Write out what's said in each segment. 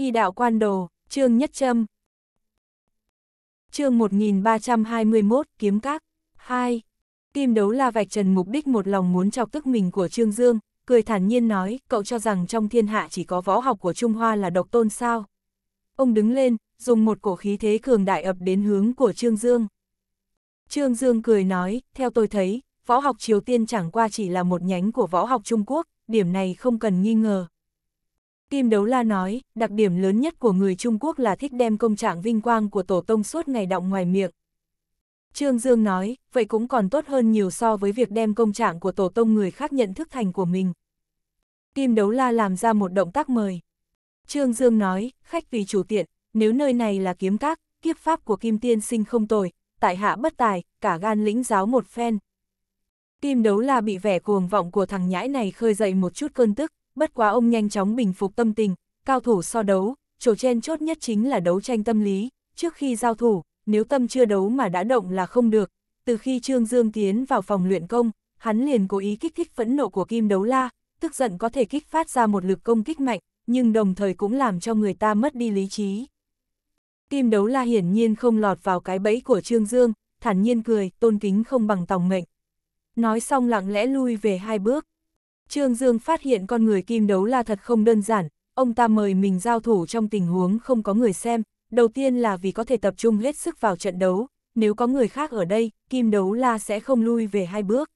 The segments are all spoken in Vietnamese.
Y đạo quan đồ, trương nhất châm. Chương 1321, kiếm các. 2. Kim đấu la vạch trần mục đích một lòng muốn chọc tức mình của Trương Dương, cười thản nhiên nói, cậu cho rằng trong thiên hạ chỉ có võ học của Trung Hoa là độc tôn sao. Ông đứng lên, dùng một cổ khí thế cường đại ập đến hướng của Trương Dương. Trương Dương cười nói, theo tôi thấy, võ học Triều Tiên chẳng qua chỉ là một nhánh của võ học Trung Quốc, điểm này không cần nghi ngờ. Kim Đấu La nói, đặc điểm lớn nhất của người Trung Quốc là thích đem công trạng vinh quang của tổ tông suốt ngày động ngoài miệng. Trương Dương nói, vậy cũng còn tốt hơn nhiều so với việc đem công trạng của tổ tông người khác nhận thức thành của mình. Kim Đấu La làm ra một động tác mời. Trương Dương nói, khách vì chủ tiện, nếu nơi này là kiếm các, kiếp pháp của Kim Tiên sinh không tồi, tại hạ bất tài, cả gan lĩnh giáo một phen. Kim Đấu La bị vẻ cuồng vọng của thằng nhãi này khơi dậy một chút cơn tức bất quá ông nhanh chóng bình phục tâm tình, cao thủ so đấu, chỗ chen chốt nhất chính là đấu tranh tâm lý, trước khi giao thủ, nếu tâm chưa đấu mà đã động là không được, từ khi Trương Dương tiến vào phòng luyện công, hắn liền cố ý kích thích phẫn nộ của Kim Đấu La, tức giận có thể kích phát ra một lực công kích mạnh, nhưng đồng thời cũng làm cho người ta mất đi lý trí. Kim Đấu La hiển nhiên không lọt vào cái bẫy của Trương Dương, thản nhiên cười, tôn kính không bằng tòng mệnh. Nói xong lặng lẽ lui về hai bước. Trương Dương phát hiện con người kim đấu là thật không đơn giản, ông ta mời mình giao thủ trong tình huống không có người xem, đầu tiên là vì có thể tập trung hết sức vào trận đấu, nếu có người khác ở đây, kim đấu la sẽ không lui về hai bước.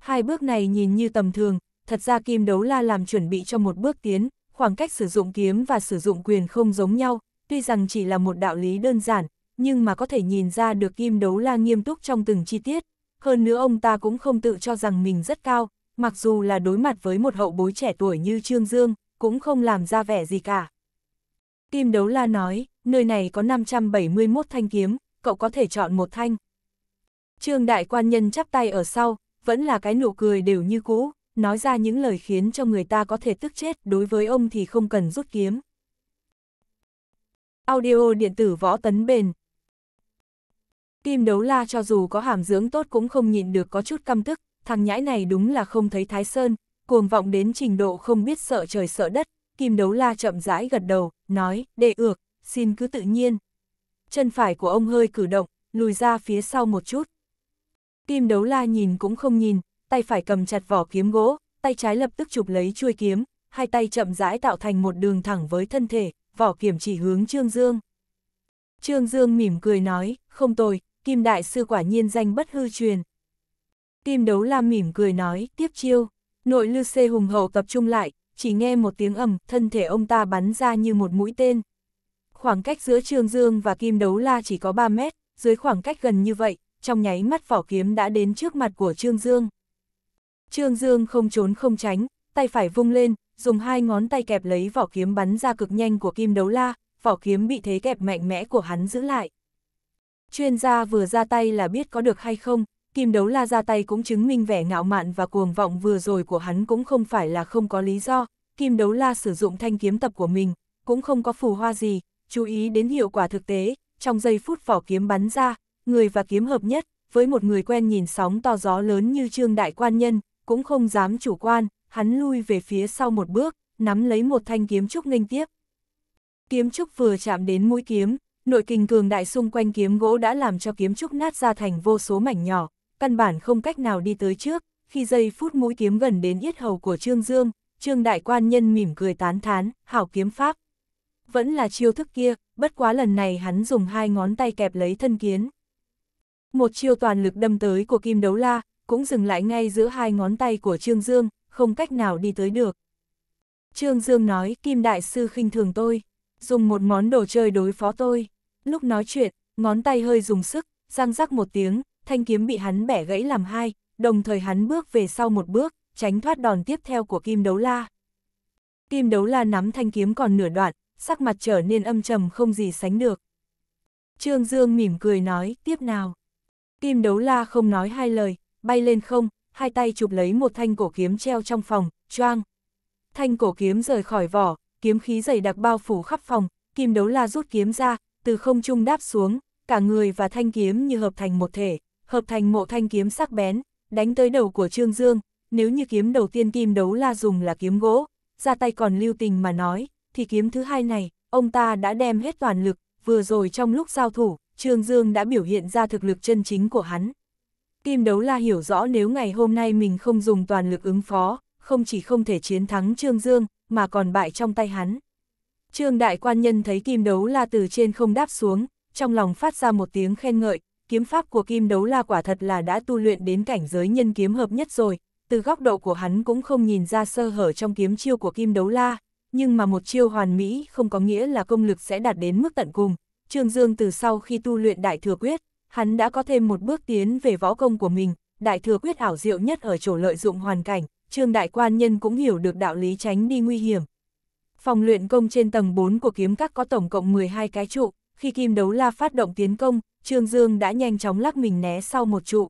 Hai bước này nhìn như tầm thường, thật ra kim đấu la làm chuẩn bị cho một bước tiến, khoảng cách sử dụng kiếm và sử dụng quyền không giống nhau, tuy rằng chỉ là một đạo lý đơn giản, nhưng mà có thể nhìn ra được kim đấu la nghiêm túc trong từng chi tiết. Hơn nữa ông ta cũng không tự cho rằng mình rất cao, mặc dù là đối mặt với một hậu bối trẻ tuổi như Trương Dương, cũng không làm ra vẻ gì cả. Kim Đấu La nói, nơi này có 571 thanh kiếm, cậu có thể chọn một thanh. Trương Đại Quan Nhân chắp tay ở sau, vẫn là cái nụ cười đều như cũ, nói ra những lời khiến cho người ta có thể tức chết, đối với ông thì không cần rút kiếm. Audio điện tử võ tấn bền Kim Đấu La cho dù có hàm dưỡng tốt cũng không nhịn được có chút căm tức, thằng nhãi này đúng là không thấy Thái Sơn, cuồng vọng đến trình độ không biết sợ trời sợ đất, Kim Đấu La chậm rãi gật đầu, nói, đệ ược, xin cứ tự nhiên. Chân phải của ông hơi cử động, lùi ra phía sau một chút. Kim Đấu La nhìn cũng không nhìn, tay phải cầm chặt vỏ kiếm gỗ, tay trái lập tức chụp lấy chuôi kiếm, hai tay chậm rãi tạo thành một đường thẳng với thân thể, vỏ kiểm chỉ hướng Trương Dương. Trương Dương mỉm cười nói, không tồi, Kim Đại Sư quả nhiên danh bất hư truyền. Tim đấu la mỉm cười nói, tiếp chiêu. Nội lư xê hùng hậu tập trung lại, chỉ nghe một tiếng ầm, thân thể ông ta bắn ra như một mũi tên. Khoảng cách giữa Trương Dương và Kim Đấu La chỉ có 3 mét, dưới khoảng cách gần như vậy, trong nháy mắt vỏ kiếm đã đến trước mặt của Trương Dương. Trương Dương không trốn không tránh, tay phải vung lên, dùng hai ngón tay kẹp lấy vỏ kiếm bắn ra cực nhanh của Kim Đấu La, vỏ kiếm bị thế kẹp mạnh mẽ của hắn giữ lại. Chuyên gia vừa ra tay là biết có được hay không, Kim đấu la ra tay cũng chứng minh vẻ ngạo mạn và cuồng vọng vừa rồi của hắn cũng không phải là không có lý do, kim đấu la sử dụng thanh kiếm tập của mình, cũng không có phù hoa gì, chú ý đến hiệu quả thực tế, trong giây phút vỏ kiếm bắn ra, người và kiếm hợp nhất, với một người quen nhìn sóng to gió lớn như trương đại quan nhân, cũng không dám chủ quan, hắn lui về phía sau một bước, nắm lấy một thanh kiếm trúc nghênh tiếp. Kiếm trúc vừa chạm đến mũi kiếm, nội kình cường đại xung quanh kiếm gỗ đã làm cho kiếm trúc nát ra thành vô số mảnh nhỏ, căn bản không cách nào đi tới trước, khi giây phút mũi kiếm gần đến yết hầu của Trương Dương, Trương Đại Quan Nhân mỉm cười tán thán, hảo kiếm pháp. Vẫn là chiêu thức kia, bất quá lần này hắn dùng hai ngón tay kẹp lấy thân kiến. Một chiêu toàn lực đâm tới của Kim Đấu La, cũng dừng lại ngay giữa hai ngón tay của Trương Dương, không cách nào đi tới được. Trương Dương nói, Kim Đại Sư khinh thường tôi, dùng một món đồ chơi đối phó tôi. Lúc nói chuyện, ngón tay hơi dùng sức, răng rắc một tiếng, thanh kiếm bị hắn bẻ gãy làm hai, đồng thời hắn bước về sau một bước, tránh thoát đòn tiếp theo của Kim Đấu La. Kim Đấu La nắm thanh kiếm còn nửa đoạn, sắc mặt trở nên âm trầm không gì sánh được. Trương Dương mỉm cười nói, tiếp nào. Kim Đấu La không nói hai lời, bay lên không, hai tay chụp lấy một thanh cổ kiếm treo trong phòng, choang. Thanh cổ kiếm rời khỏi vỏ, kiếm khí dày đặc bao phủ khắp phòng, Kim Đấu La rút kiếm ra, từ không trung đáp xuống, cả người và thanh kiếm như hợp thành một thể, hợp thành mộ thanh kiếm sắc bén, đánh tới đầu của Trương Dương, nếu như kiếm đầu tiên kim đấu la dùng là kiếm gỗ, ra tay còn lưu tình mà nói, thì kiếm thứ hai này, ông ta đã đem hết toàn lực, vừa rồi trong lúc giao thủ, Trương Dương đã biểu hiện ra thực lực chân chính của hắn. Kim đấu la hiểu rõ nếu ngày hôm nay mình không dùng toàn lực ứng phó, không chỉ không thể chiến thắng Trương Dương, mà còn bại trong tay hắn. Trương đại quan nhân thấy kim đấu la từ trên không đáp xuống, trong lòng phát ra một tiếng khen ngợi, kiếm pháp của Kim Đấu La quả thật là đã tu luyện đến cảnh giới nhân kiếm hợp nhất rồi, từ góc độ của hắn cũng không nhìn ra sơ hở trong kiếm chiêu của Kim Đấu La, nhưng mà một chiêu hoàn mỹ không có nghĩa là công lực sẽ đạt đến mức tận cùng. Trương Dương từ sau khi tu luyện Đại Thừa Quyết, hắn đã có thêm một bước tiến về võ công của mình, Đại Thừa Quyết ảo diệu nhất ở chỗ lợi dụng hoàn cảnh, Trương Đại Quan Nhân cũng hiểu được đạo lý tránh đi nguy hiểm. Phòng luyện công trên tầng 4 của kiếm các có tổng cộng 12 cái trụ, khi Kim Đấu La phát động tiến công, Trương Dương đã nhanh chóng lắc mình né sau một trụ.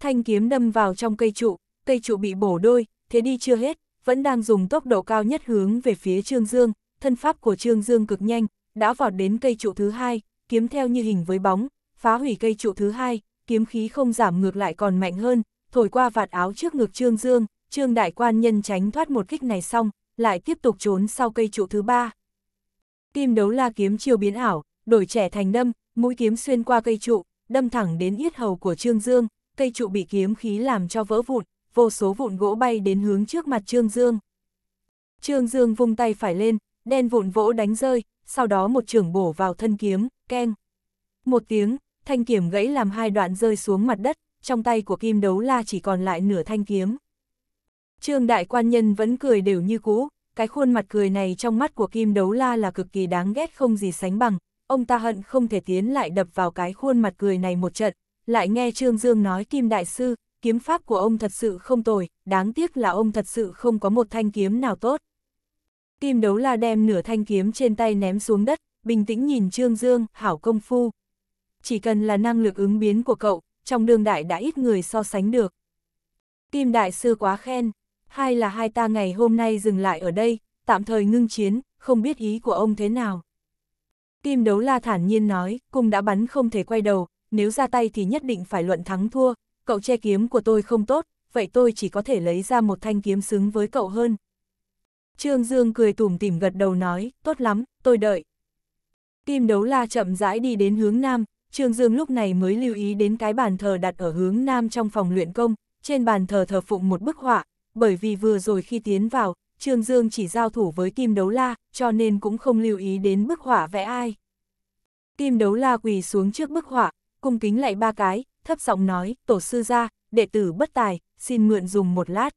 Thanh kiếm đâm vào trong cây trụ, cây trụ bị bổ đôi, thế đi chưa hết, vẫn đang dùng tốc độ cao nhất hướng về phía Trương Dương, thân pháp của Trương Dương cực nhanh, đã vọt đến cây trụ thứ hai, kiếm theo như hình với bóng, phá hủy cây trụ thứ hai, kiếm khí không giảm ngược lại còn mạnh hơn, thổi qua vạt áo trước ngực Trương Dương, Trương Đại Quan nhân tránh thoát một kích này xong, lại tiếp tục trốn sau cây trụ thứ ba. Kim đấu la kiếm chiều biến ảo, đổi trẻ thành đâm, mũi kiếm xuyên qua cây trụ, đâm thẳng đến yết hầu của Trương Dương, cây trụ bị kiếm khí làm cho vỡ vụn, vô số vụn gỗ bay đến hướng trước mặt Trương Dương. Trương Dương vung tay phải lên, đen vụn vỗ đánh rơi, sau đó một trường bổ vào thân kiếm, keng. Một tiếng, thanh kiếm gãy làm hai đoạn rơi xuống mặt đất, trong tay của kim đấu la chỉ còn lại nửa thanh kiếm. Trương đại quan nhân vẫn cười đều như cũ, cái khuôn mặt cười này trong mắt của kim đấu la là cực kỳ đáng ghét không gì sánh bằng, ông ta hận không thể tiến lại đập vào cái khuôn mặt cười này một trận, lại nghe Trương Dương nói Kim Đại Sư, kiếm pháp của ông thật sự không tồi, đáng tiếc là ông thật sự không có một thanh kiếm nào tốt. Kim đấu la đem nửa thanh kiếm trên tay ném xuống đất, bình tĩnh nhìn Trương Dương, hảo công phu. Chỉ cần là năng lực ứng biến của cậu, trong đường đại đã ít người so sánh được. Kim Đại Sư quá khen, hay là hai ta ngày hôm nay dừng lại ở đây, tạm thời ngưng chiến, không biết ý của ông thế nào. Kim đấu la thản nhiên nói, cung đã bắn không thể quay đầu, nếu ra tay thì nhất định phải luận thắng thua, cậu che kiếm của tôi không tốt, vậy tôi chỉ có thể lấy ra một thanh kiếm xứng với cậu hơn. Trương Dương cười tủm tỉm gật đầu nói, tốt lắm, tôi đợi. Kim đấu la chậm rãi đi đến hướng nam, Trương Dương lúc này mới lưu ý đến cái bàn thờ đặt ở hướng nam trong phòng luyện công, trên bàn thờ thờ phụng một bức họa, bởi vì vừa rồi khi tiến vào, Trương Dương chỉ giao thủ với Kim Đấu La, cho nên cũng không lưu ý đến bức họa vẽ ai. Kim Đấu La quỳ xuống trước bức họa, cung kính lại ba cái, thấp giọng nói, tổ sư ra, đệ tử bất tài, xin mượn dùng một lát.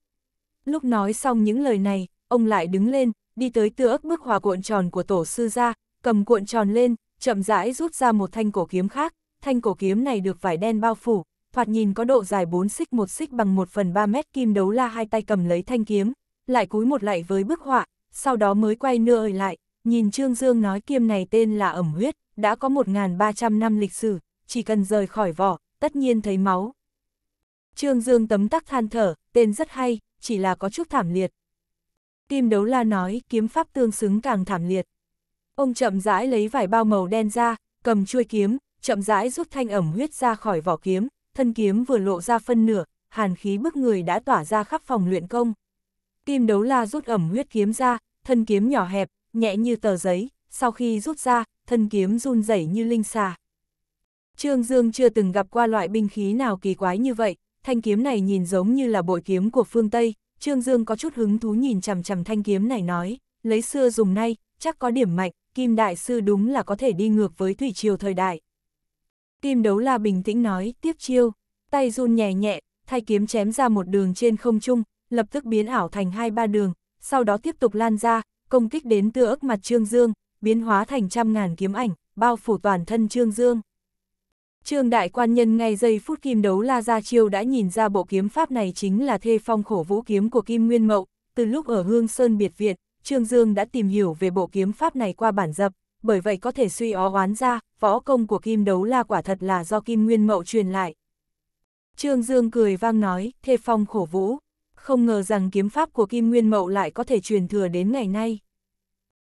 Lúc nói xong những lời này, ông lại đứng lên, đi tới tựa ức bức họa cuộn tròn của tổ sư ra, cầm cuộn tròn lên, chậm rãi rút ra một thanh cổ kiếm khác, thanh cổ kiếm này được vải đen bao phủ, thoạt nhìn có độ dài 4 xích 1 xích bằng 1 phần 3 mét kim đấu la hai tay cầm lấy thanh kiếm, lại cúi một lạy với bức họa, sau đó mới quay nơi lại, nhìn Trương Dương nói kiêm này tên là ẩm huyết, đã có 1.300 năm lịch sử, chỉ cần rời khỏi vỏ, tất nhiên thấy máu. Trương Dương tấm tắc than thở, tên rất hay, chỉ là có chút thảm liệt. Kim Đấu La nói kiếm pháp tương xứng càng thảm liệt. Ông chậm rãi lấy vải bao màu đen ra, cầm chuôi kiếm, chậm rãi rút thanh ẩm huyết ra khỏi vỏ kiếm, thân kiếm vừa lộ ra phân nửa, hàn khí bức người đã tỏa ra khắp phòng luyện công. Kim đấu la rút ẩm huyết kiếm ra, thân kiếm nhỏ hẹp, nhẹ như tờ giấy, sau khi rút ra, thân kiếm run rẩy như linh xà. Trương Dương chưa từng gặp qua loại binh khí nào kỳ quái như vậy, thanh kiếm này nhìn giống như là bội kiếm của phương Tây, Trương Dương có chút hứng thú nhìn chằm chằm thanh kiếm này nói, lấy xưa dùng nay, chắc có điểm mạnh, Kim Đại Sư đúng là có thể đi ngược với thủy triều thời đại. Kim Đấu La bình tĩnh nói, tiếp chiêu, tay run nhẹ nhẹ, thay kiếm chém ra một đường trên không trung, lập tức biến ảo thành hai ba đường, sau đó tiếp tục lan ra, công kích đến tựa ức mặt Trương Dương, biến hóa thành trăm ngàn kiếm ảnh, bao phủ toàn thân Trương Dương. Trương đại quan nhân ngay giây phút kim đấu la ra chiêu đã nhìn ra bộ kiếm pháp này chính là thê phong khổ vũ kiếm của Kim Nguyên Mậu, từ lúc ở Hương Sơn Biệt Viện, Trương Dương đã tìm hiểu về bộ kiếm pháp này qua bản dập, bởi vậy có thể suy ó oán ra, võ công của kim đấu la quả thật là do Kim Nguyên Mậu truyền lại. Trương Dương cười vang nói, thê phong khổ vũ không ngờ rằng kiếm pháp của Kim Nguyên Mậu lại có thể truyền thừa đến ngày nay.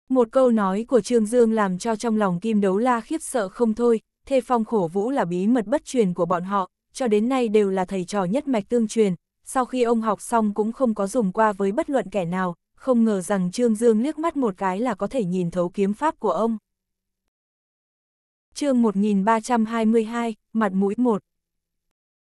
Một câu nói của Trương Dương làm cho trong lòng Kim Đấu La khiếp sợ không thôi, thê phong khổ vũ là bí mật bất truyền của bọn họ, cho đến nay đều là thầy trò nhất mạch tương truyền, sau khi ông học xong cũng không có dùng qua với bất luận kẻ nào, không ngờ rằng Trương Dương liếc mắt một cái là có thể nhìn thấu kiếm pháp của ông. chương 1322, mặt mũi 1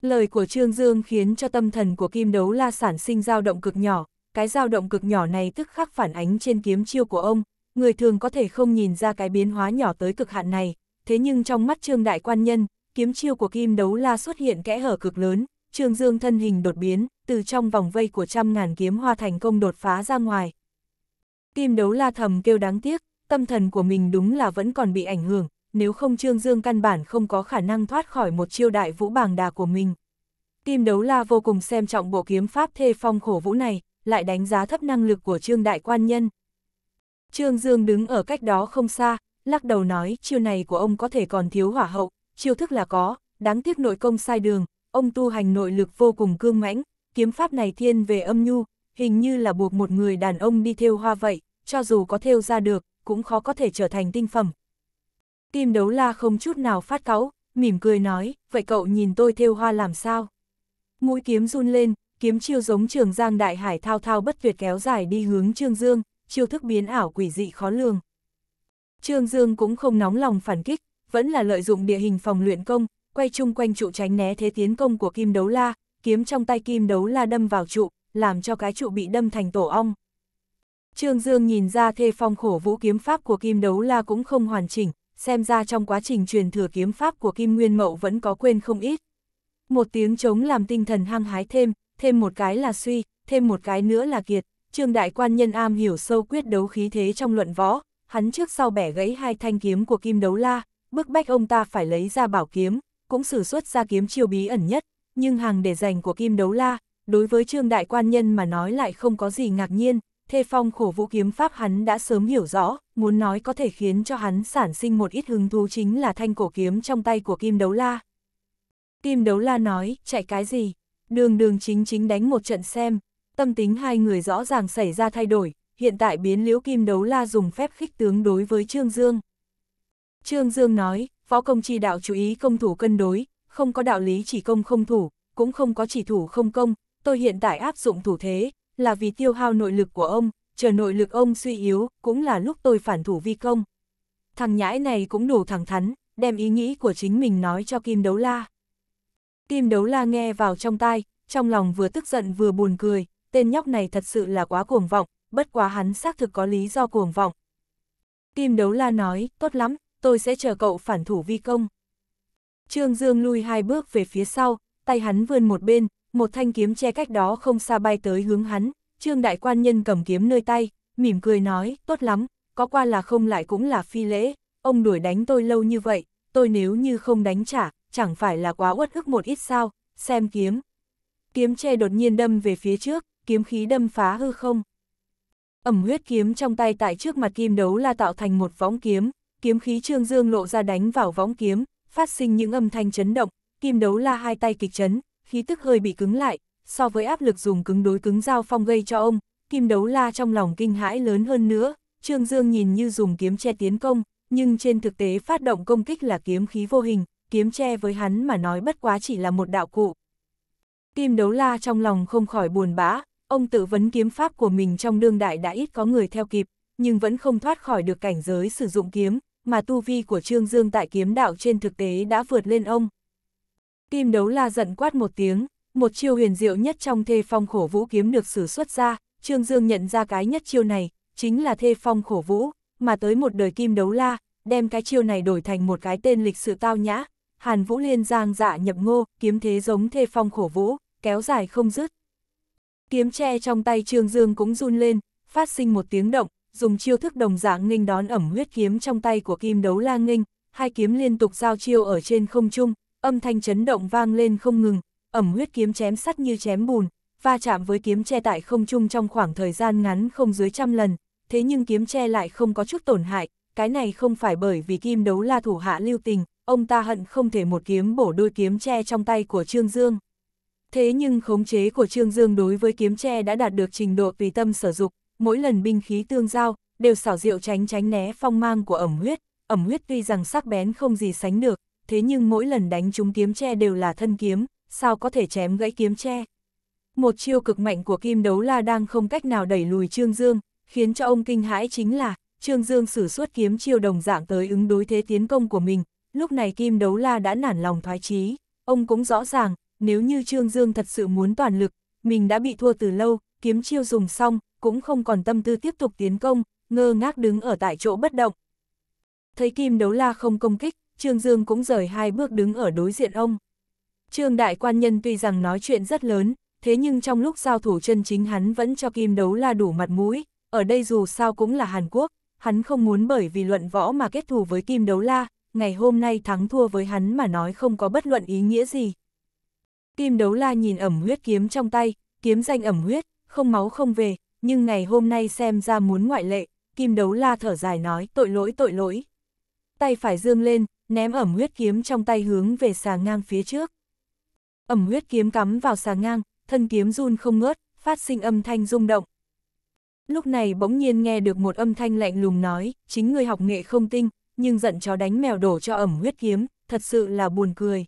Lời của Trương Dương khiến cho tâm thần của kim đấu la sản sinh dao động cực nhỏ, cái dao động cực nhỏ này tức khắc phản ánh trên kiếm chiêu của ông, người thường có thể không nhìn ra cái biến hóa nhỏ tới cực hạn này, thế nhưng trong mắt Trương Đại Quan Nhân, kiếm chiêu của kim đấu la xuất hiện kẽ hở cực lớn, Trương Dương thân hình đột biến, từ trong vòng vây của trăm ngàn kiếm hoa thành công đột phá ra ngoài. Kim đấu la thầm kêu đáng tiếc, tâm thần của mình đúng là vẫn còn bị ảnh hưởng, nếu không Trương Dương căn bản không có khả năng thoát khỏi một chiêu đại vũ bàng đà của mình. Kim Đấu La vô cùng xem trọng bộ kiếm pháp thê phong khổ vũ này, lại đánh giá thấp năng lực của Trương Đại Quan Nhân. Trương Dương đứng ở cách đó không xa, lắc đầu nói chiêu này của ông có thể còn thiếu hỏa hậu, chiêu thức là có, đáng tiếc nội công sai đường, ông tu hành nội lực vô cùng cương mãnh, kiếm pháp này thiên về âm nhu, hình như là buộc một người đàn ông đi theo hoa vậy, cho dù có theo ra được, cũng khó có thể trở thành tinh phẩm, Kim đấu la không chút nào phát cáu, mỉm cười nói, vậy cậu nhìn tôi thêu hoa làm sao? Mũi kiếm run lên, kiếm chiêu giống trường giang đại hải thao thao bất tuyệt kéo dài đi hướng Trương Dương, chiêu thức biến ảo quỷ dị khó lường. Trương Dương cũng không nóng lòng phản kích, vẫn là lợi dụng địa hình phòng luyện công, quay chung quanh trụ tránh né thế tiến công của Kim Đấu La, kiếm trong tay Kim Đấu La đâm vào trụ, làm cho cái trụ bị đâm thành tổ ong. Trương Dương nhìn ra thê phong khổ vũ kiếm pháp của Kim Đấu La cũng không hoàn chỉnh, xem ra trong quá trình truyền thừa kiếm pháp của Kim Nguyên Mậu vẫn có quên không ít. Một tiếng chống làm tinh thần hăng hái thêm, thêm một cái là suy, thêm một cái nữa là kiệt, trương đại quan nhân am hiểu sâu quyết đấu khí thế trong luận võ, hắn trước sau bẻ gãy hai thanh kiếm của Kim Đấu La, bức bách ông ta phải lấy ra bảo kiếm, cũng sử xuất ra kiếm chiêu bí ẩn nhất, nhưng hàng để dành của Kim Đấu La, đối với trương đại quan nhân mà nói lại không có gì ngạc nhiên, thê phong khổ vũ kiếm pháp hắn đã sớm hiểu rõ, muốn nói có thể khiến cho hắn sản sinh một ít hứng thú chính là thanh cổ kiếm trong tay của Kim Đấu La. Kim Đấu La nói, chạy cái gì? Đường đường chính chính đánh một trận xem, tâm tính hai người rõ ràng xảy ra thay đổi, hiện tại biến liễu Kim Đấu La dùng phép khích tướng đối với Trương Dương. Trương Dương nói, võ công chi đạo chú ý công thủ cân đối, không có đạo lý chỉ công không thủ, cũng không có chỉ thủ không công, tôi hiện tại áp dụng thủ thế, là vì tiêu hao nội lực của ông, chờ nội lực ông suy yếu, cũng là lúc tôi phản thủ vi công. Thằng nhãi này cũng đủ thẳng thắn, đem ý nghĩ của chính mình nói cho Kim Đấu La. Kim Đấu La nghe vào trong tai, trong lòng vừa tức giận vừa buồn cười, tên nhóc này thật sự là quá cuồng vọng, bất quá hắn xác thực có lý do cuồng vọng. Kim Đấu La nói, tốt lắm, tôi sẽ chờ cậu phản thủ vi công. Trương Dương lui hai bước về phía sau, tay hắn vươn một bên, một thanh kiếm che cách đó không xa bay tới hướng hắn, trương đại quan nhân cầm kiếm nơi tay, mỉm cười nói, tốt lắm, có qua là không lại cũng là phi lễ, ông đuổi đánh tôi lâu như vậy, tôi nếu như không đánh trả, chẳng phải là quá uất ức một ít sao, xem kiếm. Kiếm che đột nhiên đâm về phía trước, kiếm khí đâm phá hư không. Ẩm huyết kiếm trong tay tại trước mặt kim đấu la tạo thành một võng kiếm, kiếm khí trương dương lộ ra đánh vào võng kiếm, phát sinh những âm thanh chấn động, kim đấu la hai tay kịch chấn, khí tức hơi bị cứng lại, so với áp lực dùng cứng đối cứng giao phong gây cho ông, kim đấu la trong lòng kinh hãi lớn hơn nữa, Trương Dương nhìn như dùng kiếm che tiến công, nhưng trên thực tế phát động công kích là kiếm khí vô hình, kiếm che với hắn mà nói bất quá chỉ là một đạo cụ. Kim đấu la trong lòng không khỏi buồn bã, ông tự vấn kiếm pháp của mình trong đương đại đã ít có người theo kịp, nhưng vẫn không thoát khỏi được cảnh giới sử dụng kiếm, mà tu vi của Trương Dương tại kiếm đạo trên thực tế đã vượt lên ông, Kim đấu la giận quát một tiếng, một chiêu huyền diệu nhất trong thê phong khổ vũ kiếm được sử xuất ra, Trương Dương nhận ra cái nhất chiêu này, chính là thê phong khổ vũ, mà tới một đời kim đấu la, đem cái chiêu này đổi thành một cái tên lịch sự tao nhã, Hàn Vũ Liên giang dạ nhập ngô, kiếm thế giống thê phong khổ vũ, kéo dài không dứt. Kiếm tre trong tay Trương Dương cũng run lên, phát sinh một tiếng động, dùng chiêu thức đồng dạng nghênh đón ẩm huyết kiếm trong tay của kim đấu la nghênh, hai kiếm liên tục giao chiêu ở trên không trung, âm thanh chấn động vang lên không ngừng, ẩm huyết kiếm chém sắt như chém bùn, va chạm với kiếm che tại không trung trong khoảng thời gian ngắn không dưới trăm lần, thế nhưng kiếm che lại không có chút tổn hại, cái này không phải bởi vì kim đấu la thủ hạ lưu tình, ông ta hận không thể một kiếm bổ đôi kiếm che trong tay của Trương Dương. Thế nhưng khống chế của Trương Dương đối với kiếm tre đã đạt được trình độ tùy tâm sở dục, mỗi lần binh khí tương giao, đều xảo diệu tránh tránh né phong mang của ẩm huyết, ẩm huyết tuy rằng sắc bén không gì sánh được, thế nhưng mỗi lần đánh trúng kiếm tre đều là thân kiếm, sao có thể chém gãy kiếm tre. Một chiêu cực mạnh của kim đấu la đang không cách nào đẩy lùi Trương Dương, khiến cho ông kinh hãi chính là, Trương Dương sử suốt kiếm chiêu đồng dạng tới ứng đối thế tiến công của mình, lúc này kim đấu la đã nản lòng thoái chí ông cũng rõ ràng, nếu như Trương Dương thật sự muốn toàn lực, mình đã bị thua từ lâu, kiếm chiêu dùng xong, cũng không còn tâm tư tiếp tục tiến công, ngơ ngác đứng ở tại chỗ bất động. Thấy kim đấu la không công kích, Trương Dương cũng rời hai bước đứng ở đối diện ông. Trương Đại Quan Nhân tuy rằng nói chuyện rất lớn, thế nhưng trong lúc giao thủ chân chính hắn vẫn cho kim đấu la đủ mặt mũi, ở đây dù sao cũng là Hàn Quốc, hắn không muốn bởi vì luận võ mà kết thù với kim đấu la, ngày hôm nay thắng thua với hắn mà nói không có bất luận ý nghĩa gì. Kim đấu la nhìn ẩm huyết kiếm trong tay, kiếm danh ẩm huyết, không máu không về, nhưng ngày hôm nay xem ra muốn ngoại lệ, kim đấu la thở dài nói tội lỗi tội lỗi. Tay phải dương lên, ném ẩm huyết kiếm trong tay hướng về xà ngang phía trước. Ẩm huyết kiếm cắm vào xà ngang, thân kiếm run không ngớt, phát sinh âm thanh rung động. Lúc này bỗng nhiên nghe được một âm thanh lạnh lùng nói, chính người học nghệ không tinh, nhưng giận chó đánh mèo đổ cho ẩm huyết kiếm, thật sự là buồn cười.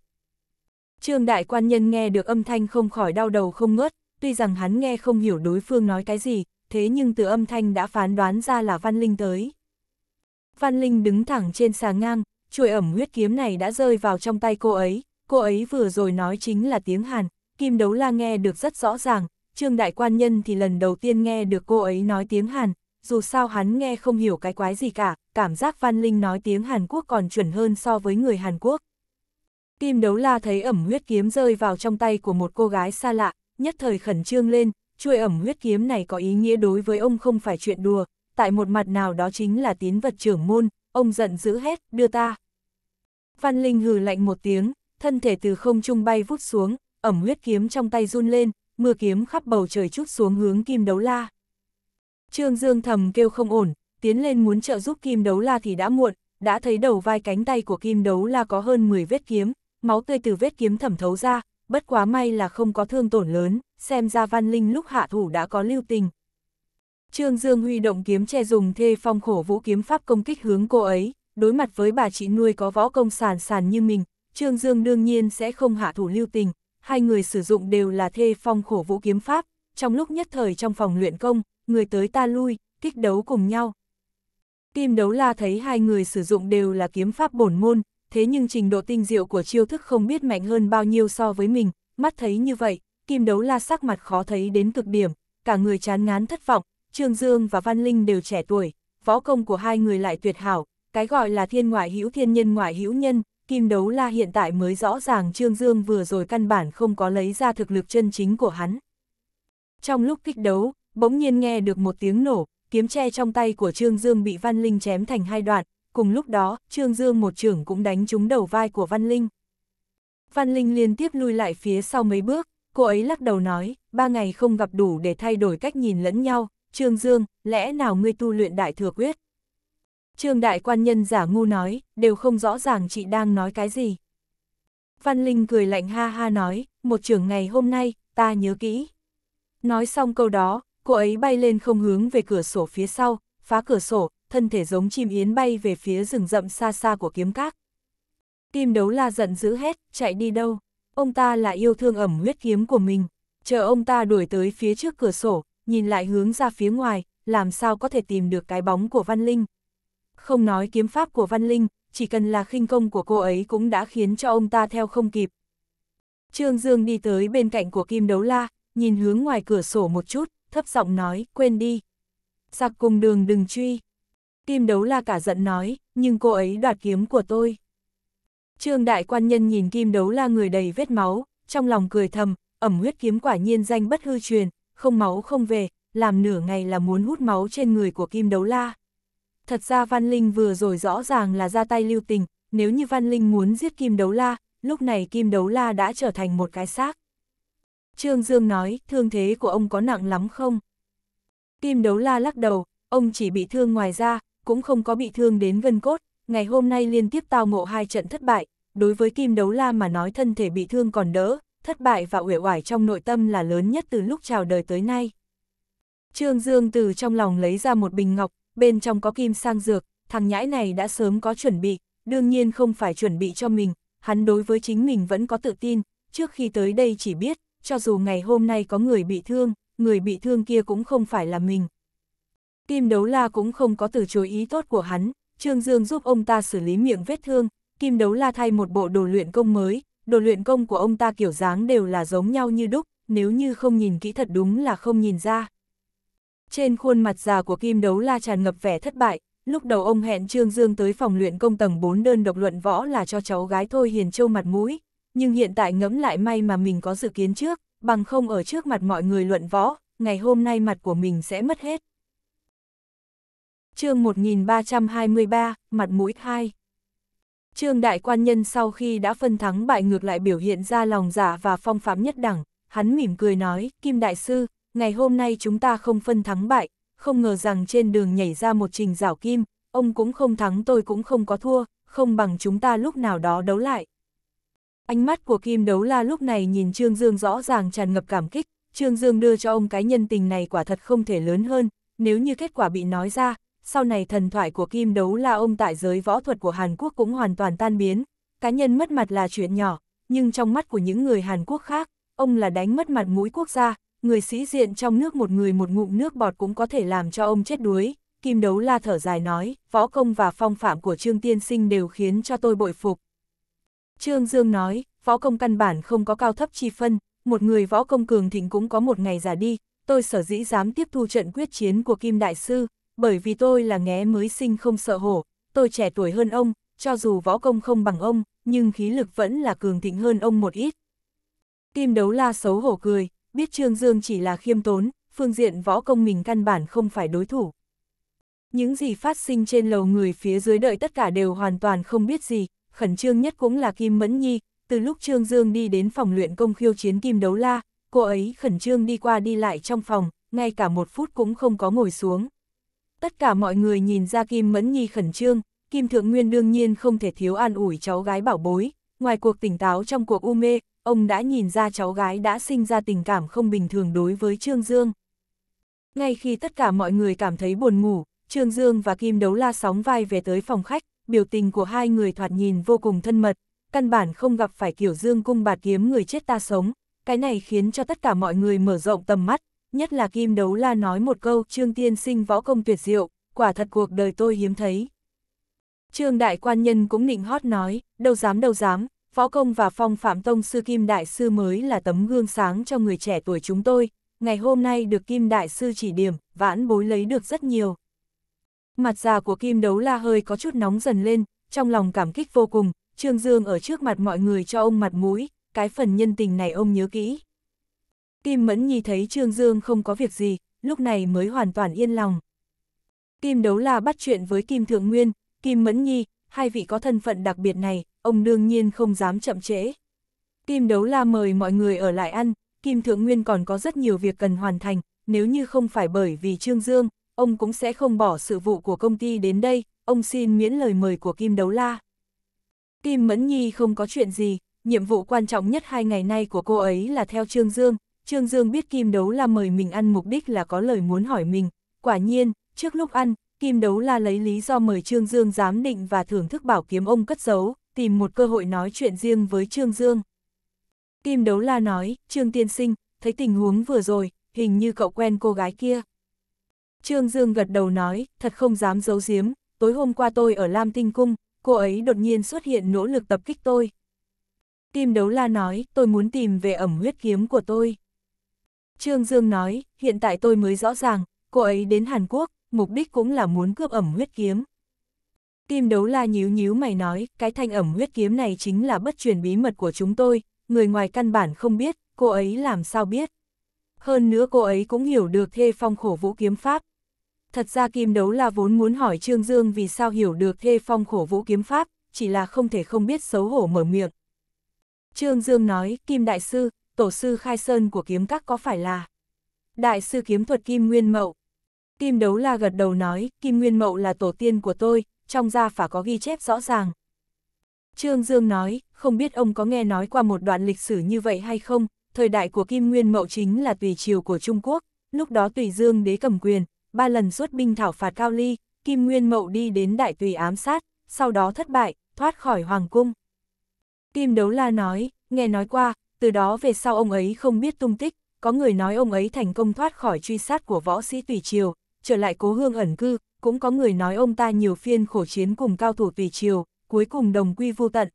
Trương đại quan nhân nghe được âm thanh không khỏi đau đầu không ngớt, tuy rằng hắn nghe không hiểu đối phương nói cái gì, thế nhưng từ âm thanh đã phán đoán ra là Văn Linh tới. Văn Linh đứng thẳng trên xà ngang, chuôi ẩm huyết kiếm này đã rơi vào trong tay cô ấy, cô ấy vừa rồi nói chính là tiếng Hàn, Kim Đấu La nghe được rất rõ ràng, Trương Đại Quan Nhân thì lần đầu tiên nghe được cô ấy nói tiếng Hàn, dù sao hắn nghe không hiểu cái quái gì cả, cảm giác Văn Linh nói tiếng Hàn Quốc còn chuẩn hơn so với người Hàn Quốc. Kim Đấu La thấy ẩm huyết kiếm rơi vào trong tay của một cô gái xa lạ, nhất thời khẩn trương lên, chuôi ẩm huyết kiếm này có ý nghĩa đối với ông không phải chuyện đùa, tại một mặt nào đó chính là tín vật trưởng môn, ông giận dữ hết, đưa ta. Phan Linh hừ lạnh một tiếng, thân thể từ không trung bay vút xuống, ẩm huyết kiếm trong tay run lên, mưa kiếm khắp bầu trời chút xuống hướng Kim Đấu La. Trương Dương thầm kêu không ổn, tiến lên muốn trợ giúp Kim Đấu La thì đã muộn, đã thấy đầu vai cánh tay của Kim Đấu La có hơn 10 vết kiếm, máu tươi từ vết kiếm thẩm thấu ra, bất quá may là không có thương tổn lớn, xem ra Văn Linh lúc hạ thủ đã có lưu tình. Trương Dương huy động kiếm che dùng thê phong khổ vũ kiếm pháp công kích hướng cô ấy, đối mặt với bà chị nuôi có võ công sàn sàn như mình, Trương Dương đương nhiên sẽ không hạ thủ lưu tình, hai người sử dụng đều là thê phong khổ vũ kiếm pháp, trong lúc nhất thời trong phòng luyện công, người tới ta lui, kích đấu cùng nhau. Kim đấu la thấy hai người sử dụng đều là kiếm pháp bổn môn, thế nhưng trình độ tinh diệu của chiêu thức không biết mạnh hơn bao nhiêu so với mình, mắt thấy như vậy, kim đấu la sắc mặt khó thấy đến cực điểm, cả người chán ngán thất vọng, Trương Dương và Văn Linh đều trẻ tuổi, võ công của hai người lại tuyệt hảo, cái gọi là thiên ngoại hữu thiên nhân ngoại hữu nhân, kim đấu la hiện tại mới rõ ràng Trương Dương vừa rồi căn bản không có lấy ra thực lực chân chính của hắn. Trong lúc kích đấu, bỗng nhiên nghe được một tiếng nổ, kiếm tre trong tay của Trương Dương bị Văn Linh chém thành hai đoạn, cùng lúc đó, Trương Dương một trưởng cũng đánh trúng đầu vai của Văn Linh. Văn Linh liên tiếp lui lại phía sau mấy bước, cô ấy lắc đầu nói, ba ngày không gặp đủ để thay đổi cách nhìn lẫn nhau, Trương Dương, lẽ nào ngươi tu luyện đại thừa quyết? Trương đại quan nhân giả ngu nói, đều không rõ ràng chị đang nói cái gì. Văn Linh cười lạnh ha ha nói, một trưởng ngày hôm nay, ta nhớ kỹ. Nói xong câu đó, cô ấy bay lên không hướng về cửa sổ phía sau, phá cửa sổ, thân thể giống chim yến bay về phía rừng rậm xa xa của kiếm các. Kim đấu la giận dữ hết chạy đi đâu? Ông ta là yêu thương ẩm huyết kiếm của mình. Chờ ông ta đuổi tới phía trước cửa sổ, nhìn lại hướng ra phía ngoài, làm sao có thể tìm được cái bóng của Văn Linh, không nói kiếm pháp của Văn Linh, chỉ cần là khinh công của cô ấy cũng đã khiến cho ông ta theo không kịp. Trương Dương đi tới bên cạnh của Kim Đấu La, nhìn hướng ngoài cửa sổ một chút, thấp giọng nói, quên đi. Giặc cùng đường đừng truy. Kim Đấu La cả giận nói, nhưng cô ấy đoạt kiếm của tôi. Trương Đại Quan Nhân nhìn Kim Đấu La người đầy vết máu, trong lòng cười thầm, ẩm huyết kiếm quả nhiên danh bất hư truyền, không máu không về, làm nửa ngày là muốn hút máu trên người của Kim Đấu La. Thật ra Văn Linh vừa rồi rõ ràng là ra tay lưu tình, nếu như Văn Linh muốn giết Kim Đấu La, lúc này Kim Đấu La đã trở thành một cái xác. Trương Dương nói, thương thế của ông có nặng lắm không? Kim Đấu La lắc đầu, ông chỉ bị thương ngoài ra, cũng không có bị thương đến gân cốt, ngày hôm nay liên tiếp tao ngộ hai trận thất bại, đối với Kim Đấu La mà nói thân thể bị thương còn đỡ, thất bại và uể oải trong nội tâm là lớn nhất từ lúc chào đời tới nay. Trương Dương từ trong lòng lấy ra một bình ngọc, bên trong có kim sang dược, thằng nhãi này đã sớm có chuẩn bị, đương nhiên không phải chuẩn bị cho mình, hắn đối với chính mình vẫn có tự tin, trước khi tới đây chỉ biết, cho dù ngày hôm nay có người bị thương, người bị thương kia cũng không phải là mình. Kim Đấu La cũng không có từ chối ý tốt của hắn, Trương Dương giúp ông ta xử lý miệng vết thương, Kim Đấu La thay một bộ đồ luyện công mới, đồ luyện công của ông ta kiểu dáng đều là giống nhau như đúc, nếu như không nhìn kỹ thật đúng là không nhìn ra. Trên khuôn mặt già của Kim Đấu La tràn ngập vẻ thất bại, lúc đầu ông hẹn Trương Dương tới phòng luyện công tầng 4 đơn độc luận võ là cho cháu gái Thôi Hiền Châu mặt mũi, nhưng hiện tại ngẫm lại may mà mình có dự kiến trước, bằng không ở trước mặt mọi người luận võ, ngày hôm nay mặt của mình sẽ mất hết. chương 1323, mặt mũi 2 Trương Đại Quan Nhân sau khi đã phân thắng bại ngược lại biểu hiện ra lòng giả dạ và phong phạm nhất đẳng, hắn mỉm cười nói, Kim Đại Sư, ngày hôm nay chúng ta không phân thắng bại, không ngờ rằng trên đường nhảy ra một trình rảo kim, ông cũng không thắng tôi cũng không có thua, không bằng chúng ta lúc nào đó đấu lại. Ánh mắt của Kim Đấu La lúc này nhìn Trương Dương rõ ràng tràn ngập cảm kích, Trương Dương đưa cho ông cái nhân tình này quả thật không thể lớn hơn, nếu như kết quả bị nói ra, sau này thần thoại của Kim Đấu La ông tại giới võ thuật của Hàn Quốc cũng hoàn toàn tan biến, cá nhân mất mặt là chuyện nhỏ, nhưng trong mắt của những người Hàn Quốc khác, ông là đánh mất mặt mũi quốc gia, người sĩ diện trong nước một người một ngụm nước bọt cũng có thể làm cho ông chết đuối. Kim Đấu La thở dài nói, võ công và phong phạm của Trương Tiên Sinh đều khiến cho tôi bội phục. Trương Dương nói, võ công căn bản không có cao thấp chi phân, một người võ công cường thịnh cũng có một ngày già đi, tôi sở dĩ dám tiếp thu trận quyết chiến của Kim Đại Sư, bởi vì tôi là nghé mới sinh không sợ hổ, tôi trẻ tuổi hơn ông, cho dù võ công không bằng ông, nhưng khí lực vẫn là cường thịnh hơn ông một ít. Kim Đấu La xấu hổ cười, biết Trương Dương chỉ là khiêm tốn, phương diện võ công mình căn bản không phải đối thủ. Những gì phát sinh trên lầu người phía dưới đợi tất cả đều hoàn toàn không biết gì, khẩn trương nhất cũng là Kim Mẫn Nhi, từ lúc Trương Dương đi đến phòng luyện công khiêu chiến Kim Đấu La, cô ấy khẩn trương đi qua đi lại trong phòng, ngay cả một phút cũng không có ngồi xuống. Tất cả mọi người nhìn ra Kim Mẫn Nhi khẩn trương, Kim Thượng Nguyên đương nhiên không thể thiếu an ủi cháu gái bảo bối, ngoài cuộc tỉnh táo trong cuộc u mê, ông đã nhìn ra cháu gái đã sinh ra tình cảm không bình thường đối với Trương Dương. Ngay khi tất cả mọi người cảm thấy buồn ngủ, Trương Dương và Kim Đấu La sóng vai về tới phòng khách, biểu tình của hai người thoạt nhìn vô cùng thân mật, căn bản không gặp phải kiểu Dương cung bạt kiếm người chết ta sống, cái này khiến cho tất cả mọi người mở rộng tầm mắt, nhất là Kim Đấu La nói một câu Trương Tiên sinh võ công tuyệt diệu, quả thật cuộc đời tôi hiếm thấy. Trương Đại Quan Nhân cũng nịnh hót nói, đâu dám đâu dám, Phó Công và Phong Phạm Tông Sư Kim Đại Sư mới là tấm gương sáng cho người trẻ tuổi chúng tôi, ngày hôm nay được Kim Đại Sư chỉ điểm, vãn bối lấy được rất nhiều. Mặt già của Kim Đấu La hơi có chút nóng dần lên, trong lòng cảm kích vô cùng, Trương Dương ở trước mặt mọi người cho ông mặt mũi, cái phần nhân tình này ông nhớ kỹ. Kim Mẫn Nhi thấy Trương Dương không có việc gì, lúc này mới hoàn toàn yên lòng. Kim Đấu La bắt chuyện với Kim Thượng Nguyên, Kim Mẫn Nhi, hai vị có thân phận đặc biệt này, ông đương nhiên không dám chậm trễ. Kim Đấu La mời mọi người ở lại ăn, Kim Thượng Nguyên còn có rất nhiều việc cần hoàn thành, nếu như không phải bởi vì Trương Dương, ông cũng sẽ không bỏ sự vụ của công ty đến đây, ông xin miễn lời mời của Kim Đấu La. Kim Mẫn Nhi không có chuyện gì, nhiệm vụ quan trọng nhất hai ngày nay của cô ấy là theo Trương Dương. Trương Dương biết Kim Đấu La mời mình ăn mục đích là có lời muốn hỏi mình. Quả nhiên, trước lúc ăn, Kim Đấu La lấy lý do mời Trương Dương giám định và thưởng thức bảo kiếm ông cất giấu, tìm một cơ hội nói chuyện riêng với Trương Dương. Kim Đấu La nói, Trương Tiên Sinh, thấy tình huống vừa rồi, hình như cậu quen cô gái kia. Trương Dương gật đầu nói, thật không dám giấu giếm, tối hôm qua tôi ở Lam Tinh Cung, cô ấy đột nhiên xuất hiện nỗ lực tập kích tôi. Kim Đấu La nói, tôi muốn tìm về ẩm huyết kiếm của tôi. Trương Dương nói, hiện tại tôi mới rõ ràng, cô ấy đến Hàn Quốc, mục đích cũng là muốn cướp ẩm huyết kiếm. Kim đấu la nhíu nhíu mày nói, cái thanh ẩm huyết kiếm này chính là bất truyền bí mật của chúng tôi, người ngoài căn bản không biết, cô ấy làm sao biết. Hơn nữa cô ấy cũng hiểu được thê phong khổ vũ kiếm pháp. Thật ra Kim đấu la vốn muốn hỏi Trương Dương vì sao hiểu được thê phong khổ vũ kiếm pháp, chỉ là không thể không biết xấu hổ mở miệng. Trương Dương nói, Kim Đại Sư, Tổ sư Khai Sơn của kiếm các có phải là Đại sư kiếm thuật Kim Nguyên Mậu. Kim Đấu La gật đầu nói, Kim Nguyên Mậu là tổ tiên của tôi, trong gia phả có ghi chép rõ ràng. Trương Dương nói, không biết ông có nghe nói qua một đoạn lịch sử như vậy hay không, thời đại của Kim Nguyên Mậu chính là tùy triều của Trung Quốc, lúc đó tùy Dương đế cầm quyền, ba lần xuất binh thảo phạt Cao Ly, Kim Nguyên Mậu đi đến đại tùy ám sát, sau đó thất bại, thoát khỏi Hoàng Cung. Kim Đấu La nói, nghe nói qua, từ đó về sau ông ấy không biết tung tích, có người nói ông ấy thành công thoát khỏi truy sát của võ sĩ Tùy Triều, trở lại cố hương ẩn cư, cũng có người nói ông ta nhiều phiên khổ chiến cùng cao thủ tùy triều, cuối cùng đồng quy vô tận.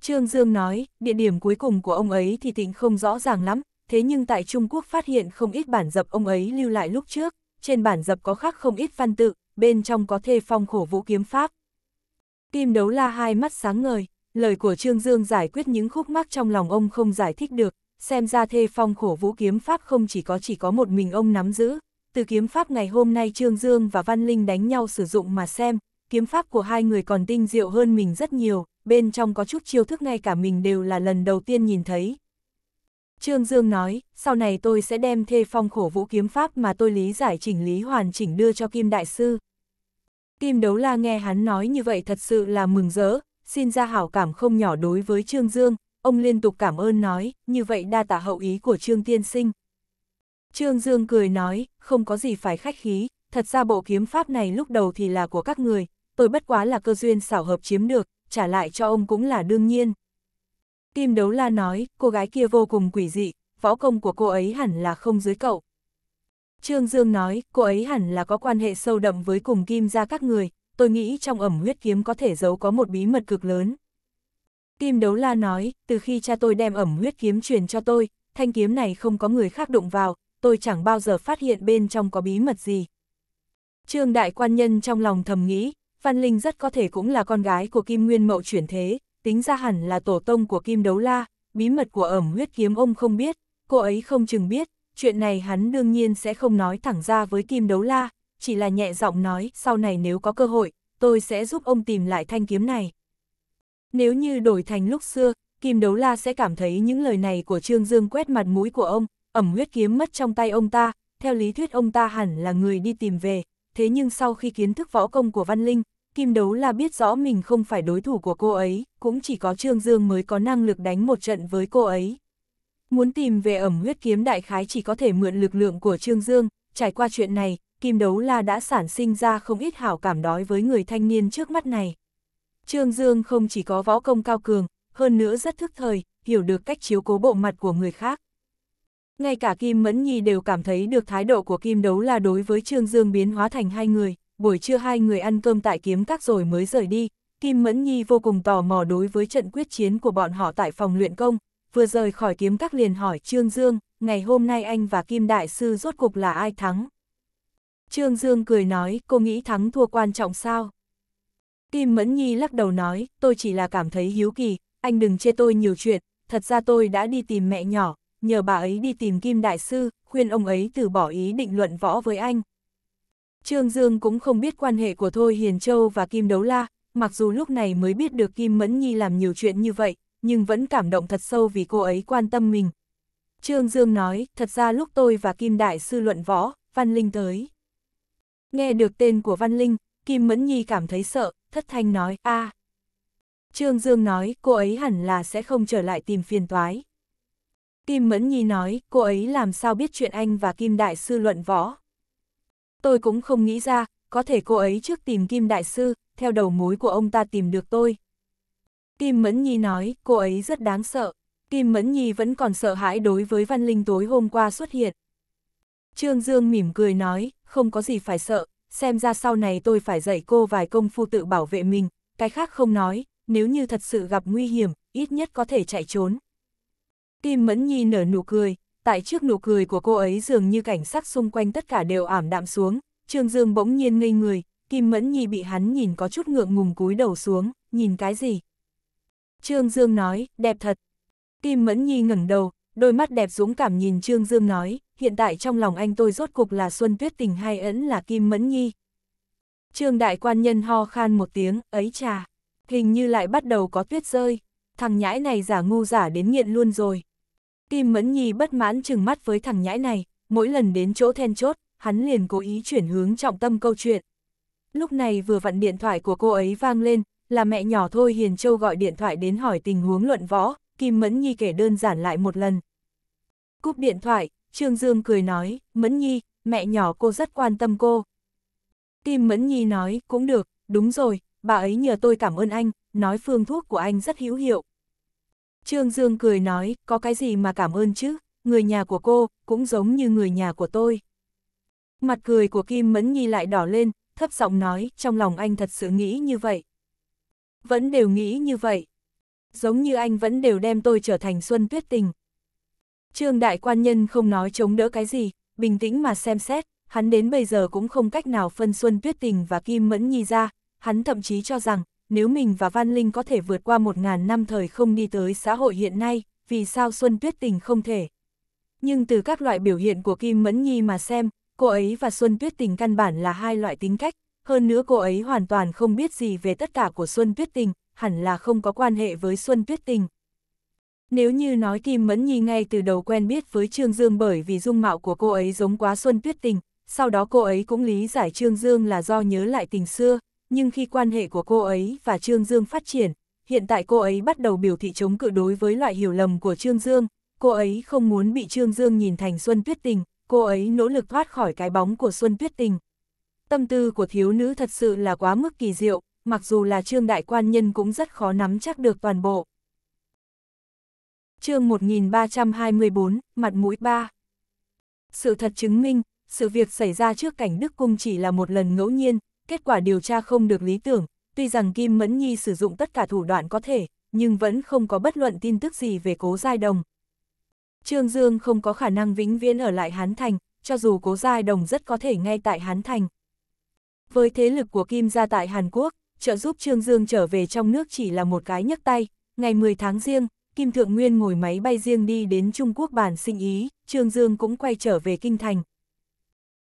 Trương Dương nói, địa điểm cuối cùng của ông ấy thì tịnh không rõ ràng lắm, thế nhưng tại Trung Quốc phát hiện không ít bản dập ông ấy lưu lại lúc trước, trên bản dập có khắc không ít văn tự, bên trong có thê phong khổ vũ kiếm pháp. Kim đấu la hai mắt sáng ngời, lời của Trương Dương giải quyết những khúc mắc trong lòng ông không giải thích được, xem ra thê phong khổ vũ kiếm pháp không chỉ có chỉ có một mình ông nắm giữ, từ kiếm pháp ngày hôm nay Trương Dương và Văn Linh đánh nhau sử dụng mà xem, kiếm pháp của hai người còn tinh diệu hơn mình rất nhiều, bên trong có chút chiêu thức ngay cả mình đều là lần đầu tiên nhìn thấy. Trương Dương nói, sau này tôi sẽ đem thê phong khổ vũ kiếm pháp mà tôi lý giải chỉnh lý hoàn chỉnh đưa cho Kim Đại Sư. Kim Đấu La nghe hắn nói như vậy thật sự là mừng rỡ, xin ra hảo cảm không nhỏ đối với Trương Dương, ông liên tục cảm ơn nói, như vậy đa tả hậu ý của Trương Tiên Sinh. Trương Dương cười nói, không có gì phải khách khí, thật ra bộ kiếm pháp này lúc đầu thì là của các người, tôi bất quá là cơ duyên xảo hợp chiếm được, trả lại cho ông cũng là đương nhiên. Kim Đấu La nói, cô gái kia vô cùng quỷ dị, võ công của cô ấy hẳn là không dưới cậu. Trương Dương nói, cô ấy hẳn là có quan hệ sâu đậm với cùng Kim ra các người, tôi nghĩ trong ẩm huyết kiếm có thể giấu có một bí mật cực lớn. Kim Đấu La nói, từ khi cha tôi đem ẩm huyết kiếm truyền cho tôi, thanh kiếm này không có người khác đụng vào, tôi chẳng bao giờ phát hiện bên trong có bí mật gì. Trương đại quan nhân trong lòng thầm nghĩ, Văn Linh rất có thể cũng là con gái của Kim Nguyên Mậu chuyển thế, tính ra hẳn là tổ tông của Kim Đấu La, bí mật của ẩm huyết kiếm ông không biết, cô ấy không chừng biết, chuyện này hắn đương nhiên sẽ không nói thẳng ra với Kim Đấu La, chỉ là nhẹ giọng nói sau này nếu có cơ hội, tôi sẽ giúp ông tìm lại thanh kiếm này. Nếu như đổi thành lúc xưa, Kim Đấu La sẽ cảm thấy những lời này của Trương Dương quét mặt mũi của ông, ẩm huyết kiếm mất trong tay ông ta, theo lý thuyết ông ta hẳn là người đi tìm về, thế nhưng sau khi kiến thức võ công của Văn Linh, Kim Đấu là biết rõ mình không phải đối thủ của cô ấy, cũng chỉ có Trương Dương mới có năng lực đánh một trận với cô ấy. Muốn tìm về ẩm huyết kiếm đại khái chỉ có thể mượn lực lượng của Trương Dương, trải qua chuyện này, Kim Đấu La đã sản sinh ra không ít hảo cảm đói với người thanh niên trước mắt này. Trương Dương không chỉ có võ công cao cường, hơn nữa rất thức thời, hiểu được cách chiếu cố bộ mặt của người khác ngay cả Kim Mẫn Nhi đều cảm thấy được thái độ của Kim Đấu là đối với Trương Dương biến hóa thành hai người, buổi trưa hai người ăn cơm tại kiếm các rồi mới rời đi, Kim Mẫn Nhi vô cùng tò mò đối với trận quyết chiến của bọn họ tại phòng luyện công, vừa rời khỏi kiếm các liền hỏi Trương Dương, ngày hôm nay anh và Kim Đại Sư rốt cục là ai thắng? Trương Dương cười nói, cô nghĩ thắng thua quan trọng sao? Kim Mẫn Nhi lắc đầu nói, tôi chỉ là cảm thấy hiếu kỳ, anh đừng chê tôi nhiều chuyện, thật ra tôi đã đi tìm mẹ nhỏ, nhờ bà ấy đi tìm Kim Đại Sư, khuyên ông ấy từ bỏ ý định luận võ với anh. Trương Dương cũng không biết quan hệ của Thôi Hiền Châu và Kim Đấu La, mặc dù lúc này mới biết được Kim Mẫn Nhi làm nhiều chuyện như vậy, nhưng vẫn cảm động thật sâu vì cô ấy quan tâm mình. Trương Dương nói, thật ra lúc tôi và Kim Đại Sư luận võ, Văn Linh tới. Nghe được tên của Văn Linh, Kim Mẫn Nhi cảm thấy sợ, thất thanh nói, a à. Trương Dương nói, cô ấy hẳn là sẽ không trở lại tìm phiền toái. Kim Mẫn Nhi nói, cô ấy làm sao biết chuyện anh và Kim Đại Sư luận võ. Tôi cũng không nghĩ ra, có thể cô ấy trước tìm Kim Đại Sư, theo đầu mối của ông ta tìm được tôi. Kim Mẫn Nhi nói, cô ấy rất đáng sợ. Kim Mẫn Nhi vẫn còn sợ hãi đối với Văn Linh tối hôm qua xuất hiện. Trương Dương mỉm cười nói, không có gì phải sợ, xem ra sau này tôi phải dạy cô vài công phu tự bảo vệ mình, cái khác không nói, nếu như thật sự gặp nguy hiểm, ít nhất có thể chạy trốn. Kim Mẫn Nhi nở nụ cười, tại trước nụ cười của cô ấy dường như cảnh sắc xung quanh tất cả đều ảm đạm xuống, Trương Dương bỗng nhiên ngây người, Kim Mẫn Nhi bị hắn nhìn có chút ngượng ngùng cúi đầu xuống, nhìn cái gì? Trương Dương nói, đẹp thật. Kim Mẫn Nhi ngẩng đầu, đôi mắt đẹp dũng cảm nhìn Trương Dương nói, hiện tại trong lòng anh tôi rốt cục là Xuân Tuyết Tình hay ẩn là Kim Mẫn Nhi. Trương Đại Quan Nhân ho khan một tiếng, ấy trà, hình như lại bắt đầu có tuyết rơi, thằng nhãi này giả ngu giả đến nghiện luôn rồi. Kim Mẫn Nhi bất mãn chừng mắt với thằng nhãi này, mỗi lần đến chỗ then chốt, hắn liền cố ý chuyển hướng trọng tâm câu chuyện. Lúc này vừa vặn điện thoại của cô ấy vang lên, là mẹ nhỏ Thôi Hiền Châu gọi điện thoại đến hỏi tình huống luận võ, Kim Mẫn Nhi kể đơn giản lại một lần. Cúp điện thoại, Trương Dương cười nói, Mẫn Nhi, mẹ nhỏ cô rất quan tâm cô. Kim Mẫn Nhi nói, cũng được, đúng rồi, bà ấy nhờ tôi cảm ơn anh, nói phương thuốc của anh rất hữu hiệu. Trương Dương cười nói, có cái gì mà cảm ơn chứ, người nhà của cô, cũng giống như người nhà của tôi. Mặt cười của Kim Mẫn Nhi lại đỏ lên, thấp giọng nói, trong lòng anh thật sự nghĩ như vậy. Vẫn đều nghĩ như vậy. Giống như anh vẫn đều đem tôi trở thành Xuân Tuyết Tình. Trương Đại Quan Nhân không nói chống đỡ cái gì, bình tĩnh mà xem xét, hắn đến bây giờ cũng không cách nào phân Xuân Tuyết Tình và Kim Mẫn Nhi ra, hắn thậm chí cho rằng, nếu mình và Văn Linh có thể vượt qua một ngàn năm thời không đi tới xã hội hiện nay, vì sao Xuân Tuyết Tình không thể? Nhưng từ các loại biểu hiện của Kim Mẫn Nhi mà xem, cô ấy và Xuân Tuyết Tình căn bản là hai loại tính cách, hơn nữa cô ấy hoàn toàn không biết gì về tất cả của Xuân Tuyết Tình, hẳn là không có quan hệ với Xuân Tuyết Tình. Nếu như nói Kim Mẫn Nhi ngay từ đầu quen biết với Trương Dương bởi vì dung mạo của cô ấy giống quá Xuân Tuyết Tình, sau đó cô ấy cũng lý giải Trương Dương là do nhớ lại tình xưa, nhưng khi quan hệ của cô ấy và Trương Dương phát triển, hiện tại cô ấy bắt đầu biểu thị chống cự đối với loại hiểu lầm của Trương Dương, cô ấy không muốn bị Trương Dương nhìn thành Xuân Tuyết Tình, cô ấy nỗ lực thoát khỏi cái bóng của Xuân Tuyết Tình. Tâm tư của thiếu nữ thật sự là quá mức kỳ diệu, mặc dù là Trương Đại Quan Nhân cũng rất khó nắm chắc được toàn bộ. chương 1324, mặt mũi 3 Sự thật chứng minh, sự việc xảy ra trước cảnh Đức Cung chỉ là một lần ngẫu nhiên, kết quả điều tra không được lý tưởng, tuy rằng Kim Mẫn Nhi sử dụng tất cả thủ đoạn có thể, nhưng vẫn không có bất luận tin tức gì về cố giai đồng. Trương Dương không có khả năng vĩnh viễn ở lại Hán Thành, cho dù cố giai đồng rất có thể ngay tại Hán Thành. Với thế lực của Kim gia tại Hàn Quốc, trợ giúp Trương Dương trở về trong nước chỉ là một cái nhấc tay. Ngày 10 tháng riêng, Kim Thượng Nguyên ngồi máy bay riêng đi đến Trung Quốc bản sinh ý, Trương Dương cũng quay trở về Kinh Thành.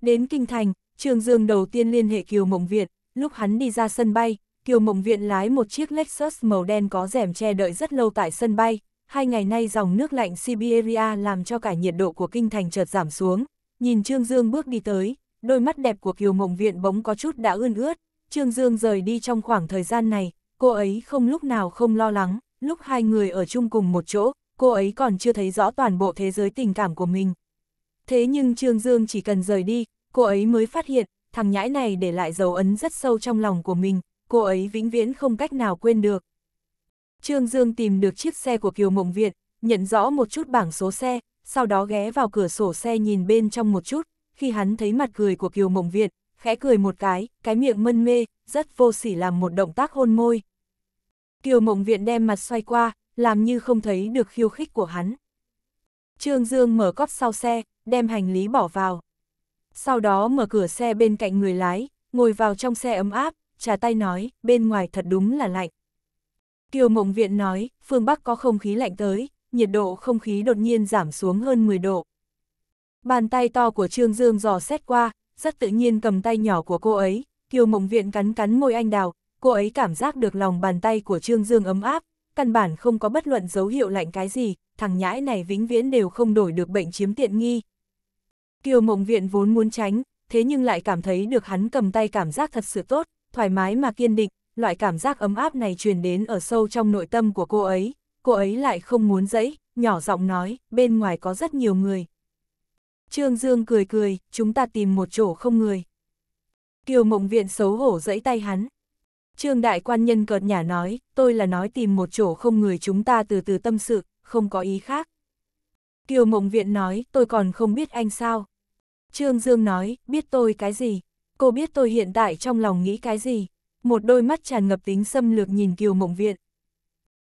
Đến Kinh Thành, Trương Dương đầu tiên liên hệ Kiều Mộng Viện, lúc hắn đi ra sân bay, Kiều Mộng Viện lái một chiếc Lexus màu đen có rèm che đợi rất lâu tại sân bay. Hai ngày nay dòng nước lạnh Siberia làm cho cả nhiệt độ của kinh thành chợt giảm xuống. Nhìn Trương Dương bước đi tới, đôi mắt đẹp của Kiều Mộng Viện bóng có chút đã ươn ướt. Trương Dương rời đi trong khoảng thời gian này, cô ấy không lúc nào không lo lắng. Lúc hai người ở chung cùng một chỗ, cô ấy còn chưa thấy rõ toàn bộ thế giới tình cảm của mình. Thế nhưng Trương Dương chỉ cần rời đi, cô ấy mới phát hiện, thằng nhãi này để lại dấu ấn rất sâu trong lòng của mình, cô ấy vĩnh viễn không cách nào quên được. Trương Dương tìm được chiếc xe của Kiều Mộng viện nhận rõ một chút bảng số xe, sau đó ghé vào cửa sổ xe nhìn bên trong một chút, khi hắn thấy mặt cười của Kiều Mộng viện khẽ cười một cái, cái miệng mân mê, rất vô sỉ làm một động tác hôn môi. Kiều Mộng Viện đem mặt xoay qua, làm như không thấy được khiêu khích của hắn. Trương Dương mở cóp sau xe, đem hành lý bỏ vào sau đó mở cửa xe bên cạnh người lái, ngồi vào trong xe ấm áp, trà tay nói, bên ngoài thật đúng là lạnh. Kiều Mộng Viện nói, phương Bắc có không khí lạnh tới, nhiệt độ không khí đột nhiên giảm xuống hơn 10 độ. Bàn tay to của Trương Dương dò xét qua, rất tự nhiên cầm tay nhỏ của cô ấy, Kiều Mộng Viện cắn cắn môi anh đào, cô ấy cảm giác được lòng bàn tay của Trương Dương ấm áp, căn bản không có bất luận dấu hiệu lạnh cái gì, thằng nhãi này vĩnh viễn đều không đổi được bệnh chiếm tiện nghi, Kiều Mộng Viện vốn muốn tránh, thế nhưng lại cảm thấy được hắn cầm tay cảm giác thật sự tốt, thoải mái mà kiên định, loại cảm giác ấm áp này truyền đến ở sâu trong nội tâm của cô ấy, cô ấy lại không muốn dẫy, nhỏ giọng nói, bên ngoài có rất nhiều người. Trương Dương cười cười, chúng ta tìm một chỗ không người. Kiều Mộng Viện xấu hổ dẫy tay hắn. Trương Đại Quan Nhân cợt nhả nói, tôi là nói tìm một chỗ không người chúng ta từ từ tâm sự, không có ý khác. Kiều Mộng Viện nói, tôi còn không biết anh sao. Trương Dương nói, biết tôi cái gì? Cô biết tôi hiện tại trong lòng nghĩ cái gì? Một đôi mắt tràn ngập tính xâm lược nhìn Kiều Mộng Viện.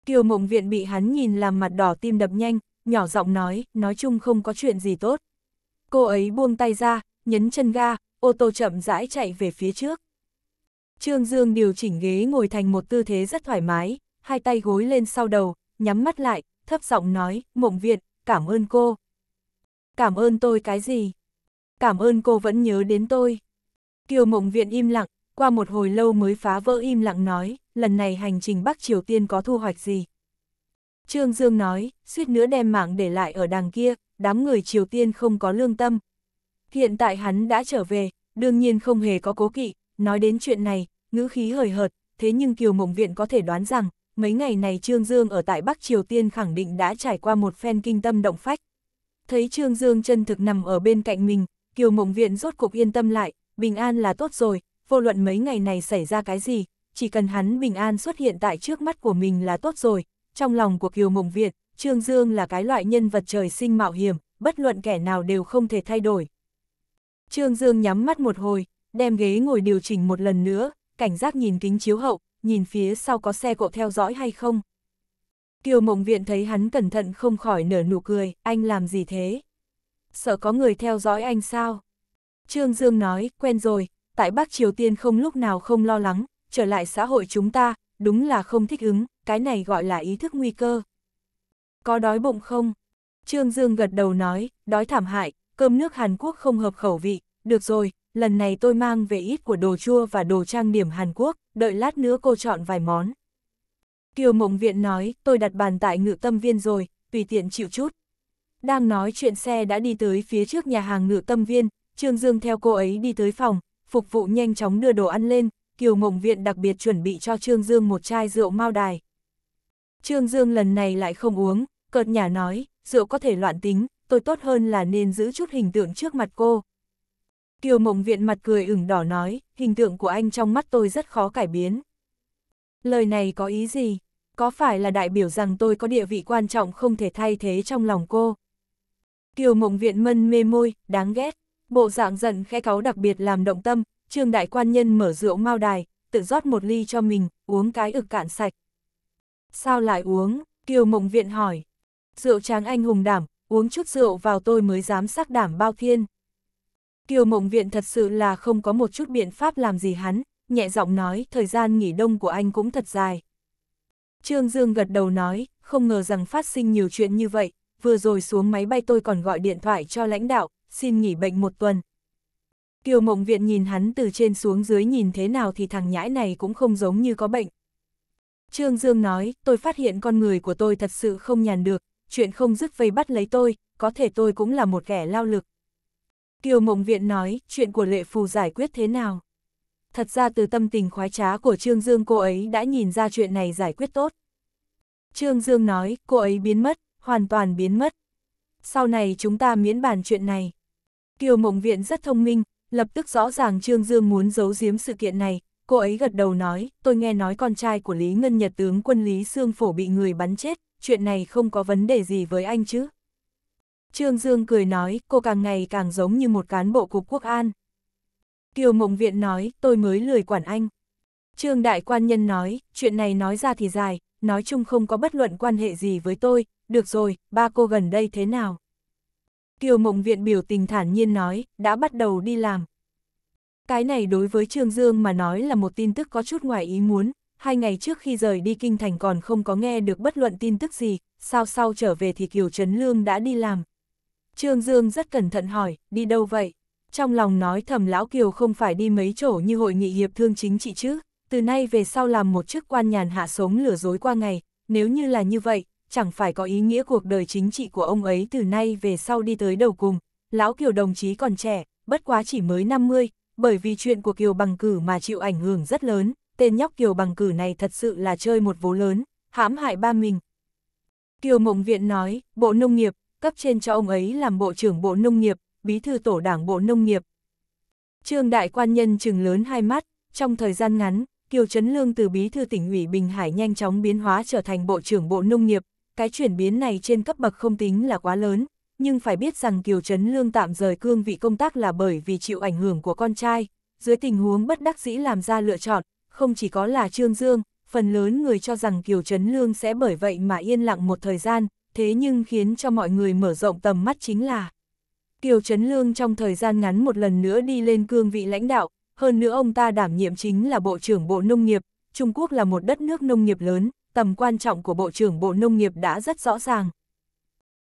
Kiều Mộng Viện bị hắn nhìn làm mặt đỏ tim đập nhanh, nhỏ giọng nói, nói chung không có chuyện gì tốt. Cô ấy buông tay ra, nhấn chân ga, ô tô chậm rãi chạy về phía trước. Trương Dương điều chỉnh ghế ngồi thành một tư thế rất thoải mái, hai tay gối lên sau đầu, nhắm mắt lại, thấp giọng nói, Mộng Viện, cảm ơn cô. Cảm ơn tôi cái gì? Cảm ơn cô vẫn nhớ đến tôi. Kiều Mộng Viện im lặng, qua một hồi lâu mới phá vỡ im lặng nói, lần này hành trình Bắc Triều Tiên có thu hoạch gì? Trương Dương nói, suýt nữa đem mạng để lại ở đằng kia, đám người Triều Tiên không có lương tâm. Hiện tại hắn đã trở về, đương nhiên không hề có cố kỵ, nói đến chuyện này, ngữ khí hời hợt, thế nhưng Kiều Mộng Viện có thể đoán rằng, mấy ngày này Trương Dương ở tại Bắc Triều Tiên khẳng định đã trải qua một phen kinh tâm động phách. Thấy Trương Dương chân thực nằm ở bên cạnh mình, Kiều Mộng Viện rốt cục yên tâm lại, bình an là tốt rồi, vô luận mấy ngày này xảy ra cái gì, chỉ cần hắn bình an xuất hiện tại trước mắt của mình là tốt rồi. Trong lòng của Kiều Mộng Viện, Trương Dương là cái loại nhân vật trời sinh mạo hiểm, bất luận kẻ nào đều không thể thay đổi. Trương Dương nhắm mắt một hồi, đem ghế ngồi điều chỉnh một lần nữa, cảnh giác nhìn kính chiếu hậu, nhìn phía sau có xe cộ theo dõi hay không. Kiều Mộng Viện thấy hắn cẩn thận không khỏi nở nụ cười, anh làm gì thế? Sợ có người theo dõi anh sao? Trương Dương nói, quen rồi, tại Bắc Triều Tiên không lúc nào không lo lắng, trở lại xã hội chúng ta, đúng là không thích ứng, cái này gọi là ý thức nguy cơ. Có đói bụng không? Trương Dương gật đầu nói, đói thảm hại, cơm nước Hàn Quốc không hợp khẩu vị, được rồi, lần này tôi mang về ít của đồ chua và đồ trang điểm Hàn Quốc, đợi lát nữa cô chọn vài món. Kiều Mộng Viện nói, tôi đặt bàn tại ngự tâm viên rồi, tùy tiện chịu chút. Đang nói chuyện xe đã đi tới phía trước nhà hàng ngự tâm viên, Trương Dương theo cô ấy đi tới phòng, phục vụ nhanh chóng đưa đồ ăn lên, Kiều Mộng Viện đặc biệt chuẩn bị cho Trương Dương một chai rượu mao đài. Trương Dương lần này lại không uống, cợt nhà nói, rượu có thể loạn tính, tôi tốt hơn là nên giữ chút hình tượng trước mặt cô. Kiều mộng viện mặt cười ửng đỏ nói, hình tượng của anh trong mắt tôi rất khó cải biến. Lời này có ý gì? Có phải là đại biểu rằng tôi có địa vị quan trọng không thể thay thế trong lòng cô? Kiều mộng viện mân mê môi, đáng ghét. Bộ dạng giận khẽ cáo đặc biệt làm động tâm, trương đại quan nhân mở rượu mao đài, tự rót một ly cho mình, uống cái ực cạn sạch. Sao lại uống? Kiều mộng viện hỏi. Rượu tráng anh hùng đảm, uống chút rượu vào tôi mới dám sắc đảm bao thiên. Kiều Mộng Viện thật sự là không có một chút biện pháp làm gì hắn, nhẹ giọng nói thời gian nghỉ đông của anh cũng thật dài. Trương Dương gật đầu nói, không ngờ rằng phát sinh nhiều chuyện như vậy, vừa rồi xuống máy bay tôi còn gọi điện thoại cho lãnh đạo, xin nghỉ bệnh một tuần. Kiều Mộng Viện nhìn hắn từ trên xuống dưới nhìn thế nào thì thằng nhãi này cũng không giống như có bệnh. Trương Dương nói, tôi phát hiện con người của tôi thật sự không nhàn được, chuyện không dứt vây bắt lấy tôi, có thể tôi cũng là một kẻ lao lực. Kiều Mộng Viện nói, chuyện của Lệ Phù giải quyết thế nào? Thật ra từ tâm tình khoái trá của Trương Dương cô ấy đã nhìn ra chuyện này giải quyết tốt. Trương Dương nói, cô ấy biến mất, hoàn toàn biến mất. Sau này chúng ta miễn bàn chuyện này. Kiều Mộng Viện rất thông minh, lập tức rõ ràng Trương Dương muốn giấu giếm sự kiện này. Cô ấy gật đầu nói, tôi nghe nói con trai của Lý Ngân Nhật tướng quân Lý Sương Phổ bị người bắn chết, chuyện này không có vấn đề gì với anh chứ. Trương Dương cười nói, cô càng ngày càng giống như một cán bộ cục quốc an. Kiều Mộng Viện nói, tôi mới lười quản anh. Trương Đại Quan Nhân nói, chuyện này nói ra thì dài, nói chung không có bất luận quan hệ gì với tôi, được rồi, ba cô gần đây thế nào? Kiều Mộng Viện biểu tình thản nhiên nói, đã bắt đầu đi làm. Cái này đối với Trương Dương mà nói là một tin tức có chút ngoài ý muốn, hai ngày trước khi rời đi Kinh Thành còn không có nghe được bất luận tin tức gì, sao sau trở về thì Kiều Trấn Lương đã đi làm, Trương Dương rất cẩn thận hỏi, đi đâu vậy? Trong lòng nói thầm Lão Kiều không phải đi mấy chỗ như hội nghị hiệp thương chính trị chứ, từ nay về sau làm một chức quan nhàn hạ sống lừa dối qua ngày, nếu như là như vậy, chẳng phải có ý nghĩa cuộc đời chính trị của ông ấy từ nay về sau đi tới đầu cùng. Lão Kiều đồng chí còn trẻ, bất quá chỉ mới 50, bởi vì chuyện của Kiều Bằng Cử mà chịu ảnh hưởng rất lớn, tên nhóc Kiều Bằng Cử này thật sự là chơi một vố lớn, hãm hại ba mình. Kiều Mộng Viện nói, Bộ Nông nghiệp, cấp trên cho ông ấy làm Bộ trưởng Bộ Nông nghiệp, Bí thư Tổ đảng Bộ Nông nghiệp. Trương Đại Quan Nhân chừng lớn hai mắt, trong thời gian ngắn, Kiều Trấn Lương từ Bí thư tỉnh ủy Bình Hải nhanh chóng biến hóa trở thành Bộ trưởng Bộ Nông nghiệp, cái chuyển biến này trên cấp bậc không tính là quá lớn, nhưng phải biết rằng Kiều Trấn Lương tạm rời cương vị công tác là bởi vì chịu ảnh hưởng của con trai, dưới tình huống bất đắc dĩ làm ra lựa chọn, không chỉ có là Trương Dương, phần lớn người cho rằng Kiều Trấn Lương sẽ bởi vậy mà yên lặng một thời gian, thế nhưng khiến cho mọi người mở rộng tầm mắt chính là Kiều Trấn Lương trong thời gian ngắn một lần nữa đi lên cương vị lãnh đạo, hơn nữa ông ta đảm nhiệm chính là Bộ trưởng Bộ Nông nghiệp, Trung Quốc là một đất nước nông nghiệp lớn, tầm quan trọng của Bộ trưởng Bộ Nông nghiệp đã rất rõ ràng.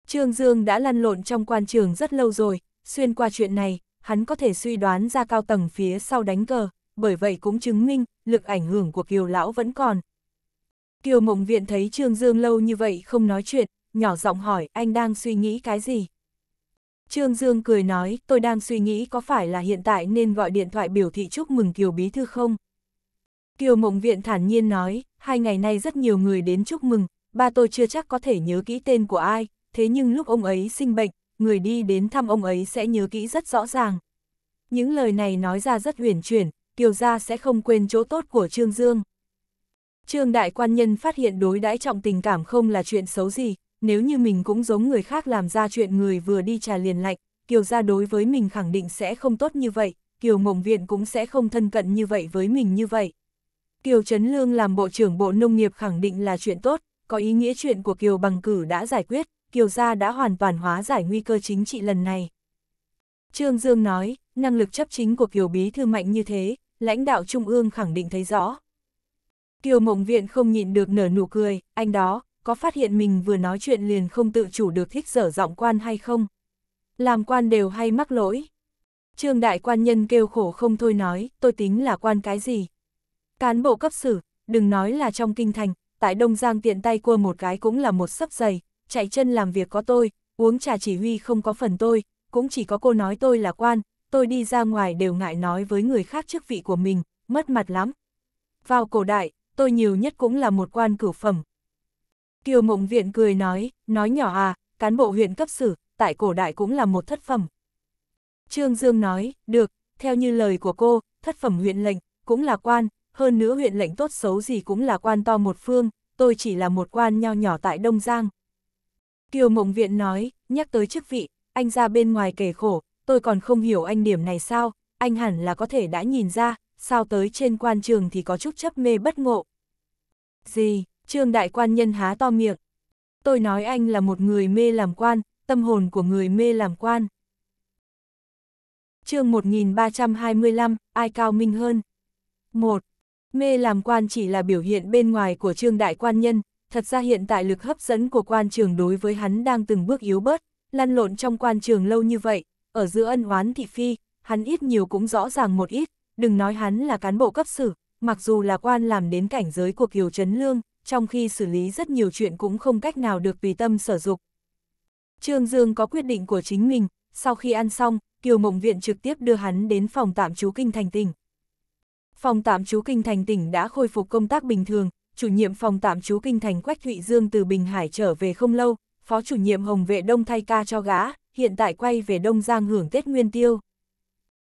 Trương Dương đã lăn lộn trong quan trường rất lâu rồi, xuyên qua chuyện này, hắn có thể suy đoán ra cao tầng phía sau đánh cờ, bởi vậy cũng chứng minh lực ảnh hưởng của Kiều Lão vẫn còn. Kiều Mộng Viện thấy Trương Dương lâu như vậy không nói chuyện, nhỏ giọng hỏi anh đang suy nghĩ cái gì. Trương Dương cười nói, tôi đang suy nghĩ có phải là hiện tại nên gọi điện thoại biểu thị chúc mừng Kiều Bí Thư không? Kiều Mộng Viện thản nhiên nói, hai ngày nay rất nhiều người đến chúc mừng, ba tôi chưa chắc có thể nhớ kỹ tên của ai, thế nhưng lúc ông ấy sinh bệnh, người đi đến thăm ông ấy sẽ nhớ kỹ rất rõ ràng. Những lời này nói ra rất huyền chuyển, Kiều gia sẽ không quên chỗ tốt của Trương Dương. Trương Đại Quan Nhân phát hiện đối đãi trọng tình cảm không là chuyện xấu gì, nếu như mình cũng giống người khác làm ra chuyện người vừa đi trà liền lạnh, Kiều gia đối với mình khẳng định sẽ không tốt như vậy, Kiều Mộng Viện cũng sẽ không thân cận như vậy với mình như vậy. Kiều Trấn Lương làm Bộ trưởng Bộ Nông nghiệp khẳng định là chuyện tốt, có ý nghĩa chuyện của Kiều Bằng Cử đã giải quyết, Kiều gia đã hoàn toàn hóa giải nguy cơ chính trị lần này. Trương Dương nói, năng lực chấp chính của Kiều Bí Thư mạnh như thế, lãnh đạo Trung ương khẳng định thấy rõ. Kiều Mộng Viện không nhịn được nở nụ cười, anh đó, có phát hiện mình vừa nói chuyện liền không tự chủ được thích dở giọng quan hay không? Làm quan đều hay mắc lỗi. Trương đại quan nhân kêu khổ không thôi nói, tôi tính là quan cái gì? Cán bộ cấp xử, đừng nói là trong kinh thành, tại Đông Giang tiện tay cua một cái cũng là một sấp giày, chạy chân làm việc có tôi, uống trà chỉ huy không có phần tôi, cũng chỉ có cô nói tôi là quan, tôi đi ra ngoài đều ngại nói với người khác chức vị của mình, mất mặt lắm. Vào cổ đại, tôi nhiều nhất cũng là một quan cửu phẩm, Kiều Mộng Viện cười nói, nói nhỏ à, cán bộ huyện cấp sử, tại cổ đại cũng là một thất phẩm. Trương Dương nói, được, theo như lời của cô, thất phẩm huyện lệnh, cũng là quan, hơn nữa huyện lệnh tốt xấu gì cũng là quan to một phương, tôi chỉ là một quan nho nhỏ tại Đông Giang. Kiều Mộng Viện nói, nhắc tới chức vị, anh ra bên ngoài kể khổ, tôi còn không hiểu anh điểm này sao, anh hẳn là có thể đã nhìn ra, sao tới trên quan trường thì có chút chấp mê bất ngộ. Gì? Trương đại quan nhân há to miệng. Tôi nói anh là một người mê làm quan, tâm hồn của người mê làm quan. chương 1325, ai cao minh hơn? 1. Mê làm quan chỉ là biểu hiện bên ngoài của trương đại quan nhân, thật ra hiện tại lực hấp dẫn của quan trường đối với hắn đang từng bước yếu bớt, lăn lộn trong quan trường lâu như vậy, ở giữa ân oán thị phi, hắn ít nhiều cũng rõ ràng một ít, đừng nói hắn là cán bộ cấp sử, mặc dù là quan làm đến cảnh giới của Kiều Trấn Lương, trong khi xử lý rất nhiều chuyện cũng không cách nào được vì tâm sở dục. Trương Dương có quyết định của chính mình, sau khi ăn xong, Kiều Mộng Viện trực tiếp đưa hắn đến phòng tạm trú kinh thành tỉnh. Phòng tạm trú kinh thành tỉnh đã khôi phục công tác bình thường, chủ nhiệm phòng tạm trú kinh thành Quách Thụy Dương từ Bình Hải trở về không lâu, phó chủ nhiệm Hồng Vệ Đông thay ca cho gã, hiện tại quay về Đông Giang hưởng Tết Nguyên Tiêu.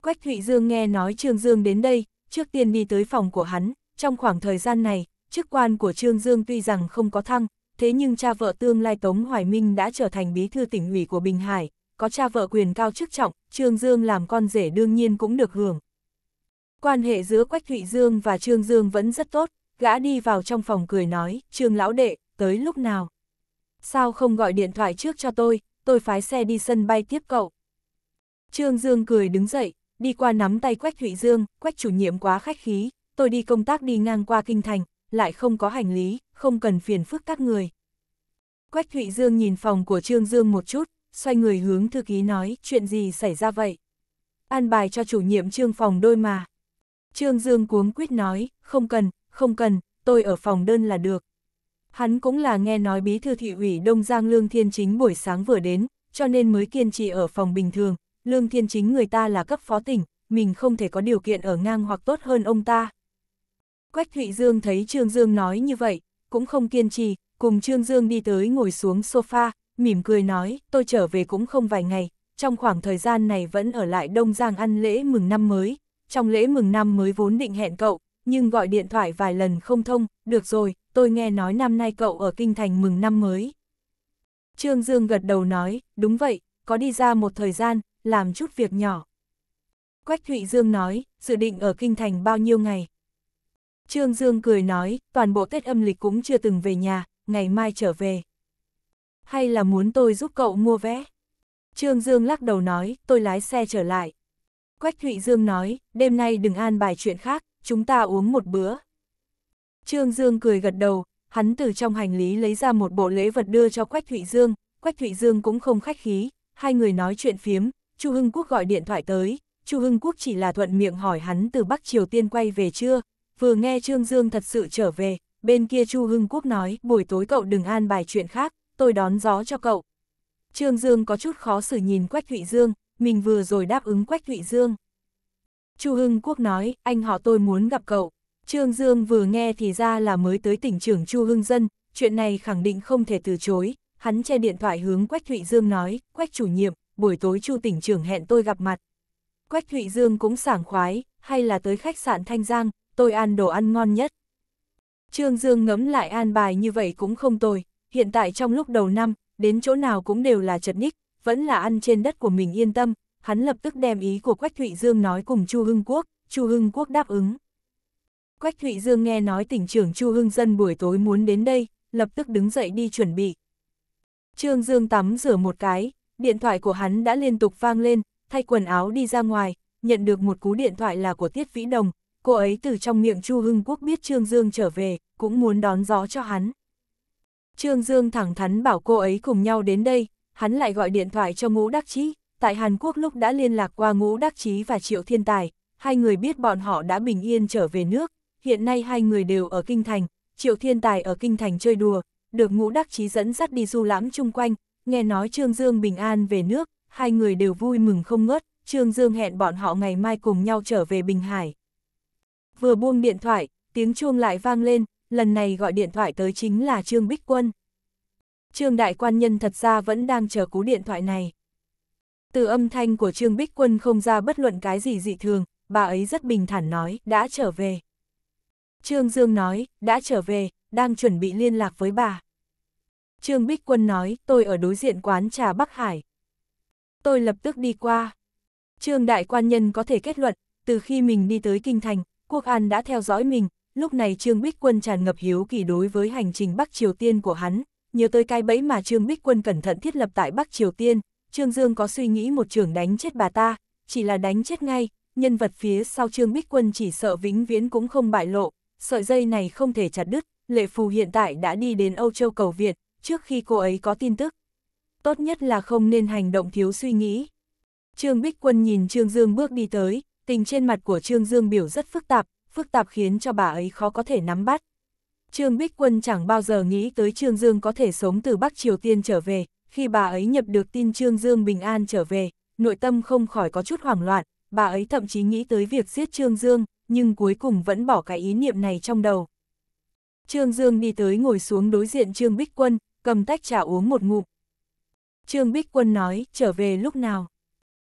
Quách Thụy Dương nghe nói Trương Dương đến đây, trước tiên đi tới phòng của hắn, trong khoảng thời gian này, chức quan của Trương Dương tuy rằng không có thăng, thế nhưng cha vợ tương lai Tống Hoài Minh đã trở thành bí thư tỉnh ủy của Bình Hải, có cha vợ quyền cao chức trọng, Trương Dương làm con rể đương nhiên cũng được hưởng. Quan hệ giữa Quách Thụy Dương và Trương Dương vẫn rất tốt, gã đi vào trong phòng cười nói, Trương lão đệ, tới lúc nào? Sao không gọi điện thoại trước cho tôi, tôi phái xe đi sân bay tiếp cậu. Trương Dương cười đứng dậy, đi qua nắm tay Quách Thụy Dương, Quách chủ nhiệm quá khách khí, tôi đi công tác đi ngang qua Kinh Thành, lại không có hành lý, không cần phiền phức các người. Quách Thụy Dương nhìn phòng của Trương Dương một chút, xoay người hướng thư ký nói chuyện gì xảy ra vậy. An bài cho chủ nhiệm trương phòng đôi mà. Trương Dương cuống quyết nói, không cần, không cần, tôi ở phòng đơn là được. Hắn cũng là nghe nói bí thư thị ủy Đông Giang Lương Thiên Chính buổi sáng vừa đến, cho nên mới kiên trì ở phòng bình thường. Lương Thiên Chính người ta là cấp phó tỉnh, mình không thể có điều kiện ở ngang hoặc tốt hơn ông ta. Quách Thụy Dương thấy Trương Dương nói như vậy, cũng không kiên trì, cùng Trương Dương đi tới ngồi xuống sofa, mỉm cười nói, tôi trở về cũng không vài ngày, trong khoảng thời gian này vẫn ở lại Đông Giang ăn lễ mừng năm mới, trong lễ mừng năm mới vốn định hẹn cậu, nhưng gọi điện thoại vài lần không thông, được rồi, tôi nghe nói năm nay cậu ở Kinh Thành mừng năm mới. Trương Dương gật đầu nói, đúng vậy, có đi ra một thời gian, làm chút việc nhỏ. Quách Thụy Dương nói, dự định ở Kinh Thành bao nhiêu ngày. Trương Dương cười nói, toàn bộ Tết âm lịch cũng chưa từng về nhà, ngày mai trở về. Hay là muốn tôi giúp cậu mua vé? Trương Dương lắc đầu nói, tôi lái xe trở lại. Quách Thụy Dương nói, đêm nay đừng an bài chuyện khác, chúng ta uống một bữa. Trương Dương cười gật đầu, hắn từ trong hành lý lấy ra một bộ lễ vật đưa cho Quách Thụy Dương, Quách Thụy Dương cũng không khách khí, hai người nói chuyện phiếm, Chu Hưng Quốc gọi điện thoại tới, Chu Hưng Quốc chỉ là thuận miệng hỏi hắn từ Bắc Triều Tiên quay về chưa, vừa nghe Trương Dương thật sự trở về, bên kia Chu Hưng Quốc nói, buổi tối cậu đừng an bài chuyện khác, tôi đón gió cho cậu. Trương Dương có chút khó xử nhìn Quách Thụy Dương, mình vừa rồi đáp ứng Quách Thụy Dương. Chu Hưng Quốc nói, anh họ tôi muốn gặp cậu. Trương Dương vừa nghe thì ra là mới tới tỉnh trưởng Chu Hưng Dân, chuyện này khẳng định không thể từ chối. Hắn che điện thoại hướng Quách Thụy Dương nói, Quách chủ nhiệm, buổi tối Chu tỉnh trưởng hẹn tôi gặp mặt. Quách Thụy Dương cũng sảng khoái, hay là tới khách sạn Thanh Giang, tôi ăn đồ ăn ngon nhất. Trương Dương ngấm lại an bài như vậy cũng không tồi, hiện tại trong lúc đầu năm, đến chỗ nào cũng đều là chật ních, vẫn là ăn trên đất của mình yên tâm, hắn lập tức đem ý của Quách Thụy Dương nói cùng Chu Hưng Quốc, Chu Hưng Quốc đáp ứng. Quách Thụy Dương nghe nói tỉnh trưởng Chu Hưng Dân buổi tối muốn đến đây, lập tức đứng dậy đi chuẩn bị. Trương Dương tắm rửa một cái, điện thoại của hắn đã liên tục vang lên, thay quần áo đi ra ngoài, nhận được một cú điện thoại là của Tiết Vĩ Đồng, cô ấy từ trong miệng Chu Hưng Quốc biết Trương Dương trở về, cũng muốn đón gió cho hắn. Trương Dương thẳng thắn bảo cô ấy cùng nhau đến đây, hắn lại gọi điện thoại cho Ngũ Đắc Chí, tại Hàn Quốc lúc đã liên lạc qua Ngũ Đắc Chí và Triệu Thiên Tài, hai người biết bọn họ đã bình yên trở về nước, hiện nay hai người đều ở Kinh Thành, Triệu Thiên Tài ở Kinh Thành chơi đùa, được Ngũ Đắc Chí dẫn dắt đi du lãm chung quanh, nghe nói Trương Dương bình an về nước, hai người đều vui mừng không ngớt, Trương Dương hẹn bọn họ ngày mai cùng nhau trở về Bình Hải. Vừa buông điện thoại, tiếng chuông lại vang lên, lần này gọi điện thoại tới chính là Trương Bích Quân. Trương Đại Quan Nhân thật ra vẫn đang chờ cú điện thoại này. Từ âm thanh của Trương Bích Quân không ra bất luận cái gì dị thường, bà ấy rất bình thản nói, đã trở về. Trương Dương nói, đã trở về, đang chuẩn bị liên lạc với bà. Trương Bích Quân nói, tôi ở đối diện quán trà Bắc Hải. Tôi lập tức đi qua. Trương Đại Quan Nhân có thể kết luận, từ khi mình đi tới Kinh Thành, Quốc An đã theo dõi mình, lúc này Trương Bích Quân tràn ngập hiếu kỳ đối với hành trình Bắc Triều Tiên của hắn, nhớ tới cái bẫy mà Trương Bích Quân cẩn thận thiết lập tại Bắc Triều Tiên, Trương Dương có suy nghĩ một trường đánh chết bà ta, chỉ là đánh chết ngay, nhân vật phía sau Trương Bích Quân chỉ sợ vĩnh viễn cũng không bại lộ, sợi dây này không thể chặt đứt, Lệ Phù hiện tại đã đi đến Âu Châu cầu viện. trước khi cô ấy có tin tức. Tốt nhất là không nên hành động thiếu suy nghĩ. Trương Bích Quân nhìn Trương Dương bước đi tới, tình trên mặt của Trương Dương biểu rất phức tạp, phức tạp khiến cho bà ấy khó có thể nắm bắt. Trương Bích Quân chẳng bao giờ nghĩ tới Trương Dương có thể sống từ Bắc Triều Tiên trở về, khi bà ấy nhập được tin Trương Dương bình an trở về, nội tâm không khỏi có chút hoảng loạn, bà ấy thậm chí nghĩ tới việc giết Trương Dương, nhưng cuối cùng vẫn bỏ cái ý niệm này trong đầu. Trương Dương đi tới ngồi xuống đối diện Trương Bích Quân, cầm tách trà uống một ngụm. Trương Bích Quân nói, trở về lúc nào?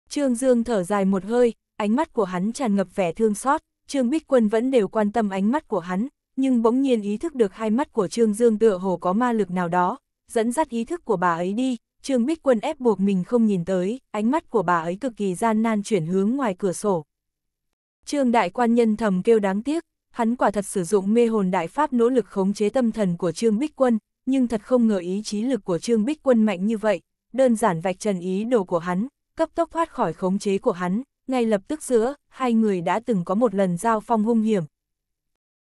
Trương Dương thở dài một hơi, ánh mắt của hắn tràn ngập vẻ thương xót, Trương Bích Quân vẫn đều quan tâm ánh mắt của hắn, nhưng bỗng nhiên ý thức được hai mắt của Trương Dương tựa hồ có ma lực nào đó, dẫn dắt ý thức của bà ấy đi, Trương Bích Quân ép buộc mình không nhìn tới, ánh mắt của bà ấy cực kỳ gian nan chuyển hướng ngoài cửa sổ. Trương Đại Quan Nhân thầm kêu đáng tiếc, hắn quả thật sử dụng mê hồn đại pháp nỗ lực khống chế tâm thần của Trương Bích Quân, nhưng thật không ngờ ý chí lực của Trương Bích Quân mạnh như vậy, đơn giản vạch trần ý đồ của hắn, cấp tốc thoát khỏi khống chế của hắn, ngay lập tức giữa, hai người đã từng có một lần giao phong hung hiểm.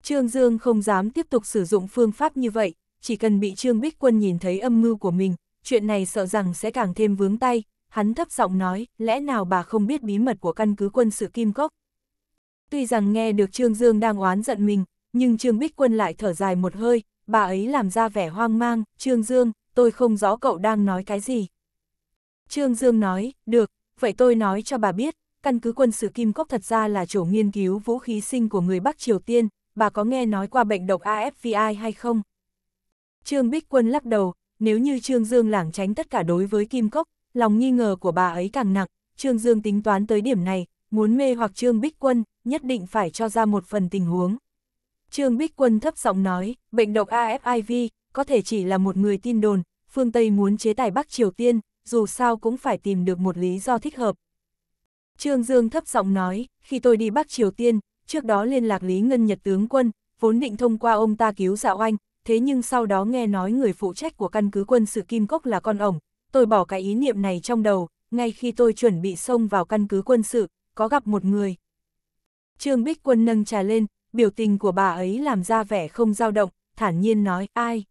Trương Dương không dám tiếp tục sử dụng phương pháp như vậy, chỉ cần bị Trương Bích Quân nhìn thấy âm mưu của mình, chuyện này sợ rằng sẽ càng thêm vướng tay, hắn thấp giọng nói, lẽ nào bà không biết bí mật của căn cứ quân sự Kim Cốc? Tuy rằng nghe được Trương Dương đang oán giận mình, nhưng Trương Bích Quân lại thở dài một hơi, bà ấy làm ra vẻ hoang mang, Trương Dương, tôi không rõ cậu đang nói cái gì. Trương Dương nói, được, vậy tôi nói cho bà biết, căn cứ quân sự Kim Cốc thật ra là chỗ nghiên cứu vũ khí sinh của người Bắc Triều Tiên, bà có nghe nói qua bệnh độc AFVI hay không? Trương Bích Quân lắc đầu, nếu như Trương Dương lảng tránh tất cả đối với Kim Cốc, lòng nghi ngờ của bà ấy càng nặng, Trương Dương tính toán tới điểm này, muốn mê hoặc Trương Bích Quân, nhất định phải cho ra một phần tình huống. Trương Bích Quân thấp giọng nói, bệnh độc AFIV có thể chỉ là một người tin đồn, phương Tây muốn chế tài Bắc Triều Tiên, dù sao cũng phải tìm được một lý do thích hợp, Trương Dương thấp giọng nói, khi tôi đi Bắc Triều Tiên, trước đó liên lạc Lý Ngân Nhật tướng quân, vốn định thông qua ông ta cứu dạo anh, thế nhưng sau đó nghe nói người phụ trách của căn cứ quân sự Kim Cốc là con ổng, tôi bỏ cái ý niệm này trong đầu, ngay khi tôi chuẩn bị xông vào căn cứ quân sự, có gặp một người. Trương Bích Quân nâng trà lên, biểu tình của bà ấy làm ra vẻ không dao động, thản nhiên nói, ai?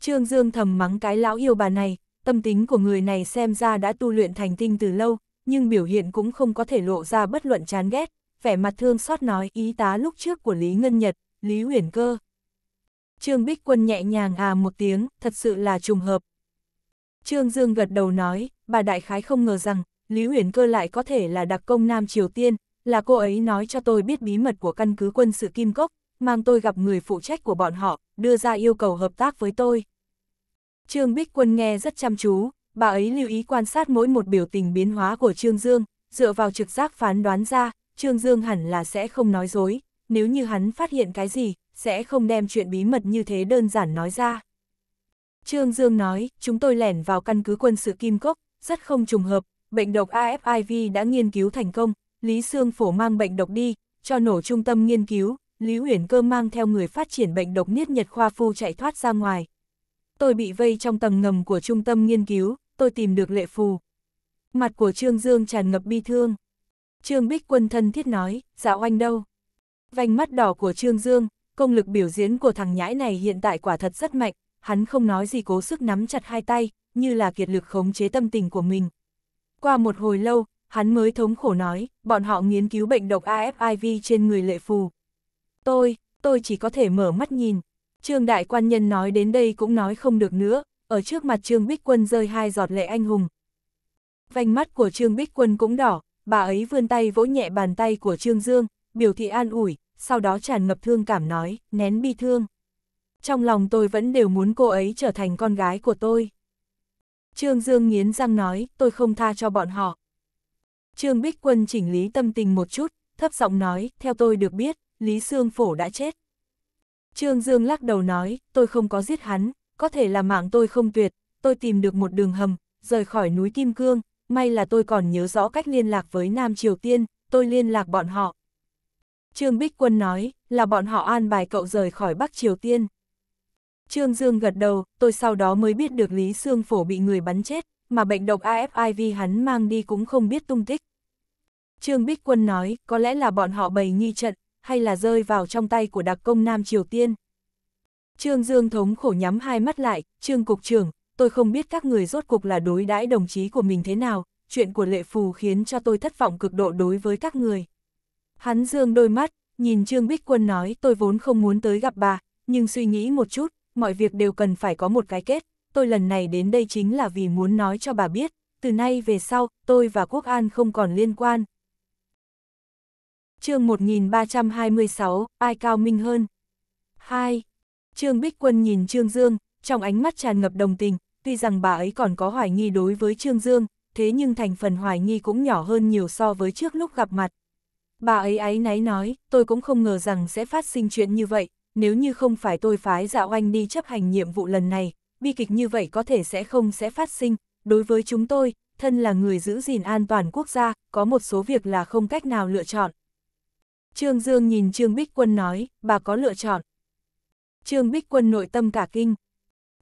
Trương Dương thầm mắng cái lão yêu bà này, tâm tính của người này xem ra đã tu luyện thành tinh từ lâu, nhưng biểu hiện cũng không có thể lộ ra bất luận chán ghét, vẻ mặt thương xót nói ý tá lúc trước của Lý Ngân Nhật, Lý Huyền Cơ. Trương Bích Quân nhẹ nhàng à một tiếng, thật sự là trùng hợp. Trương Dương gật đầu nói, bà Đại Khái không ngờ rằng, Lý Huyền Cơ lại có thể là đặc công Nam Triều Tiên, là cô ấy nói cho tôi biết bí mật của căn cứ quân sự Kim Cốc, mang tôi gặp người phụ trách của bọn họ, đưa ra yêu cầu hợp tác với tôi. Trương Bích Quân nghe rất chăm chú, bà ấy lưu ý quan sát mỗi một biểu tình biến hóa của Trương Dương, dựa vào trực giác phán đoán ra, Trương Dương hẳn là sẽ không nói dối, nếu như hắn phát hiện cái gì, sẽ không đem chuyện bí mật như thế đơn giản nói ra. Trương Dương nói, chúng tôi lẻn vào căn cứ quân sự Kim Cốc, rất không trùng hợp, bệnh độc AFIV đã nghiên cứu thành công, Lý Sương Phổ mang bệnh độc đi, cho nổ trung tâm nghiên cứu, Lý Uyển Cơ mang theo người phát triển bệnh độc niết nhật khoa phu chạy thoát ra ngoài. Tôi bị vây trong tầng ngầm của trung tâm nghiên cứu, tôi tìm được lệ phù. Mặt của Trương Dương tràn ngập bi thương. Trương Bích Quân thân thiết nói, dạo oanh đâu. Vành mắt đỏ của Trương Dương, công lực biểu diễn của thằng nhãi này hiện tại quả thật rất mạnh, hắn không nói gì cố sức nắm chặt hai tay, như là kiệt lực khống chế tâm tình của mình. Qua một hồi lâu, hắn mới thống khổ nói, bọn họ nghiên cứu bệnh độc AFIV trên người lệ phù. Tôi, tôi chỉ có thể mở mắt nhìn. Trương đại quan nhân nói đến đây cũng nói không được nữa, ở trước mặt Trương Bích Quân rơi hai giọt lệ anh hùng. Vành mắt của Trương Bích Quân cũng đỏ, bà ấy vươn tay vỗ nhẹ bàn tay của Trương Dương, biểu thị an ủi, sau đó tràn ngập thương cảm nói, nén bi thương. Trong lòng tôi vẫn đều muốn cô ấy trở thành con gái của tôi. Trương Dương nghiến răng nói, tôi không tha cho bọn họ. Trương Bích Quân chỉnh lý tâm tình một chút, thấp giọng nói, theo tôi được biết, Lý Sương Phổ đã chết. Trương Dương lắc đầu nói, tôi không có giết hắn, có thể là mạng tôi không tuyệt, tôi tìm được một đường hầm, rời khỏi núi Kim Cương, may là tôi còn nhớ rõ cách liên lạc với Nam Triều Tiên, tôi liên lạc bọn họ. Trương Bích Quân nói, là bọn họ an bài cậu rời khỏi Bắc Triều Tiên. Trương Dương gật đầu, tôi sau đó mới biết được Lý Sương Phổ bị người bắn chết, mà bệnh độc AFIV hắn mang đi cũng không biết tung tích. Trương Bích Quân nói, có lẽ là bọn họ bày nghi trận, hay là rơi vào trong tay của đặc công Nam Triều Tiên. Trương Dương thống khổ nhắm hai mắt lại, Trương Cục trưởng, tôi không biết các người rốt cục là đối đãi đồng chí của mình thế nào, chuyện của lệ phù khiến cho tôi thất vọng cực độ đối với các người. Hắn dương đôi mắt, nhìn Trương Bích Quân nói tôi vốn không muốn tới gặp bà, nhưng suy nghĩ một chút, mọi việc đều cần phải có một cái kết, tôi lần này đến đây chính là vì muốn nói cho bà biết, từ nay về sau, tôi và Quốc An không còn liên quan. chương 1326, ai cao minh hơn? 2. Trương Bích Quân nhìn Trương Dương, trong ánh mắt tràn ngập đồng tình, tuy rằng bà ấy còn có hoài nghi đối với Trương Dương, thế nhưng thành phần hoài nghi cũng nhỏ hơn nhiều so với trước lúc gặp mặt. Bà ấy ấy náy nói, tôi cũng không ngờ rằng sẽ phát sinh chuyện như vậy, nếu như không phải tôi phái Dạo Anh đi chấp hành nhiệm vụ lần này, bi kịch như vậy có thể sẽ không sẽ phát sinh, đối với chúng tôi, thân là người giữ gìn an toàn quốc gia, có một số việc là không cách nào lựa chọn. Trương Dương nhìn Trương Bích Quân nói, bà có lựa chọn. Trương Bích Quân nội tâm cả kinh.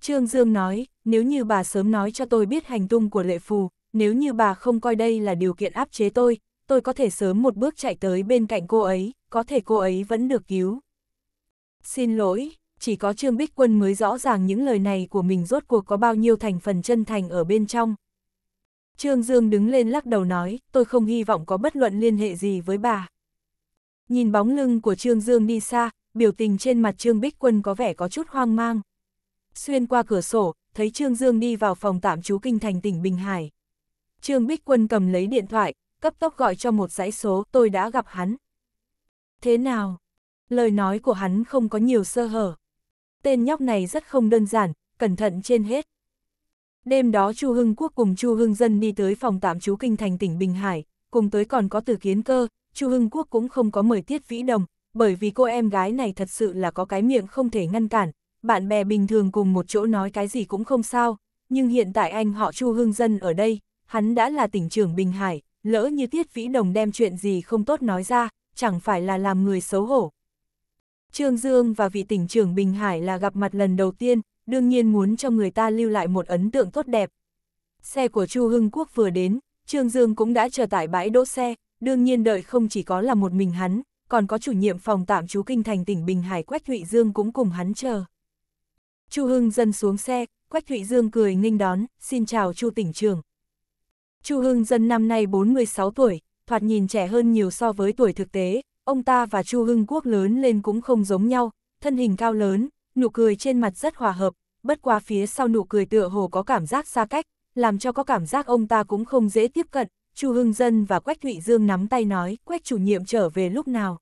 Trương Dương nói, nếu như bà sớm nói cho tôi biết hành tung của lệ phù, nếu như bà không coi đây là điều kiện áp chế tôi, tôi có thể sớm một bước chạy tới bên cạnh cô ấy, có thể cô ấy vẫn được cứu. Xin lỗi, chỉ có Trương Bích Quân mới rõ ràng những lời này của mình rốt cuộc có bao nhiêu thành phần chân thành ở bên trong. Trương Dương đứng lên lắc đầu nói, tôi không hy vọng có bất luận liên hệ gì với bà. Nhìn bóng lưng của Trương Dương đi xa, biểu tình trên mặt Trương Bích Quân có vẻ có chút hoang mang. Xuyên qua cửa sổ, thấy Trương Dương đi vào phòng tạm trú kinh thành tỉnh Bình Hải. Trương Bích Quân cầm lấy điện thoại, cấp tốc gọi cho một dãy số tôi đã gặp hắn. Thế nào? Lời nói của hắn không có nhiều sơ hở. Tên nhóc này rất không đơn giản, cẩn thận trên hết. Đêm đó Chu Hưng Quốc cùng Chu Hưng Dân đi tới phòng tạm trú kinh thành tỉnh Bình Hải, cùng tới còn có Từ Kiến Cơ, Chu Hưng Quốc cũng không có mời Tiết Vĩ Đồng, bởi vì cô em gái này thật sự là có cái miệng không thể ngăn cản, bạn bè bình thường cùng một chỗ nói cái gì cũng không sao, nhưng hiện tại anh họ Chu hưng Dân ở đây, hắn đã là tỉnh trưởng Bình Hải, lỡ như Tiết Vĩ Đồng đem chuyện gì không tốt nói ra, chẳng phải là làm người xấu hổ. Trương Dương và vị tỉnh trưởng Bình Hải là gặp mặt lần đầu tiên, đương nhiên muốn cho người ta lưu lại một ấn tượng tốt đẹp. Xe của Chu Hưng Quốc vừa đến, Trương Dương cũng đã chờ tại bãi đỗ xe, đương nhiên đợi không chỉ có là một mình hắn, còn có chủ nhiệm phòng tạm trú kinh thành tỉnh Bình Hải Quách Thụy Dương cũng cùng hắn chờ. Chu Hưng dân xuống xe, Quách Thụy Dương cười nghênh đón, xin chào Chu tỉnh trường. Chu Hưng dân năm nay 46 tuổi, thoạt nhìn trẻ hơn nhiều so với tuổi thực tế, ông ta và Chu Hưng Quốc lớn lên cũng không giống nhau, thân hình cao lớn, nụ cười trên mặt rất hòa hợp, bất qua phía sau nụ cười tựa hồ có cảm giác xa cách, làm cho có cảm giác ông ta cũng không dễ tiếp cận, Chu Hưng Dân và Quách Thụy Dương nắm tay nói, Quách chủ nhiệm trở về lúc nào.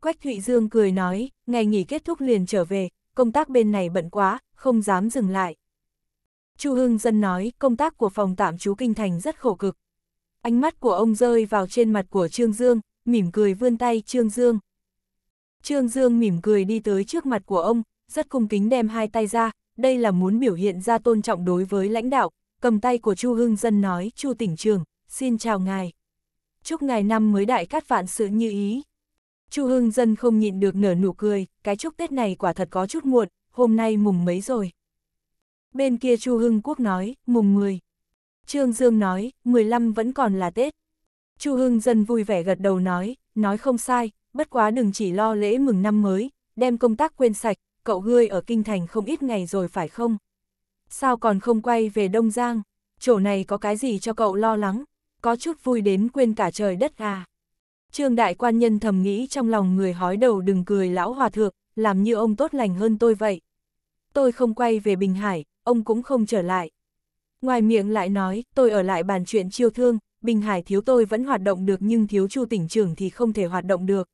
Quách Thụy Dương cười nói, ngày nghỉ kết thúc liền trở về, công tác bên này bận quá, không dám dừng lại. Chu Hưng Dân nói, công tác của phòng tạm trú Kinh Thành rất khổ cực. Ánh mắt của ông rơi vào trên mặt của Trương Dương, mỉm cười vươn tay Trương Dương. Trương Dương mỉm cười đi tới trước mặt của ông, rất cung kính đem hai tay ra, đây là muốn biểu hiện ra tôn trọng đối với lãnh đạo, cầm tay của Chu Hưng Dân nói, Chu tỉnh trường, xin chào ngài. Chúc ngài năm mới đại cát vạn sự như ý. Chu Hưng Dân không nhịn được nở nụ cười, cái chúc Tết này quả thật có chút muộn, hôm nay mùng mấy rồi. Bên kia Chu Hưng Quốc nói, mùng 10. Trương Dương nói, 15 vẫn còn là Tết. Chu Hưng Dân vui vẻ gật đầu nói, nói không sai, bất quá đừng chỉ lo lễ mừng năm mới, đem công tác quên sạch, cậu ngươi ở Kinh Thành không ít ngày rồi phải không? Sao còn không quay về Đông Giang? Chỗ này có cái gì cho cậu lo lắng? có chút vui đến quên cả trời đất à. Trương đại quan nhân thầm nghĩ trong lòng người hói đầu đừng cười lão hòa thượng, làm như ông tốt lành hơn tôi vậy. Tôi không quay về Bình Hải, ông cũng không trở lại. Ngoài miệng lại nói, tôi ở lại bàn chuyện chiêu thương, Bình Hải thiếu tôi vẫn hoạt động được nhưng thiếu chu tỉnh trưởng thì không thể hoạt động được.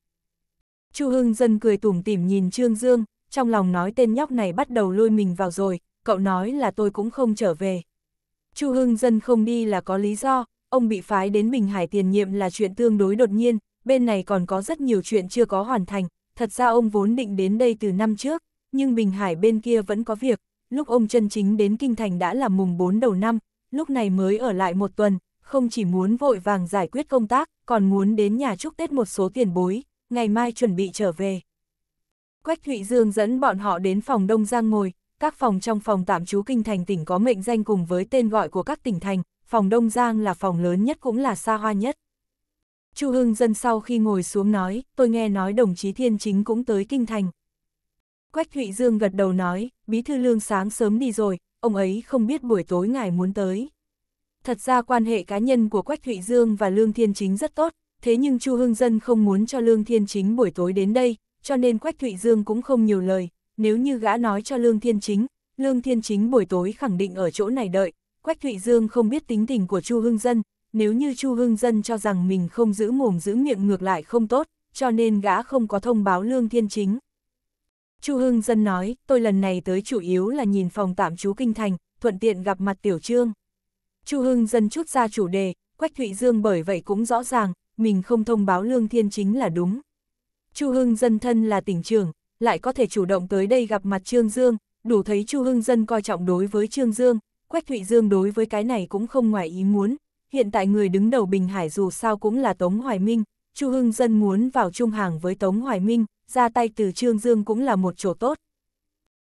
Chu Hưng dân cười tủm tỉm nhìn Trương Dương, trong lòng nói tên nhóc này bắt đầu lôi mình vào rồi, cậu nói là tôi cũng không trở về. Chu Hưng dân không đi là có lý do, ông bị phái đến Bình Hải tiền nhiệm là chuyện tương đối đột nhiên, bên này còn có rất nhiều chuyện chưa có hoàn thành, thật ra ông vốn định đến đây từ năm trước, nhưng Bình Hải bên kia vẫn có việc, lúc ông chân chính đến Kinh Thành đã là mùng 4 đầu năm, lúc này mới ở lại một tuần, không chỉ muốn vội vàng giải quyết công tác, còn muốn đến nhà chúc Tết một số tiền bối, ngày mai chuẩn bị trở về. Quách Thụy Dương dẫn bọn họ đến phòng Đông Giang ngồi, các phòng trong phòng tạm trú kinh thành tỉnh có mệnh danh cùng với tên gọi của các tỉnh thành, phòng Đông Giang là phòng lớn nhất cũng là xa hoa nhất. Chu Hưng Dân sau khi ngồi xuống nói, tôi nghe nói đồng chí Thiên Chính cũng tới Kinh Thành. Quách Thụy Dương gật đầu nói, Bí Thư Lương sáng sớm đi rồi, ông ấy không biết buổi tối ngài muốn tới. Thật ra quan hệ cá nhân của Quách Thụy Dương và Lương Thiên Chính rất tốt, thế nhưng Chu Hưng Dân không muốn cho Lương Thiên Chính buổi tối đến đây, cho nên Quách Thụy Dương cũng không nhiều lời, nếu như gã nói cho Lương Thiên Chính, Lương Thiên Chính buổi tối khẳng định ở chỗ này đợi, Quách Thụy Dương không biết tính tình của Chu Hưng Dân, nếu như Chu Hưng Dân cho rằng mình không giữ mồm giữ miệng ngược lại không tốt, cho nên gã không có thông báo Lương Thiên Chính. Chu Hưng Dân nói, tôi lần này tới chủ yếu là nhìn phòng tạm trú Kinh Thành, thuận tiện gặp mặt Tiểu Trương. Chu Hưng Dân chút ra chủ đề, Quách Thụy Dương bởi vậy cũng rõ ràng, mình không thông báo Lương Thiên Chính là đúng. Chu Hưng Dân thân là tỉnh trưởng, lại có thể chủ động tới đây gặp mặt Trương Dương, đủ thấy Chu Hưng Dân coi trọng đối với Trương Dương, Quách Thụy Dương đối với cái này cũng không ngoài ý muốn, hiện tại người đứng đầu Bình Hải dù sao cũng là Tống Hoài Minh, Chu Hưng Dân muốn vào trung hàng với Tống Hoài Minh, ra tay từ Trương Dương cũng là một chỗ tốt.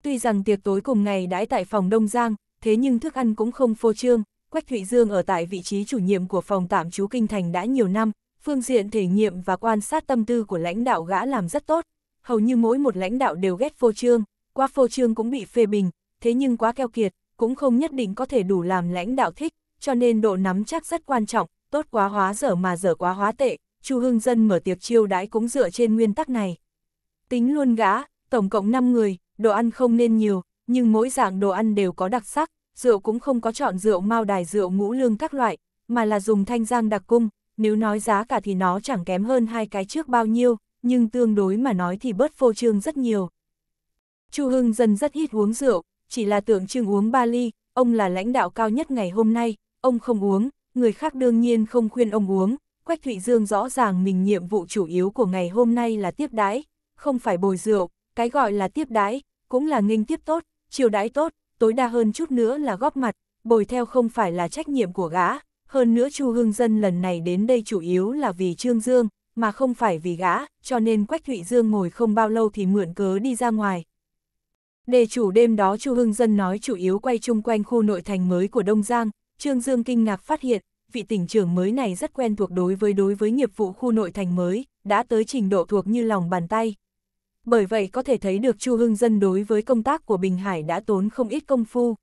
Tuy rằng tiệc tối cùng ngày đãi tại phòng Đông Giang, thế nhưng thức ăn cũng không phô trương, Quách Thụy Dương ở tại vị trí chủ nhiệm của phòng tạm trú Kinh Thành đã nhiều năm, phương diện thể nghiệm và quan sát tâm tư của lãnh đạo gã làm rất tốt, hầu như mỗi một lãnh đạo đều ghét phô trương, qua phô trương cũng bị phê bình, thế nhưng quá keo kiệt, cũng không nhất định có thể đủ làm lãnh đạo thích, cho nên độ nắm chắc rất quan trọng, tốt quá hóa dở mà dở quá hóa tệ, Chu Hưng Dân mở tiệc chiêu đãi cũng dựa trên nguyên tắc này. Tính luôn gã, tổng cộng 5 người, đồ ăn không nên nhiều, nhưng mỗi dạng đồ ăn đều có đặc sắc, rượu cũng không có chọn rượu mao đài rượu ngũ lương các loại, mà là dùng thanh giang đặc cung, nếu nói giá cả thì nó chẳng kém hơn hai cái trước bao nhiêu, nhưng tương đối mà nói thì bớt phô trương rất nhiều. Chu Hưng Dân rất ít uống rượu, chỉ là tượng trưng uống ba ly, ông là lãnh đạo cao nhất ngày hôm nay, ông không uống, người khác đương nhiên không khuyên ông uống, Quách Thụy Dương rõ ràng mình nhiệm vụ chủ yếu của ngày hôm nay là tiếp đái, không phải bồi rượu, cái gọi là tiếp đái, cũng là nghinh tiếp tốt, chiều đái tốt, tối đa hơn chút nữa là góp mặt, bồi theo không phải là trách nhiệm của gã, hơn nữa Chu Hương Dân lần này đến đây chủ yếu là vì Trương Dương, mà không phải vì gã, cho nên Quách Thụy Dương ngồi không bao lâu thì mượn cớ đi ra ngoài, Đề chủ đêm đó Chu Hưng Dân nói chủ yếu quay chung quanh khu nội thành mới của Đông Giang, Trương Dương kinh ngạc phát hiện, vị tỉnh trưởng mới này rất quen thuộc đối với đối với nghiệp vụ khu nội thành mới, đã tới trình độ thuộc như lòng bàn tay. Bởi vậy có thể thấy được Chu Hưng Dân đối với công tác của Bình Hải đã tốn không ít công phu.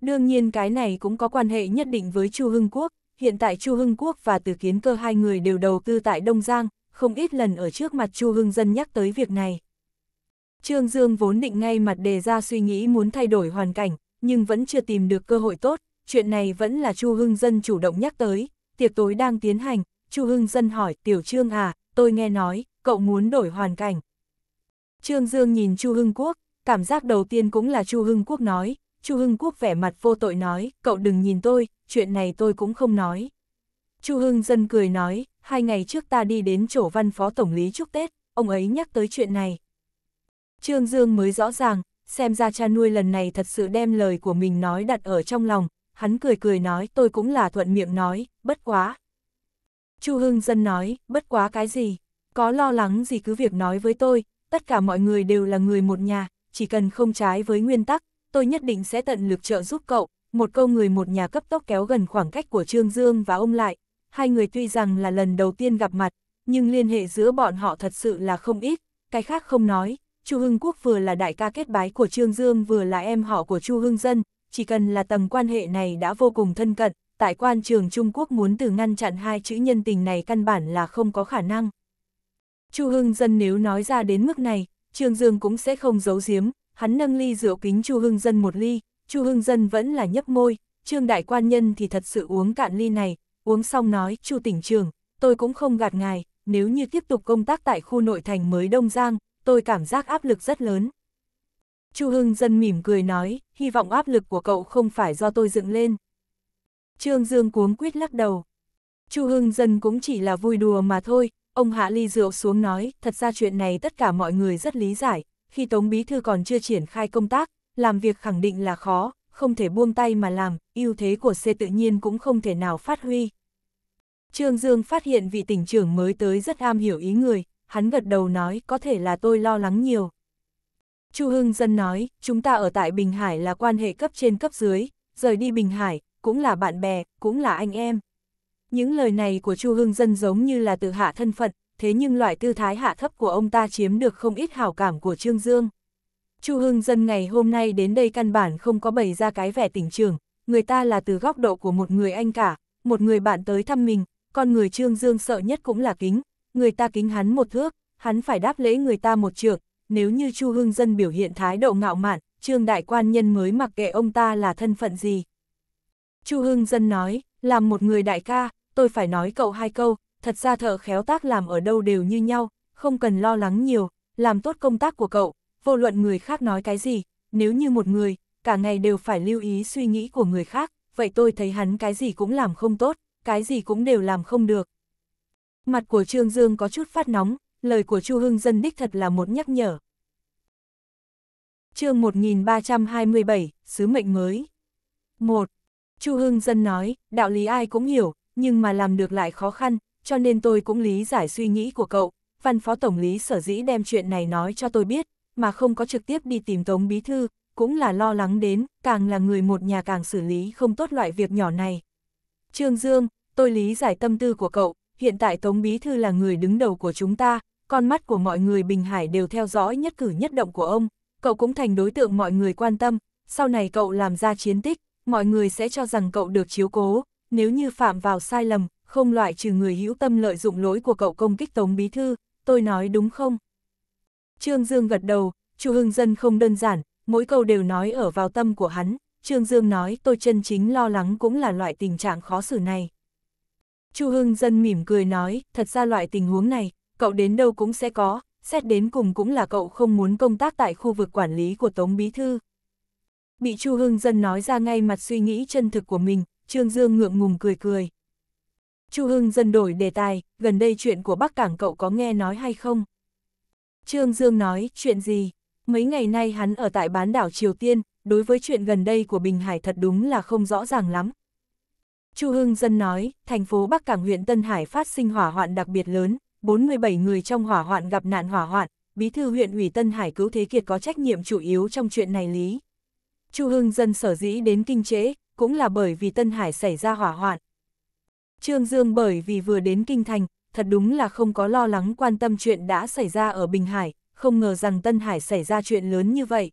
Đương nhiên cái này cũng có quan hệ nhất định với Chu Hưng Quốc, hiện tại Chu Hưng Quốc và Từ Kiến Cơ hai người đều đầu tư tại Đông Giang, không ít lần ở trước mặt Chu Hưng Dân nhắc tới việc này. Trương Dương vốn định ngay mặt đề ra suy nghĩ muốn thay đổi hoàn cảnh, nhưng vẫn chưa tìm được cơ hội tốt, chuyện này vẫn là Chu Hưng Dân chủ động nhắc tới, tiệc tối đang tiến hành, Chu Hưng Dân hỏi, Tiểu Trương à, tôi nghe nói, cậu muốn đổi hoàn cảnh. Trương Dương nhìn Chu Hưng Quốc, cảm giác đầu tiên cũng là Chu Hưng Quốc nói, Chu Hưng Quốc vẻ mặt vô tội nói, cậu đừng nhìn tôi, chuyện này tôi cũng không nói. Chu Hưng Dân cười nói, hai ngày trước ta đi đến chỗ văn phó tổng lý chúc Tết, ông ấy nhắc tới chuyện này. Trương Dương mới rõ ràng, xem ra cha nuôi lần này thật sự đem lời của mình nói đặt ở trong lòng, hắn cười cười nói tôi cũng là thuận miệng nói, bất quá. Chu Hưng Dân nói, bất quá cái gì, có lo lắng gì cứ việc nói với tôi, tất cả mọi người đều là người một nhà, chỉ cần không trái với nguyên tắc, tôi nhất định sẽ tận lực trợ giúp cậu, một câu người một nhà cấp tốc kéo gần khoảng cách của Trương Dương và ông lại, hai người tuy rằng là lần đầu tiên gặp mặt, nhưng liên hệ giữa bọn họ thật sự là không ít, cái khác không nói, Chu Hưng Quốc vừa là đại ca kết bái của Trương Dương vừa là em họ của Chu Hưng Dân, chỉ cần là tầng quan hệ này đã vô cùng thân cận, tại quan trường Trung Quốc muốn từ ngăn chặn hai chữ nhân tình này căn bản là không có khả năng. Chu Hưng Dân nếu nói ra đến mức này, Trương Dương cũng sẽ không giấu giếm, hắn nâng ly rượu kính Chu Hưng Dân một ly, Chu Hưng Dân vẫn là nhấp môi, Trương đại quan nhân thì thật sự uống cạn ly này, uống xong nói, Chu tỉnh trường, tôi cũng không gạt ngài, nếu như tiếp tục công tác tại khu nội thành mới Đông Giang, tôi cảm giác áp lực rất lớn. Chu Hưng dân mỉm cười nói, hy vọng áp lực của cậu không phải do tôi dựng lên. Trương Dương cuống quýt lắc đầu. Chu Hưng dân cũng chỉ là vui đùa mà thôi, ông hạ ly rượu xuống nói, thật ra chuyện này tất cả mọi người rất lý giải, khi Tống Bí Thư còn chưa triển khai công tác, làm việc khẳng định là khó, không thể buông tay mà làm, ưu thế của C tự nhiên cũng không thể nào phát huy. Trương Dương phát hiện vị tỉnh trưởng mới tới rất am hiểu ý người, hắn gật đầu nói có thể là tôi lo lắng nhiều. Chu Hưng Dân nói, chúng ta ở tại Bình Hải là quan hệ cấp trên cấp dưới, rời đi Bình Hải, cũng là bạn bè, cũng là anh em. Những lời này của Chu Hưng Dân giống như là tự hạ thân phận, thế nhưng loại tư thái hạ thấp của ông ta chiếm được không ít hảo cảm của Trương Dương. Chu Hưng Dân ngày hôm nay đến đây căn bản không có bày ra cái vẻ tỉnh trường, người ta là từ góc độ của một người anh cả, một người bạn tới thăm mình, con người Trương Dương sợ nhất cũng là kính, người ta kính hắn một thước, hắn phải đáp lễ người ta một trượng, nếu như Chu Hưng Dân biểu hiện thái độ ngạo mạn, Trương Đại Quan Nhân mới mặc kệ ông ta là thân phận gì. Chu Hưng Dân nói, làm một người đại ca, tôi phải nói cậu hai câu, thật ra thợ khéo tác làm ở đâu đều như nhau, không cần lo lắng nhiều, làm tốt công tác của cậu, vô luận người khác nói cái gì, nếu như một người, cả ngày đều phải lưu ý suy nghĩ của người khác, vậy tôi thấy hắn cái gì cũng làm không tốt, cái gì cũng đều làm không được, Mặt của Trương Dương có chút phát nóng, lời của Chu Hưng Dân đích thật là một nhắc nhở. chương 1327, Sứ mệnh mới 1. Chu Hưng Dân nói, đạo lý ai cũng hiểu, nhưng mà làm được lại khó khăn, cho nên tôi cũng lý giải suy nghĩ của cậu. Văn phó tổng lý sở dĩ đem chuyện này nói cho tôi biết, mà không có trực tiếp đi tìm Tống Bí Thư, cũng là lo lắng đến, càng là người một nhà càng xử lý không tốt loại việc nhỏ này. Trương Dương, tôi lý giải tâm tư của cậu, hiện tại Tống Bí Thư là người đứng đầu của chúng ta, con mắt của mọi người Bình Hải đều theo dõi nhất cử nhất động của ông, cậu cũng thành đối tượng mọi người quan tâm, sau này cậu làm ra chiến tích, mọi người sẽ cho rằng cậu được chiếu cố, nếu như phạm vào sai lầm, không loại trừ người hữu tâm lợi dụng lỗi của cậu công kích Tống Bí Thư, tôi nói đúng không? Trương Dương gật đầu, Chu Hưng Dân không đơn giản, mỗi câu đều nói ở vào tâm của hắn, Trương Dương nói tôi chân chính lo lắng cũng là loại tình trạng khó xử này. Chu Hưng Dân mỉm cười nói, thật ra loại tình huống này, cậu đến đâu cũng sẽ có, xét đến cùng cũng là cậu không muốn công tác tại khu vực quản lý của Tống Bí Thư. Bị Chu Hưng Dân nói ra ngay mặt suy nghĩ chân thực của mình, Trương Dương ngượng ngùng cười cười. Chu Hưng Dân đổi đề tài, gần đây chuyện của Bắc Cảng cậu có nghe nói hay không? Trương Dương nói, chuyện gì? Mấy ngày nay hắn ở tại bán đảo Triều Tiên, đối với chuyện gần đây của Bình Hải thật đúng là không rõ ràng lắm, Chu Hưng Dân nói, thành phố Bắc Cảng huyện Tân Hải phát sinh hỏa hoạn đặc biệt lớn, 47 người trong hỏa hoạn gặp nạn hỏa hoạn, bí thư huyện ủy Tân Hải Cứu Thế Kiệt có trách nhiệm chủ yếu trong chuyện này lý. Chu Hưng Dân sở dĩ đến kinh trễ, cũng là bởi vì Tân Hải xảy ra hỏa hoạn. Trương Dương bởi vì vừa đến kinh thành, thật đúng là không có lo lắng quan tâm chuyện đã xảy ra ở Bình Hải, không ngờ rằng Tân Hải xảy ra chuyện lớn như vậy.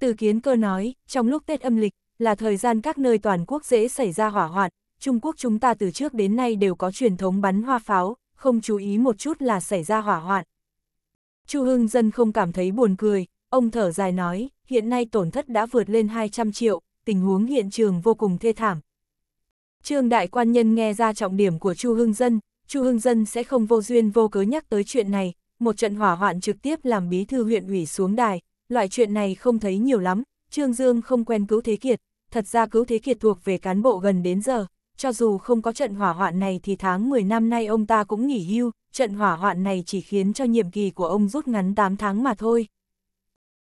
Từ kiến cơ nói, trong lúc Tết âm lịch, là thời gian các nơi toàn quốc dễ xảy ra hỏa hoạn, Trung Quốc chúng ta từ trước đến nay đều có truyền thống bắn hoa pháo, không chú ý một chút là xảy ra hỏa hoạn. Chu Hưng Dân không cảm thấy buồn cười, ông thở dài nói, hiện nay tổn thất đã vượt lên 200 triệu, tình huống hiện trường vô cùng thê thảm. Trương Đại Quan Nhân nghe ra trọng điểm của Chu Hưng Dân, Chu Hưng Dân sẽ không vô duyên vô cớ nhắc tới chuyện này, một trận hỏa hoạn trực tiếp làm bí thư huyện ủy xuống đài, loại chuyện này không thấy nhiều lắm, Trương Dương không quen cứu thế kiệt, thật ra cứu thế kiệt thuộc về cán bộ gần đến giờ, cho dù không có trận hỏa hoạn này thì tháng 10 năm nay ông ta cũng nghỉ hưu, trận hỏa hoạn này chỉ khiến cho nhiệm kỳ của ông rút ngắn 8 tháng mà thôi.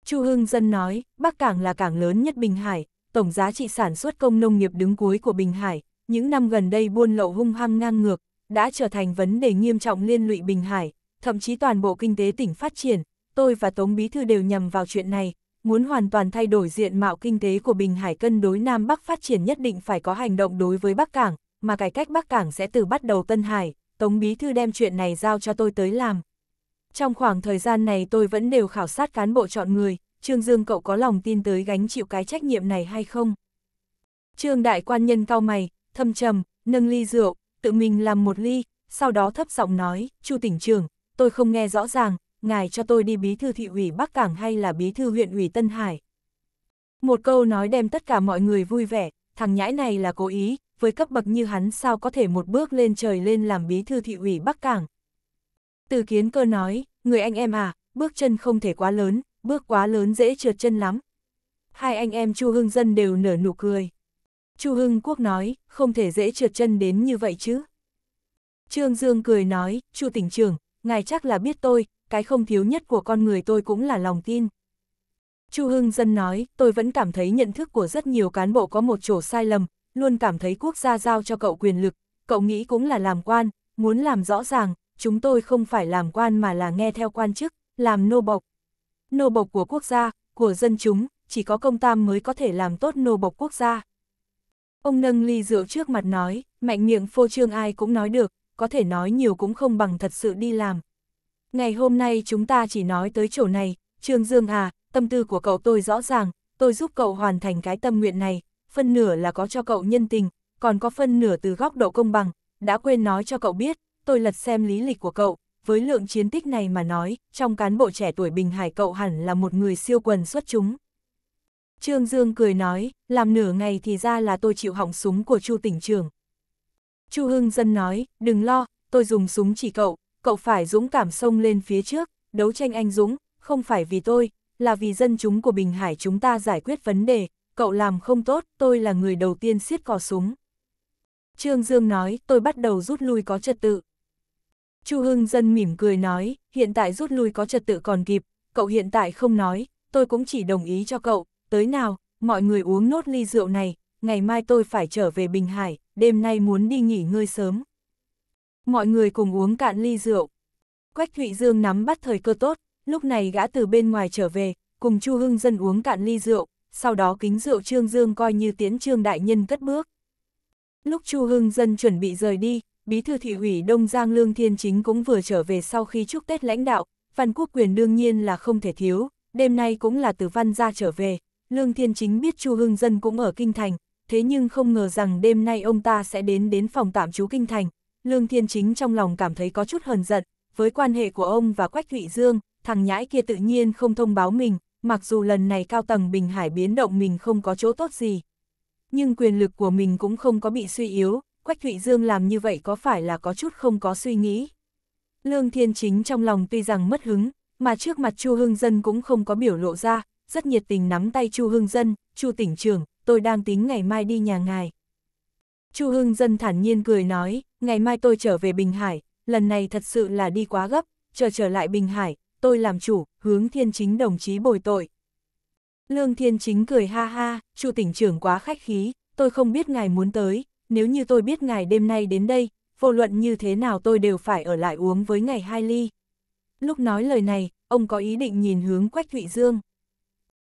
Chu Hưng Dân nói, Bắc Cảng là cảng lớn nhất Bình Hải, tổng giá trị sản xuất công nông nghiệp đứng cuối của Bình Hải, những năm gần đây buôn lậu hung hăng ngang ngược, đã trở thành vấn đề nghiêm trọng liên lụy Bình Hải, thậm chí toàn bộ kinh tế tỉnh phát triển, tôi và Tống Bí Thư đều nhầm vào chuyện này, muốn hoàn toàn thay đổi diện mạo kinh tế của Bình Hải cân đối Nam Bắc phát triển nhất định phải có hành động đối với Bắc Cảng, mà cải cách Bắc Cảng sẽ từ bắt đầu Tân Hải, Tống Bí Thư đem chuyện này giao cho tôi tới làm. Trong khoảng thời gian này tôi vẫn đều khảo sát cán bộ chọn người, Trương Dương cậu có lòng tin tới gánh chịu cái trách nhiệm này hay không? Trương Đại Quan Nhân cao mày, thâm trầm, nâng ly rượu, tự mình làm một ly, sau đó thấp giọng nói, Chu tỉnh trưởng, tôi không nghe rõ ràng, ngài cho tôi đi bí thư thị ủy Bắc Cảng hay là bí thư huyện ủy Tân Hải. Một câu nói đem tất cả mọi người vui vẻ, thằng nhãi này là cố ý, với cấp bậc như hắn sao có thể một bước lên trời lên làm bí thư thị ủy Bắc Cảng. Từ kiến cơ nói, người anh em à, bước chân không thể quá lớn, bước quá lớn dễ trượt chân lắm. Hai anh em Chu Hưng Dân đều nở nụ cười. Chu Hưng Quốc nói, không thể dễ trượt chân đến như vậy chứ. Trương Dương cười nói, Chu tỉnh trưởng, ngài chắc là biết tôi, cái không thiếu nhất của con người tôi cũng là lòng tin. Chu Hưng Dân nói, tôi vẫn cảm thấy nhận thức của rất nhiều cán bộ có một chỗ sai lầm, luôn cảm thấy quốc gia giao cho cậu quyền lực, cậu nghĩ cũng là làm quan, muốn làm rõ ràng, chúng tôi không phải làm quan mà là nghe theo quan chức, làm nô bộc. Nô bộc của quốc gia, của dân chúng, chỉ có công tam mới có thể làm tốt nô bộc quốc gia. Ông nâng ly rượu trước mặt nói, mạnh miệng phô trương ai cũng nói được, có thể nói nhiều cũng không bằng thật sự đi làm. Ngày hôm nay chúng ta chỉ nói tới chỗ này, Trương Dương à, tâm tư của cậu tôi rõ ràng, tôi giúp cậu hoàn thành cái tâm nguyện này, phân nửa là có cho cậu nhân tình, còn có phân nửa từ góc độ công bằng, đã quên nói cho cậu biết, tôi lật xem lý lịch của cậu, với lượng chiến tích này mà nói, trong cán bộ trẻ tuổi Bình Hải cậu hẳn là một người siêu quần xuất chúng. Trương Dương cười nói, làm nửa ngày thì ra là tôi chịu hỏng súng của Chu tỉnh trưởng. Chu Hưng Dân nói, đừng lo, tôi dùng súng chỉ cậu, cậu phải dũng cảm xông lên phía trước, đấu tranh anh dũng, không phải vì tôi, là vì dân chúng của Bình Hải chúng ta giải quyết vấn đề, cậu làm không tốt, tôi là người đầu tiên siết cò súng. Trương Dương nói, tôi bắt đầu rút lui có trật tự. Chu Hưng Dân mỉm cười nói, hiện tại rút lui có trật tự còn kịp, cậu hiện tại không nói, tôi cũng chỉ đồng ý cho cậu, tới nào, mọi người uống nốt ly rượu này, ngày mai tôi phải trở về Bình Hải, đêm nay muốn đi nghỉ ngơi sớm mọi người cùng uống cạn ly rượu. Quách Thụy Dương nắm bắt thời cơ tốt, lúc này gã từ bên ngoài trở về, cùng Chu Hưng dân uống cạn ly rượu, sau đó kính rượu Trương Dương coi như tiến Trương Đại Nhân cất bước. Lúc Chu Hưng dân chuẩn bị rời đi, Bí thư thị ủy Đông Giang Lương Thiên Chính cũng vừa trở về sau khi chúc Tết lãnh đạo, Văn Quốc Quyền đương nhiên là không thể thiếu, đêm nay cũng là từ Văn ra trở về, Lương Thiên Chính biết Chu Hưng dân cũng ở Kinh Thành, thế nhưng không ngờ rằng đêm nay ông ta sẽ đến đến phòng tạm trú Kinh Thành, Lương Thiên Chính trong lòng cảm thấy có chút hờn giận, với quan hệ của ông và Quách Thụy Dương, thằng nhãi kia tự nhiên không thông báo mình, mặc dù lần này cao tầng Bình Hải biến động mình không có chỗ tốt gì. Nhưng quyền lực của mình cũng không có bị suy yếu, Quách Thụy Dương làm như vậy có phải là có chút không có suy nghĩ. Lương Thiên Chính trong lòng tuy rằng mất hứng, mà trước mặt Chu Hưng Dân cũng không có biểu lộ ra, rất nhiệt tình nắm tay Chu Hưng Dân, Chu tỉnh trưởng, tôi đang tính ngày mai đi nhà ngài. Chu Hưng Dân thản nhiên cười nói, ngày mai tôi trở về Bình Hải, lần này thật sự là đi quá gấp, chờ trở lại Bình Hải, tôi làm chủ, hướng thiên chính đồng chí bồi tội. Lương thiên chính cười ha ha, chu tỉnh trưởng quá khách khí, tôi không biết ngài muốn tới, nếu như tôi biết ngài đêm nay đến đây, vô luận như thế nào tôi đều phải ở lại uống với ngài hai ly. Lúc nói lời này, ông có ý định nhìn hướng Quách Thụy Dương.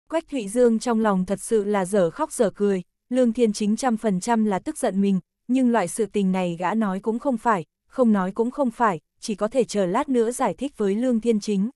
Quách Thụy Dương trong lòng thật sự là dở khóc dở cười, Lương Thiên Chính trăm phần trăm là tức giận mình, nhưng loại sự tình này gã nói cũng không phải, không nói cũng không phải, chỉ có thể chờ lát nữa giải thích với Lương Thiên Chính.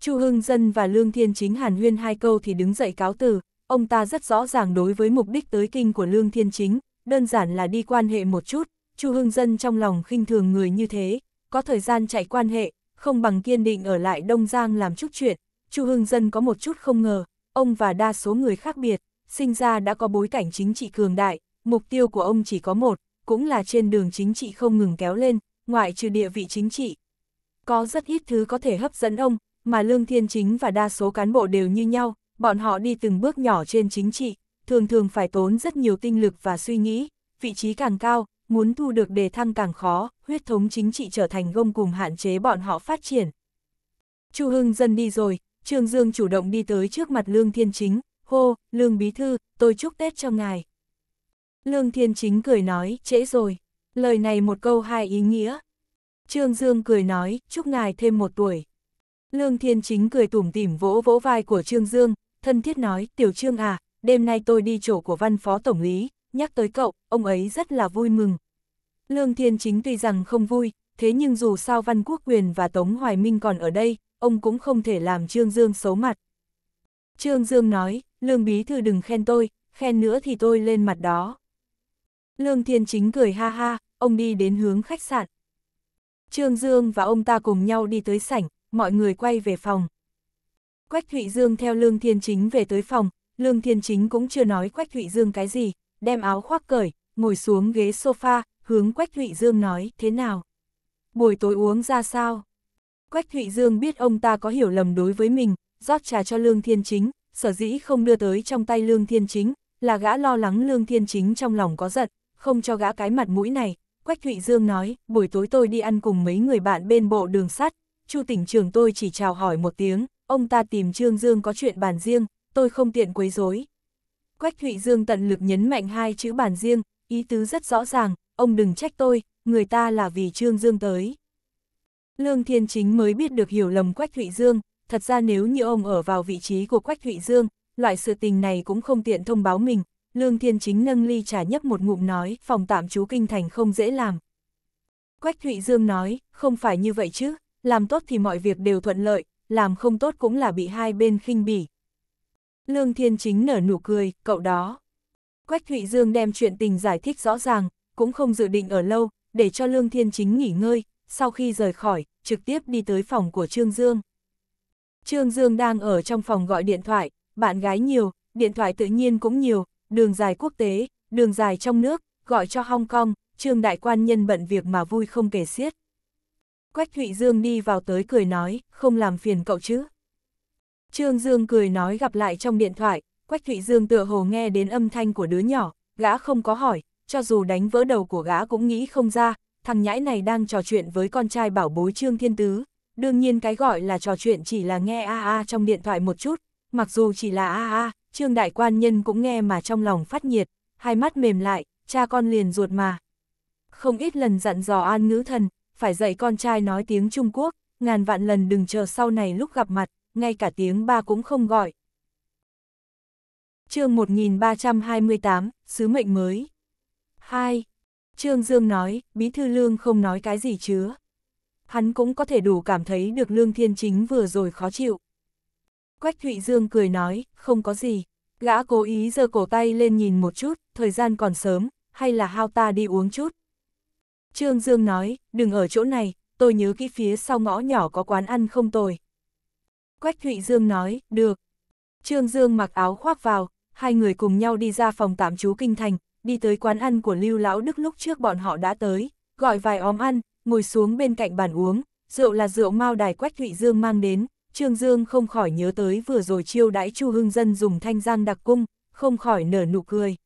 Chu Hưng Dân và Lương Thiên Chính hàn huyên hai câu thì đứng dậy cáo từ, ông ta rất rõ ràng đối với mục đích tới kinh của Lương Thiên Chính, đơn giản là đi quan hệ một chút, Chu Hưng Dân trong lòng khinh thường người như thế, có thời gian chạy quan hệ, không bằng kiên định ở lại Đông Giang làm chút chuyện, Chu Hưng Dân có một chút không ngờ, ông và đa số người khác biệt, sinh ra đã có bối cảnh chính trị cường đại, mục tiêu của ông chỉ có một, cũng là trên đường chính trị không ngừng kéo lên, ngoại trừ địa vị chính trị. Có rất ít thứ có thể hấp dẫn ông, mà Lương Thiên Chính và đa số cán bộ đều như nhau, bọn họ đi từng bước nhỏ trên chính trị, thường thường phải tốn rất nhiều tinh lực và suy nghĩ, vị trí càng cao, muốn thu được đề thăng càng khó, huyết thống chính trị trở thành gông cùng hạn chế bọn họ phát triển. Chu Hưng dân đi rồi, Trương Dương chủ động đi tới trước mặt Lương Thiên Chính, hô, Lương Bí Thư, tôi chúc Tết cho ngài. Lương Thiên Chính cười nói, trễ rồi. Lời này một câu hai ý nghĩa. Trương Dương cười nói, chúc ngài thêm một tuổi. Lương Thiên Chính cười tủm tỉm vỗ vỗ vai của Trương Dương, thân thiết nói, tiểu Trương à, đêm nay tôi đi chỗ của văn phó tổng lý, nhắc tới cậu, ông ấy rất là vui mừng. Lương Thiên Chính tuy rằng không vui, thế nhưng dù sao Văn Quốc Quyền và Tống Hoài Minh còn ở đây, ông cũng không thể làm Trương Dương xấu mặt. Trương Dương nói, Lương Bí Thư đừng khen tôi, khen nữa thì tôi lên mặt đó. Lương Thiên Chính cười ha ha, ông đi đến hướng khách sạn. Trương Dương và ông ta cùng nhau đi tới sảnh, mọi người quay về phòng. Quách Thụy Dương theo Lương Thiên Chính về tới phòng, Lương Thiên Chính cũng chưa nói Quách Thụy Dương cái gì, đem áo khoác cởi, ngồi xuống ghế sofa, hướng Quách Thụy Dương nói, thế nào? Buổi tối uống ra sao? Quách Thụy Dương biết ông ta có hiểu lầm đối với mình, rót trà cho Lương Thiên Chính, sở dĩ không đưa tới trong tay Lương Thiên Chính, là gã lo lắng Lương Thiên Chính trong lòng có giận, không cho gã cái mặt mũi này. Quách Thụy Dương nói, buổi tối tôi đi ăn cùng mấy người bạn bên bộ đường sắt, Chu tỉnh trường tôi chỉ chào hỏi một tiếng, ông ta tìm Trương Dương có chuyện bàn riêng, tôi không tiện quấy rối. Quách Thụy Dương tận lực nhấn mạnh hai chữ bàn riêng, ý tứ rất rõ ràng, ông đừng trách tôi, người ta là vì Trương Dương tới. Lương Thiên Chính mới biết được hiểu lầm Quách Thụy Dương, thật ra nếu như ông ở vào vị trí của Quách Thụy Dương, loại sự tình này cũng không tiện thông báo mình, Lương Thiên Chính nâng ly trà nhấp một ngụm nói, phòng tạm trú kinh thành không dễ làm. Quách Thụy Dương nói, không phải như vậy chứ, làm tốt thì mọi việc đều thuận lợi, làm không tốt cũng là bị hai bên khinh bỉ. Lương Thiên Chính nở nụ cười, cậu đó. Quách Thụy Dương đem chuyện tình giải thích rõ ràng, cũng không dự định ở lâu, để cho Lương Thiên Chính nghỉ ngơi, sau khi rời khỏi, trực tiếp đi tới phòng của Trương Dương. Trương Dương đang ở trong phòng gọi điện thoại, bạn gái nhiều, điện thoại tự nhiên cũng nhiều, đường dài quốc tế, đường dài trong nước, gọi cho Hong Kong, trương đại quan nhân bận việc mà vui không kể xiết. Quách Thụy Dương đi vào tới cười nói, không làm phiền cậu chứ. Trương Dương cười nói gặp lại trong điện thoại, Quách Thụy Dương tựa hồ nghe đến âm thanh của đứa nhỏ, gã không có hỏi, cho dù đánh vỡ đầu của gã cũng nghĩ không ra, thằng nhãi này đang trò chuyện với con trai bảo bối Trương Thiên Tứ. Đương nhiên cái gọi là trò chuyện chỉ là nghe a a trong điện thoại một chút, mặc dù chỉ là a a, Trương Đại Quan Nhân cũng nghe mà trong lòng phát nhiệt, hai mắt mềm lại, cha con liền ruột mà. Không ít lần dặn dò an ngữ thần, phải dạy con trai nói tiếng Trung Quốc, ngàn vạn lần đừng chờ sau này lúc gặp mặt, ngay cả tiếng ba cũng không gọi. chương 1328, Sứ mệnh mới 2. Trương Dương nói, Bí Thư Lương không nói cái gì chứ, Hắn cũng có thể đủ cảm thấy được Lương Thiên Chính vừa rồi khó chịu. Quách Thụy Dương cười nói, không có gì. Gã cố ý giơ cổ tay lên nhìn một chút, thời gian còn sớm, hay là hao ta đi uống chút. Trương Dương nói, đừng ở chỗ này, tôi nhớ kỹ phía sau ngõ nhỏ có quán ăn không tồi. Quách Thụy Dương nói, được. Trương Dương mặc áo khoác vào, hai người cùng nhau đi ra phòng tạm trú kinh thành, đi tới quán ăn của Lưu Lão Đức lúc trước bọn họ đã tới, gọi vài óm ăn, ngồi xuống bên cạnh bàn uống, rượu là rượu mao đài Quách Thụy Dương mang đến, Trương Dương không khỏi nhớ tới vừa rồi chiêu đãi Chu Hưng Dân dùng thanh giang đặc cung, không khỏi nở nụ cười.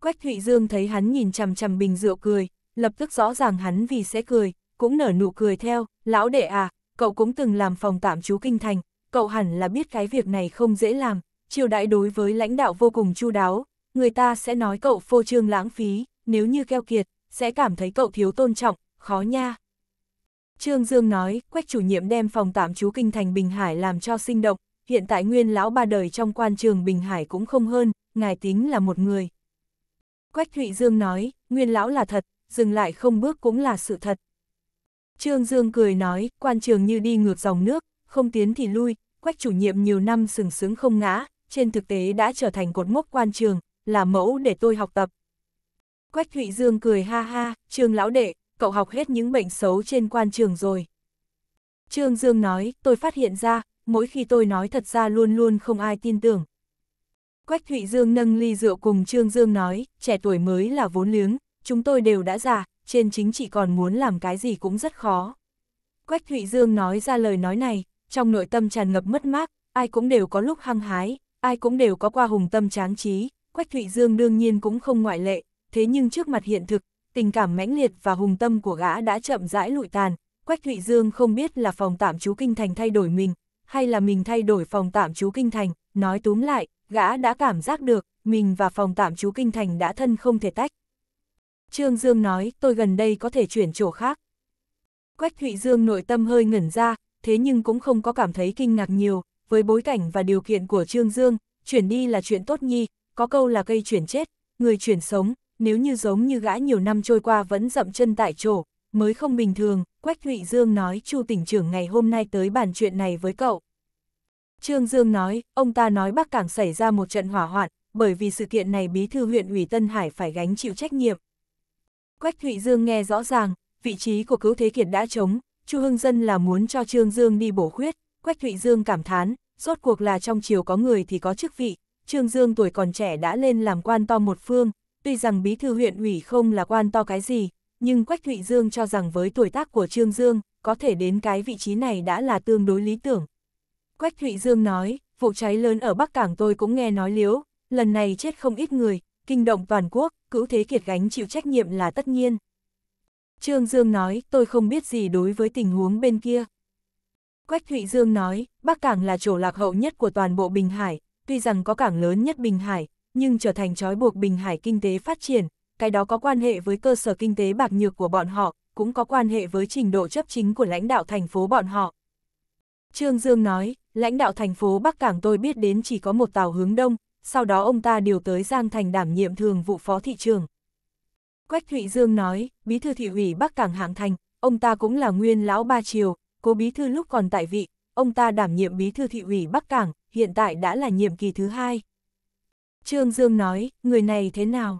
Quách Thụy Dương thấy hắn nhìn chằm chằm bình rượu cười, lập tức rõ ràng hắn vì sẽ cười, cũng nở nụ cười theo, lão đệ à, cậu cũng từng làm phòng tạm chú kinh thành, cậu hẳn là biết cái việc này không dễ làm, chiêu đãi đối với lãnh đạo vô cùng chu đáo, người ta sẽ nói cậu phô trương lãng phí, nếu như keo kiệt, sẽ cảm thấy cậu thiếu tôn trọng, khó nha. Trương Dương nói, Quách chủ nhiệm đem phòng tạm trú kinh thành Bình Hải làm cho sinh động, hiện tại nguyên lão ba đời trong quan trường Bình Hải cũng không hơn, ngài tính là một người. Quách Thụy Dương nói, nguyên lão là thật, dừng lại không bước cũng là sự thật. Trương Dương cười nói, quan trường như đi ngược dòng nước, không tiến thì lui, Quách chủ nhiệm nhiều năm sừng sững không ngã, trên thực tế đã trở thành cột mốc quan trường, là mẫu để tôi học tập. Quách Thụy Dương cười ha ha, Trương lão đệ, cậu học hết những bệnh xấu trên quan trường rồi. Trương Dương nói, tôi phát hiện ra, mỗi khi tôi nói thật ra luôn luôn không ai tin tưởng. Quách Thụy Dương nâng ly rượu cùng Trương Dương nói, trẻ tuổi mới là vốn liếng, chúng tôi đều đã già, trên chính trị còn muốn làm cái gì cũng rất khó. Quách Thụy Dương nói ra lời nói này, trong nội tâm tràn ngập mất mát, ai cũng đều có lúc hăng hái, ai cũng đều có qua hùng tâm tráng trí, Quách Thụy Dương đương nhiên cũng không ngoại lệ, thế nhưng trước mặt hiện thực, tình cảm mãnh liệt và hùng tâm của gã đã chậm rãi lụi tàn, Quách Thụy Dương không biết là phòng tạm chú Kinh Thành thay đổi mình, hay là mình thay đổi phòng tạm chú Kinh Thành, nói túm lại, gã đã cảm giác được, mình và phòng tạm chú Kinh Thành đã thân không thể tách. Trương Dương nói, tôi gần đây có thể chuyển chỗ khác. Quách Thụy Dương nội tâm hơi ngẩn ra, thế nhưng cũng không có cảm thấy kinh ngạc nhiều, với bối cảnh và điều kiện của Trương Dương, chuyển đi là chuyện tốt nhi, có câu là cây chuyển chết, người chuyển sống, nếu như giống như gã nhiều năm trôi qua vẫn dậm chân tại chỗ, mới không bình thường, Quách Thụy Dương nói Chu tỉnh trưởng ngày hôm nay tới bàn chuyện này với cậu. Trương Dương nói, ông ta nói Bắc Cảng xảy ra một trận hỏa hoạn, bởi vì sự kiện này bí thư huyện ủy Tân Hải phải gánh chịu trách nhiệm. Quách Thụy Dương nghe rõ ràng, vị trí của cứu thế kiệt đã trống, Chu Hưng Dân là muốn cho Trương Dương đi bổ khuyết, Quách Thụy Dương cảm thán, rốt cuộc là trong chiều có người thì có chức vị, Trương Dương tuổi còn trẻ đã lên làm quan to một phương, Tuy rằng bí thư huyện ủy không là quan to cái gì, nhưng Quách Thụy Dương cho rằng với tuổi tác của Trương Dương, có thể đến cái vị trí này đã là tương đối lý tưởng. Quách Thụy Dương nói, vụ cháy lớn ở Bắc Cảng tôi cũng nghe nói liếu, lần này chết không ít người, kinh động toàn quốc, cứu thế kiệt gánh chịu trách nhiệm là tất nhiên. Trương Dương nói, tôi không biết gì đối với tình huống bên kia. Quách Thụy Dương nói, Bắc Cảng là chỗ lạc hậu nhất của toàn bộ Bình Hải, tuy rằng có cảng lớn nhất Bình Hải, nhưng trở thành trói buộc Bình Hải kinh tế phát triển, cái đó có quan hệ với cơ sở kinh tế bạc nhược của bọn họ, cũng có quan hệ với trình độ chấp chính của lãnh đạo thành phố bọn họ. Trương Dương nói, lãnh đạo thành phố Bắc Cảng tôi biết đến chỉ có một tàu hướng đông, sau đó ông ta điều tới Giang Thành đảm nhiệm thường vụ phó thị trường. Quách Thụy Dương nói, bí thư thị ủy Bắc Cảng Hạng Thành, ông ta cũng là nguyên lão ba triều, cố bí thư lúc còn tại vị, ông ta đảm nhiệm bí thư thị ủy Bắc Cảng, hiện tại đã là nhiệm kỳ thứ hai. Trương Dương nói, người này thế nào?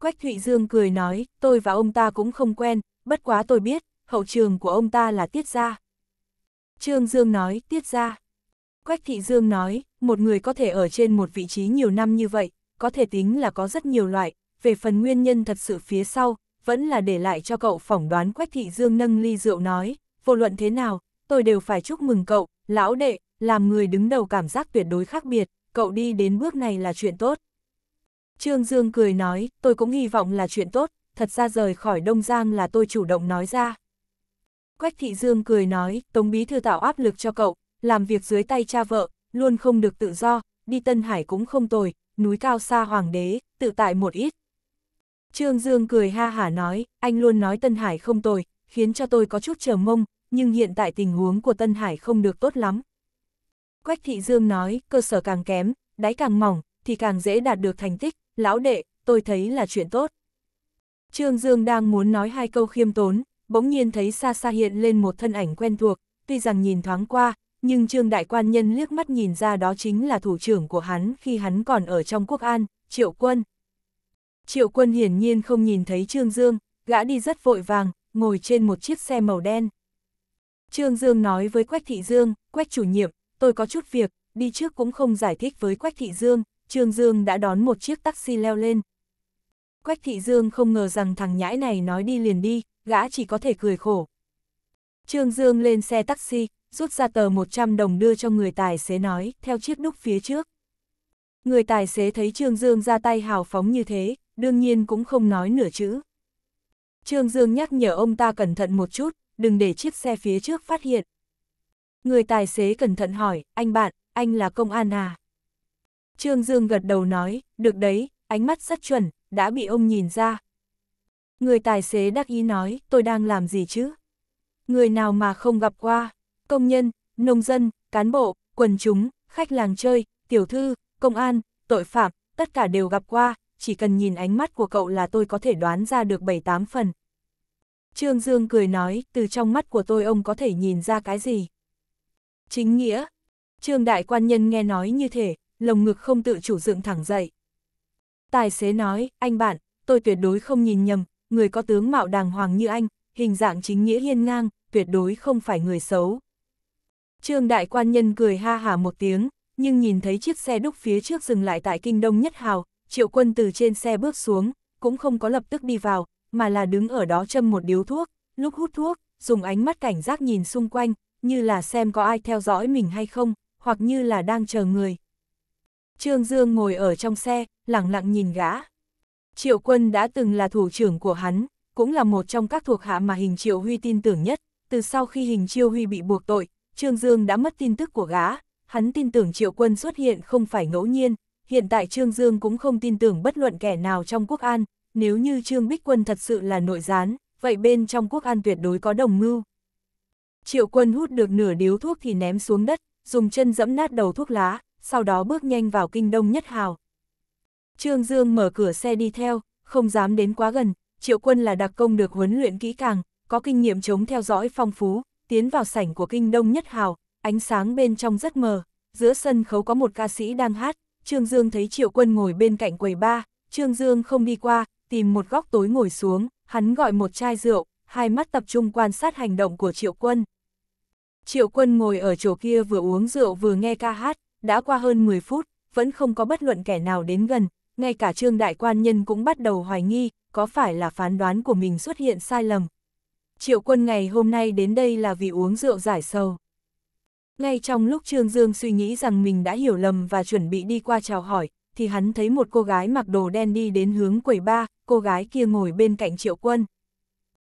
Quách Thụy Dương cười nói, tôi và ông ta cũng không quen, bất quá tôi biết, hậu trường của ông ta là Tiết Gia. Trương Dương nói, Tiết Gia. Quách Thị Dương nói, một người có thể ở trên một vị trí nhiều năm như vậy, có thể tính là có rất nhiều loại, về phần nguyên nhân thật sự phía sau, vẫn là để lại cho cậu phỏng đoán Quách Thị Dương nâng ly rượu nói, vô luận thế nào, tôi đều phải chúc mừng cậu, lão đệ, làm người đứng đầu cảm giác tuyệt đối khác biệt cậu đi đến bước này là chuyện tốt. Trương Dương cười nói, tôi cũng hy vọng là chuyện tốt, thật ra rời khỏi Đông Giang là tôi chủ động nói ra. Quách Thị Dương cười nói, Tống Bí Thư tạo áp lực cho cậu, làm việc dưới tay cha vợ, luôn không được tự do, đi Tân Hải cũng không tồi, núi cao xa hoàng đế, tự tại một ít. Trương Dương cười ha hả nói, anh luôn nói Tân Hải không tồi, khiến cho tôi có chút chờ mong, nhưng hiện tại tình huống của Tân Hải không được tốt lắm, Quách Thị Dương nói, cơ sở càng kém, đáy càng mỏng, thì càng dễ đạt được thành tích, lão đệ, tôi thấy là chuyện tốt. Trương Dương đang muốn nói hai câu khiêm tốn, bỗng nhiên thấy xa xa hiện lên một thân ảnh quen thuộc, tuy rằng nhìn thoáng qua, nhưng Trương Đại Quan Nhân liếc mắt nhìn ra đó chính là thủ trưởng của hắn khi hắn còn ở trong quốc an, Triệu Quân. Triệu Quân hiển nhiên không nhìn thấy Trương Dương, gã đi rất vội vàng, ngồi trên một chiếc xe màu đen. Trương Dương nói với Quách Thị Dương, Quách chủ nhiệm, tôi có chút việc, đi trước cũng không giải thích với Quách Thị Dương, Trương Dương đã đón một chiếc taxi leo lên. Quách Thị Dương không ngờ rằng thằng nhãi này nói đi liền đi, gã chỉ có thể cười khổ. Trương Dương lên xe taxi, rút ra tờ 100 đồng đưa cho người tài xế nói, theo chiếc đúc phía trước. Người tài xế thấy Trương Dương ra tay hào phóng như thế, đương nhiên cũng không nói nửa chữ. Trương Dương nhắc nhở ông ta cẩn thận một chút, đừng để chiếc xe phía trước phát hiện. Người tài xế cẩn thận hỏi, anh bạn, anh là công an à? Trương Dương gật đầu nói, được đấy, ánh mắt rất chuẩn, đã bị ông nhìn ra. Người tài xế đắc ý nói, tôi đang làm gì chứ? Người nào mà không gặp qua, công nhân, nông dân, cán bộ, quần chúng, khách làng chơi, tiểu thư, công an, tội phạm, tất cả đều gặp qua, chỉ cần nhìn ánh mắt của cậu là tôi có thể đoán ra được 7-8 phần. Trương Dương cười nói, từ trong mắt của tôi ông có thể nhìn ra cái gì? Chính nghĩa. Trương đại quan nhân nghe nói như thế lồng ngực không tự chủ dựng thẳng dậy. Tài xế nói, anh bạn, tôi tuyệt đối không nhìn nhầm, người có tướng mạo đàng hoàng như anh, hình dạng chính nghĩa hiên ngang, tuyệt đối không phải người xấu. Trương đại quan nhân cười ha hà một tiếng, nhưng nhìn thấy chiếc xe đúc phía trước dừng lại tại kinh đông nhất hào, triệu quân từ trên xe bước xuống, cũng không có lập tức đi vào, mà là đứng ở đó châm một điếu thuốc, lúc hút thuốc, dùng ánh mắt cảnh giác nhìn xung quanh, như là xem có ai theo dõi mình hay không, hoặc như là đang chờ người. Trương Dương ngồi ở trong xe, lặng lặng nhìn gã. Triệu quân đã từng là thủ trưởng của hắn, cũng là một trong các thuộc hạ mà hình Triệu Huy tin tưởng nhất. Từ sau khi hình Triệu Huy bị buộc tội, Trương Dương đã mất tin tức của gã. Hắn tin tưởng Triệu quân xuất hiện không phải ngẫu nhiên. Hiện tại Trương Dương cũng không tin tưởng bất luận kẻ nào trong quốc an. Nếu như Trương Bích Quân thật sự là nội gián, vậy bên trong quốc an tuyệt đối có đồng mưu, Triệu quân hút được nửa điếu thuốc thì ném xuống đất, dùng chân dẫm nát đầu thuốc lá, sau đó bước nhanh vào kinh đông nhất hào. Trương Dương mở cửa xe đi theo, không dám đến quá gần, triệu quân là đặc công được huấn luyện kỹ càng, có kinh nghiệm chống theo dõi phong phú, tiến vào sảnh của kinh đông nhất hào, ánh sáng bên trong rất mờ, giữa sân khấu có một ca sĩ đang hát, Trương Dương thấy triệu quân ngồi bên cạnh quầy ba, Trương Dương không đi qua, tìm một góc tối ngồi xuống, hắn gọi một chai rượu, hai mắt tập trung quan sát hành động của triệu quân. Triệu quân ngồi ở chỗ kia vừa uống rượu vừa nghe ca hát, đã qua hơn 10 phút, vẫn không có bất luận kẻ nào đến gần, ngay cả trương đại quan nhân cũng bắt đầu hoài nghi, có phải là phán đoán của mình xuất hiện sai lầm. Triệu quân ngày hôm nay đến đây là vì uống rượu giải sầu. Ngay trong lúc Trương Dương suy nghĩ rằng mình đã hiểu lầm và chuẩn bị đi qua chào hỏi, thì hắn thấy một cô gái mặc đồ đen đi đến hướng quầy ba, cô gái kia ngồi bên cạnh Triệu Quân.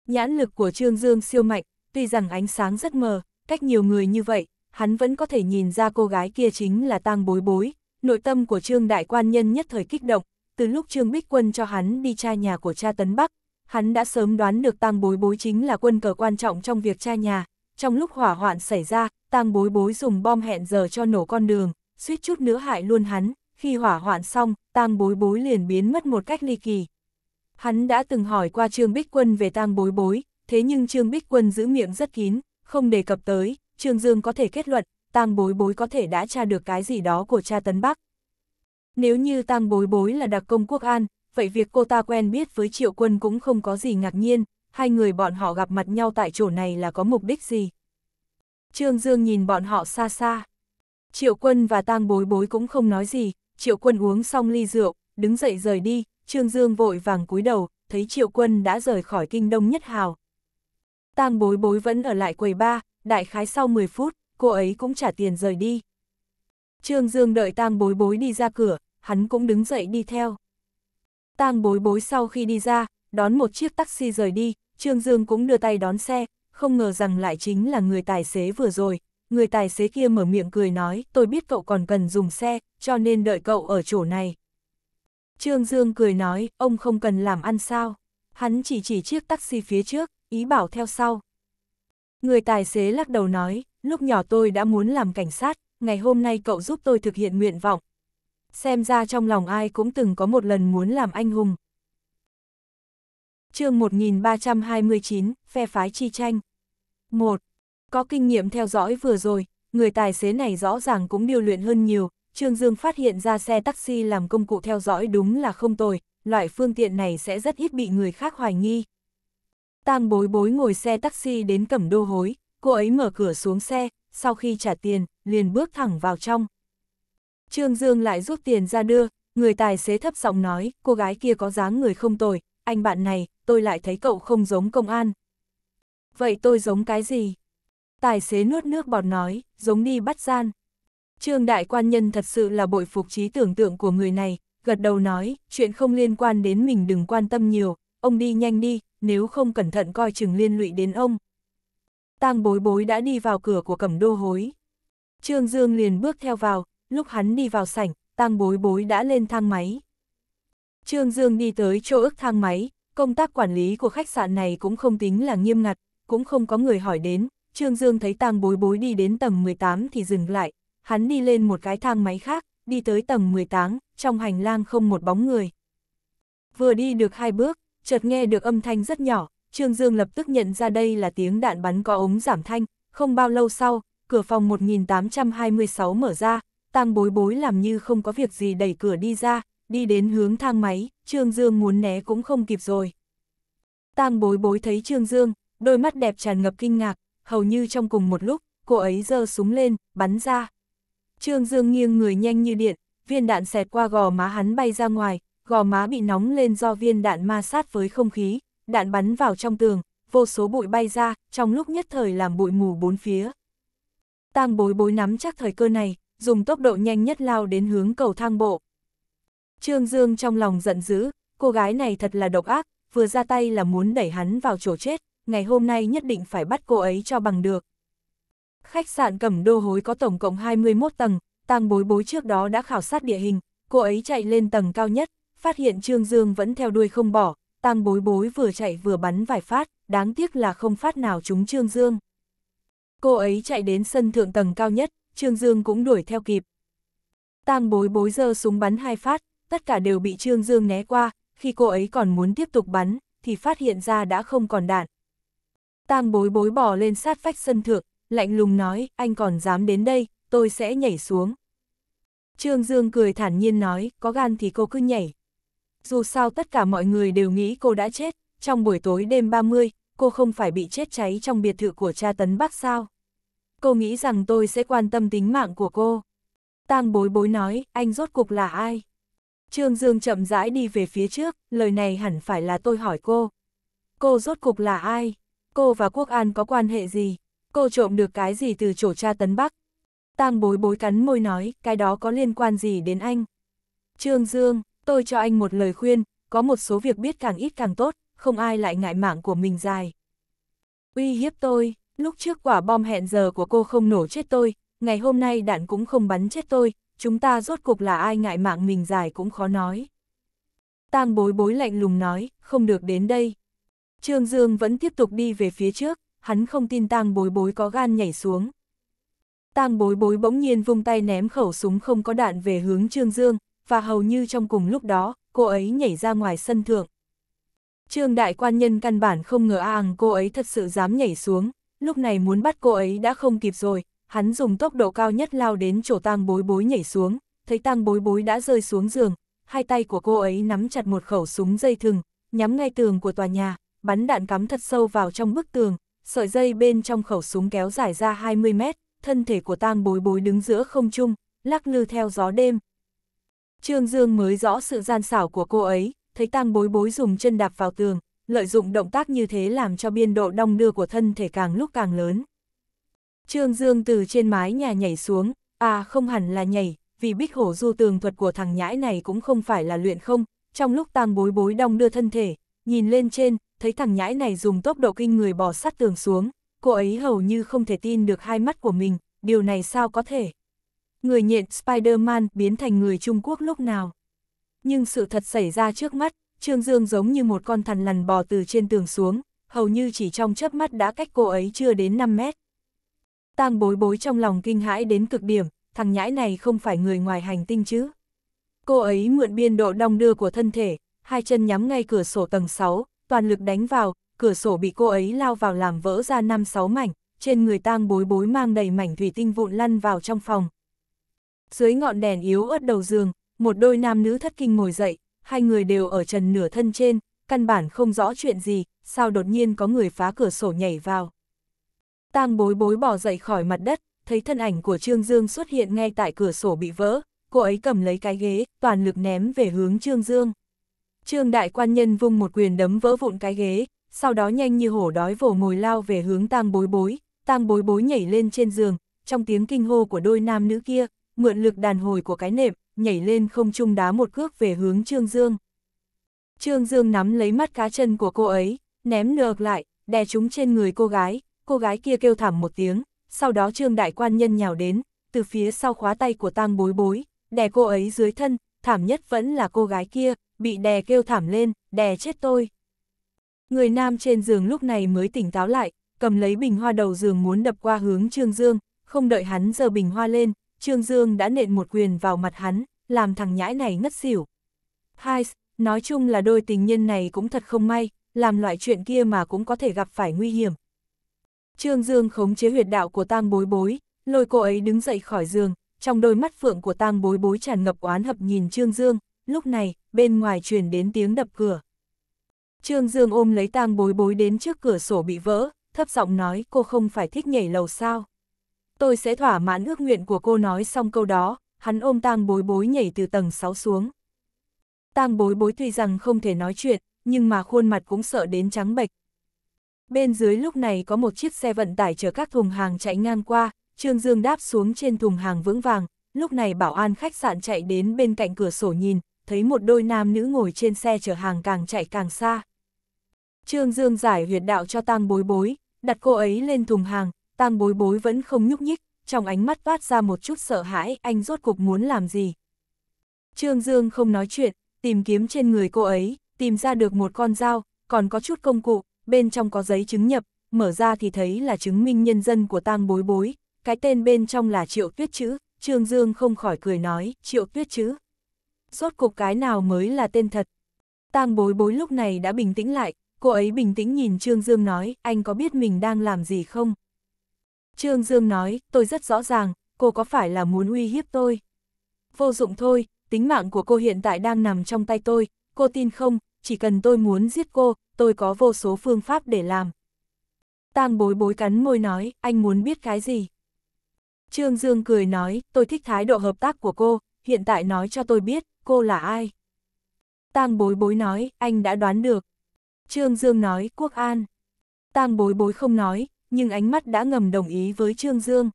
Nhãn lực của Trương Dương siêu mạnh, tuy rằng ánh sáng rất mờ, cách nhiều người như vậy, hắn vẫn có thể nhìn ra cô gái kia chính là tang bối bối, nội tâm của Trương Đại Quan Nhân nhất thời kích động, từ lúc Trương Bích Quân cho hắn đi tra nhà của cha Tấn Bắc, hắn đã sớm đoán được tang bối bối chính là quân cờ quan trọng trong việc tra nhà, trong lúc hỏa hoạn xảy ra, tang bối bối dùng bom hẹn giờ cho nổ con đường, suýt chút nữa hại luôn hắn, khi hỏa hoạn xong, tang bối bối liền biến mất một cách ly kỳ. Hắn đã từng hỏi qua Trương Bích Quân về tang bối bối, thế nhưng Trương Bích Quân giữ miệng rất kín, không đề cập tới, Trương Dương có thể kết luận, tang bối bối có thể đã tra được cái gì đó của cha Tấn Bắc. Nếu như tang bối bối là đặc công quốc an, vậy việc cô ta quen biết với triệu quân cũng không có gì ngạc nhiên, hai người bọn họ gặp mặt nhau tại chỗ này là có mục đích gì. Trương Dương nhìn bọn họ xa xa. Triệu quân và tang bối bối cũng không nói gì, triệu quân uống xong ly rượu, đứng dậy rời đi, Trương Dương vội vàng cúi đầu, thấy triệu quân đã rời khỏi kinh đông nhất hào, tang bối bối vẫn ở lại quầy ba, đại khái sau 10 phút, cô ấy cũng trả tiền rời đi. Trương Dương đợi tang bối bối đi ra cửa, hắn cũng đứng dậy đi theo. Tang bối bối sau khi đi ra, đón một chiếc taxi rời đi, Trương Dương cũng đưa tay đón xe, không ngờ rằng lại chính là người tài xế vừa rồi. Người tài xế kia mở miệng cười nói, tôi biết cậu còn cần dùng xe, cho nên đợi cậu ở chỗ này. Trương Dương cười nói, ông không cần làm ăn sao. Hắn chỉ chỉ chiếc taxi phía trước, ý bảo theo sau. Người tài xế lắc đầu nói, lúc nhỏ tôi đã muốn làm cảnh sát, ngày hôm nay cậu giúp tôi thực hiện nguyện vọng. Xem ra trong lòng ai cũng từng có một lần muốn làm anh hùng. chương 1329, phe phái chi tranh. 1. Có kinh nghiệm theo dõi vừa rồi, người tài xế này rõ ràng cũng điều luyện hơn nhiều, Trương Dương phát hiện ra xe taxi làm công cụ theo dõi đúng là không tồi, loại phương tiện này sẽ rất ít bị người khác hoài nghi. Tang bối bối ngồi xe taxi đến cẩm đô hối, cô ấy mở cửa xuống xe, sau khi trả tiền, liền bước thẳng vào trong. Trương Dương lại rút tiền ra đưa, người tài xế thấp giọng nói, cô gái kia có dáng người không tồi, anh bạn này, tôi lại thấy cậu không giống công an. Vậy tôi giống cái gì? Tài xế nuốt nước bọt nói, giống đi bắt gian. Trương đại quan nhân thật sự là bội phục trí tưởng tượng của người này, gật đầu nói, chuyện không liên quan đến mình đừng quan tâm nhiều, ông đi nhanh đi, nếu không cẩn thận coi chừng liên lụy đến ông. Tang bối bối đã đi vào cửa của cẩm đô hối. Trương Dương liền bước theo vào, lúc hắn đi vào sảnh, tang bối bối đã lên thang máy. Trương Dương đi tới chỗ ước thang máy, công tác quản lý của khách sạn này cũng không tính là nghiêm ngặt, cũng không có người hỏi đến. Trương Dương thấy tang bối bối đi đến tầng 18 thì dừng lại, hắn đi lên một cái thang máy khác, đi tới tầng 18, trong hành lang không một bóng người. Vừa đi được hai bước, chợt nghe được âm thanh rất nhỏ, Trương Dương lập tức nhận ra đây là tiếng đạn bắn có ống giảm thanh, không bao lâu sau, cửa phòng 1826 mở ra, tang bối bối làm như không có việc gì đẩy cửa đi ra, đi đến hướng thang máy, Trương Dương muốn né cũng không kịp rồi. tang bối bối thấy Trương Dương, đôi mắt đẹp tràn ngập kinh ngạc, hầu như trong cùng một lúc, cô ấy giơ súng lên, bắn ra. Trương Dương nghiêng người nhanh như điện, viên đạn xẹt qua gò má hắn bay ra ngoài, gò má bị nóng lên do viên đạn ma sát với không khí, đạn bắn vào trong tường, vô số bụi bay ra, trong lúc nhất thời làm bụi mù bốn phía. Tang bối bối nắm chắc thời cơ này, dùng tốc độ nhanh nhất lao đến hướng cầu thang bộ. Trương Dương trong lòng giận dữ, cô gái này thật là độc ác, vừa ra tay là muốn đẩy hắn vào chỗ chết, ngày hôm nay nhất định phải bắt cô ấy cho bằng được. Khách sạn Cẩm Đô Hối có tổng cộng 21 tầng, Tang Bối Bối trước đó đã khảo sát địa hình, cô ấy chạy lên tầng cao nhất, phát hiện Trương Dương vẫn theo đuôi không bỏ, tang bối bối vừa chạy vừa bắn vài phát, đáng tiếc là không phát nào trúng Trương Dương. Cô ấy chạy đến sân thượng tầng cao nhất, Trương Dương cũng đuổi theo kịp. Tang bối bối giơ súng bắn hai phát, tất cả đều bị Trương Dương né qua, khi cô ấy còn muốn tiếp tục bắn, thì phát hiện ra đã không còn đạn. Tang bối bối bỏ lên sát vách sân thượng, lạnh lùng nói, anh còn dám đến đây, tôi sẽ nhảy xuống. Trương Dương cười thản nhiên nói, có gan thì cô cứ nhảy, dù sao tất cả mọi người đều nghĩ cô đã chết, trong buổi tối đêm 30, cô không phải bị chết cháy trong biệt thự của cha Tấn Bắc sao. Cô nghĩ rằng tôi sẽ quan tâm tính mạng của cô. Tang bối bối nói, anh rốt cuộc là ai? Trương Dương chậm rãi đi về phía trước, lời này hẳn phải là tôi hỏi cô. Cô rốt cuộc là ai? Cô và Quốc An có quan hệ gì? Cô trộm được cái gì từ chỗ cha Tấn Bắc? Tang bối bối cắn môi nói, cái đó có liên quan gì đến anh? Trương Dương, tôi cho anh một lời khuyên, có một số việc biết càng ít càng tốt, không ai lại ngại mạng của mình dài. Uy hiếp tôi, lúc trước quả bom hẹn giờ của cô không nổ chết tôi, ngày hôm nay đạn cũng không bắn chết tôi, chúng ta rốt cuộc là ai ngại mạng mình dài cũng khó nói. Tang bối bối lạnh lùng nói, không được đến đây. Trương Dương vẫn tiếp tục đi về phía trước, hắn không tin tang bối bối có gan nhảy xuống. Tang bối bối bỗng nhiên vung tay ném khẩu súng không có đạn về hướng Trương Dương, và hầu như trong cùng lúc đó, cô ấy nhảy ra ngoài sân thượng. Trương đại quan nhân căn bản không ngờ A cô ấy thật sự dám nhảy xuống, lúc này muốn bắt cô ấy đã không kịp rồi, hắn dùng tốc độ cao nhất lao đến chỗ tang bối bối nhảy xuống, thấy tang bối bối đã rơi xuống giường, hai tay của cô ấy nắm chặt một khẩu súng dây thừng, nhắm ngay tường của tòa nhà, bắn đạn cắm thật sâu vào trong bức tường, sợi dây bên trong khẩu súng kéo dài ra 20 mét, thân thể của tang bối bối đứng giữa không trung, lắc lư theo gió đêm, Trương Dương mới rõ sự gian xảo của cô ấy, thấy tang bối bối dùng chân đạp vào tường, lợi dụng động tác như thế làm cho biên độ đong đưa của thân thể càng lúc càng lớn. Trương Dương từ trên mái nhà nhảy xuống, à không hẳn là nhảy, vì bích hổ du tường thuật của thằng nhãi này cũng không phải là luyện không, trong lúc tang bối bối đong đưa thân thể, nhìn lên trên, thấy thằng nhãi này dùng tốc độ kinh người bỏ sát tường xuống, cô ấy hầu như không thể tin được hai mắt của mình, điều này sao có thể người nhện Spider-Man biến thành người Trung Quốc lúc nào. Nhưng sự thật xảy ra trước mắt, Trương Dương giống như một con thằn lằn bò từ trên tường xuống, hầu như chỉ trong chớp mắt đã cách cô ấy chưa đến 5 mét. Tang bối bối trong lòng kinh hãi đến cực điểm, thằng nhãi này không phải người ngoài hành tinh chứ. Cô ấy mượn biên độ đong đưa của thân thể, hai chân nhắm ngay cửa sổ tầng 6, toàn lực đánh vào, cửa sổ bị cô ấy lao vào làm vỡ ra 5-6 mảnh, trên người tang bối bối mang đầy mảnh thủy tinh vụn lăn vào trong phòng, dưới ngọn đèn yếu ớt đầu giường, một đôi nam nữ thất kinh ngồi dậy, hai người đều ở trần nửa thân trên, căn bản không rõ chuyện gì, sao đột nhiên có người phá cửa sổ nhảy vào. Tang bối bối bỏ dậy khỏi mặt đất, thấy thân ảnh của Trương Dương xuất hiện ngay tại cửa sổ bị vỡ, cô ấy cầm lấy cái ghế, toàn lực ném về hướng Trương Dương. Trương đại quan nhân vung một quyền đấm vỡ vụn cái ghế, sau đó nhanh như hổ đói vồ ngồi lao về hướng Tang bối bối, Tang bối bối nhảy lên trên giường, trong tiếng kinh hô của đôi nam nữ kia, mượn lực đàn hồi của cái nệm, nhảy lên không trung đá một cước về hướng Trương Dương. Trương Dương nắm lấy mắt cá chân của cô ấy, ném ngược lại, đè chúng trên người cô gái, cô gái kia kêu thảm một tiếng, sau đó Trương Đại Quan Nhân nhào đến, từ phía sau khóa tay của tang bối bối, đè cô ấy dưới thân, thảm nhất vẫn là cô gái kia, bị đè kêu thảm lên, đè chết tôi. Người nam trên giường lúc này mới tỉnh táo lại, cầm lấy bình hoa đầu giường muốn đập qua hướng Trương Dương, không đợi hắn giờ bình hoa lên, Trương Dương đã nện một quyền vào mặt hắn, làm thằng nhãi này ngất xỉu. Hai, nói chung là đôi tình nhân này cũng thật không may, làm loại chuyện kia mà cũng có thể gặp phải nguy hiểm. Trương Dương khống chế huyệt đạo của tang bối bối, lôi cô ấy đứng dậy khỏi giường, trong đôi mắt phượng của tang bối bối tràn ngập oán hập nhìn Trương Dương, lúc này, bên ngoài truyền đến tiếng đập cửa. Trương Dương ôm lấy tang bối bối đến trước cửa sổ bị vỡ, thấp giọng nói cô không phải thích nhảy lầu sao tôi sẽ thỏa mãn ước nguyện của cô nói xong câu đó, hắn ôm tang bối bối nhảy từ tầng 6 xuống. Tang bối bối tuy rằng không thể nói chuyện, nhưng mà khuôn mặt cũng sợ đến trắng bệch. Bên dưới lúc này có một chiếc xe vận tải chở các thùng hàng chạy ngang qua, Trương Dương đáp xuống trên thùng hàng vững vàng, lúc này bảo an khách sạn chạy đến bên cạnh cửa sổ nhìn, thấy một đôi nam nữ ngồi trên xe chở hàng càng chạy càng xa. Trương Dương giải huyệt đạo cho tang bối bối, đặt cô ấy lên thùng hàng, Tang bối bối vẫn không nhúc nhích, trong ánh mắt toát ra một chút sợ hãi, anh rốt cuộc muốn làm gì. Trương Dương không nói chuyện, tìm kiếm trên người cô ấy, tìm ra được một con dao, còn có chút công cụ, bên trong có giấy chứng nhập, mở ra thì thấy là chứng minh nhân dân của tang bối bối, cái tên bên trong là Triệu Tuyết Chữ, Trương Dương không khỏi cười nói, Triệu Tuyết Chữ. Rốt cục cái nào mới là tên thật? tang bối bối lúc này đã bình tĩnh lại, cô ấy bình tĩnh nhìn Trương Dương nói, anh có biết mình đang làm gì không? Trương Dương nói, tôi rất rõ ràng, cô có phải là muốn uy hiếp tôi? Vô dụng thôi, tính mạng của cô hiện tại đang nằm trong tay tôi, cô tin không, chỉ cần tôi muốn giết cô, tôi có vô số phương pháp để làm. Tang bối bối cắn môi nói, anh muốn biết cái gì? Trương Dương cười nói, tôi thích thái độ hợp tác của cô, hiện tại nói cho tôi biết, cô là ai? Tang bối bối nói, anh đã đoán được. Trương Dương nói, quốc an. Tang bối bối không nói, nhưng ánh mắt đã ngầm đồng ý với Trương Dương.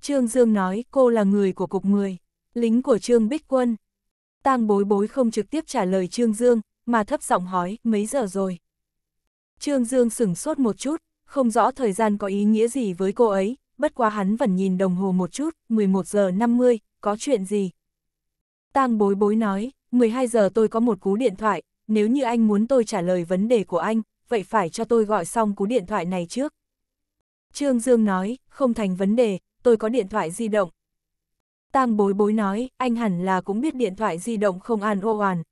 Trương Dương nói cô là người của cục người lính của Trương Bích Quân. Tang bối bối không trực tiếp trả lời Trương Dương, mà thấp giọng hỏi mấy giờ rồi. Trương Dương sửng sốt một chút, không rõ thời gian có ý nghĩa gì với cô ấy, bất quá hắn vẫn nhìn đồng hồ một chút, 11 giờ 50, có chuyện gì? Tang bối bối nói, 12 giờ tôi có một cú điện thoại, nếu như anh muốn tôi trả lời vấn đề của anh, vậy phải cho tôi gọi xong cú điện thoại này trước. Trương Dương nói, không thành vấn đề, tôi có điện thoại di động. Tang bối bối nói, anh hẳn là cũng biết điện thoại di động không an ô oàn.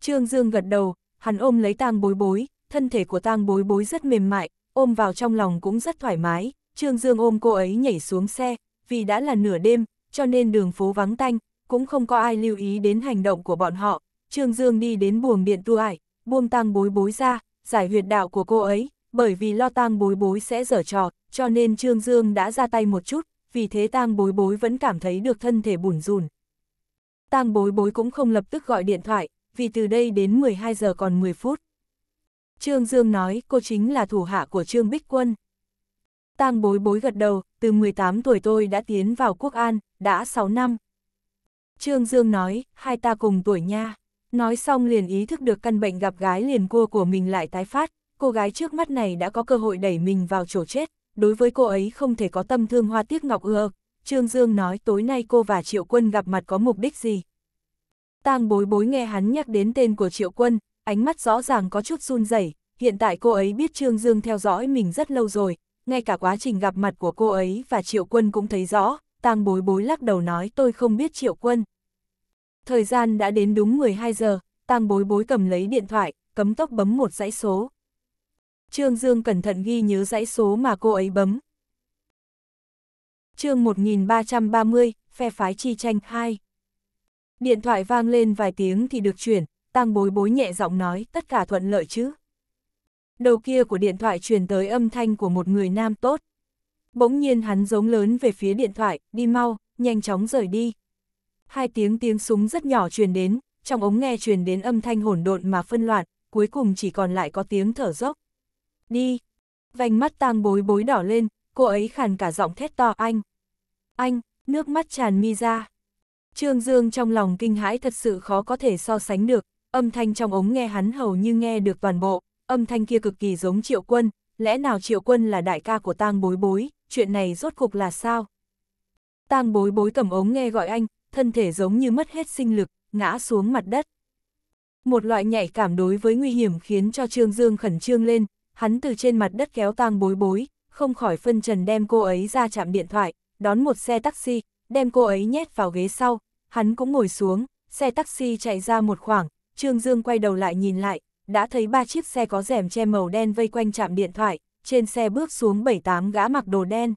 Trương Dương gật đầu, hắn ôm lấy tang bối bối, thân thể của tang bối bối rất mềm mại, ôm vào trong lòng cũng rất thoải mái. Trương Dương ôm cô ấy nhảy xuống xe, vì đã là nửa đêm, cho nên đường phố vắng tanh, cũng không có ai lưu ý đến hành động của bọn họ. Trương Dương đi đến buồng điện tu ải, buông tang bối bối ra, giải huyệt đạo của cô ấy, bởi vì lo tang bối bối sẽ dở trò, cho nên Trương Dương đã ra tay một chút, vì thế tang bối bối vẫn cảm thấy được thân thể bùn rùn. Tang bối bối cũng không lập tức gọi điện thoại, vì từ đây đến 12 giờ còn 10 phút. Trương Dương nói cô chính là thủ hạ của Trương Bích Quân. Tang bối bối gật đầu, từ 18 tuổi tôi đã tiến vào quốc an, đã 6 năm. Trương Dương nói, hai ta cùng tuổi nha. Nói xong liền ý thức được căn bệnh gặp gái liền cua của mình lại tái phát, cô gái trước mắt này đã có cơ hội đẩy mình vào chỗ chết, đối với cô ấy không thể có tâm thương hoa tiếc ngọc ưa. Trương Dương nói tối nay cô và Triệu Quân gặp mặt có mục đích gì. Tang bối bối nghe hắn nhắc đến tên của Triệu Quân, ánh mắt rõ ràng có chút run rẩy. hiện tại cô ấy biết Trương Dương theo dõi mình rất lâu rồi, ngay cả quá trình gặp mặt của cô ấy và Triệu Quân cũng thấy rõ, Tang bối bối lắc đầu nói tôi không biết Triệu Quân. Thời gian đã đến đúng 12 giờ, Tang bối bối cầm lấy điện thoại, cấm tốc bấm một dãy số. Trương Dương cẩn thận ghi nhớ dãy số mà cô ấy bấm. chương 1330, phe phái chi tranh 2. Điện thoại vang lên vài tiếng thì được chuyển, tăng bối bối nhẹ giọng nói tất cả thuận lợi chứ. Đầu kia của điện thoại truyền tới âm thanh của một người nam tốt. Bỗng nhiên hắn giống lớn về phía điện thoại, đi mau, nhanh chóng rời đi. Hai tiếng tiếng súng rất nhỏ truyền đến, trong ống nghe truyền đến âm thanh hỗn độn mà phân loạn, cuối cùng chỉ còn lại có tiếng thở dốc đi. Vành mắt tang bối bối đỏ lên, cô ấy khàn cả giọng thét to anh. Anh, nước mắt tràn mi ra. Trương Dương trong lòng kinh hãi thật sự khó có thể so sánh được, âm thanh trong ống nghe hắn hầu như nghe được toàn bộ, âm thanh kia cực kỳ giống Triệu Quân, lẽ nào Triệu Quân là đại ca của tang bối bối, chuyện này rốt cục là sao? tang bối bối cầm ống nghe gọi anh, thân thể giống như mất hết sinh lực, ngã xuống mặt đất. Một loại nhạy cảm đối với nguy hiểm khiến cho Trương Dương khẩn trương lên, hắn từ trên mặt đất kéo tang bối bối, không khỏi phân trần đem cô ấy ra chạm điện thoại, đón một xe taxi, đem cô ấy nhét vào ghế sau, hắn cũng ngồi xuống, xe taxi chạy ra một khoảng, Trương Dương quay đầu lại nhìn lại, đã thấy ba chiếc xe có rèm che màu đen vây quanh chạm điện thoại, trên xe bước xuống 7-8 gã mặc đồ đen.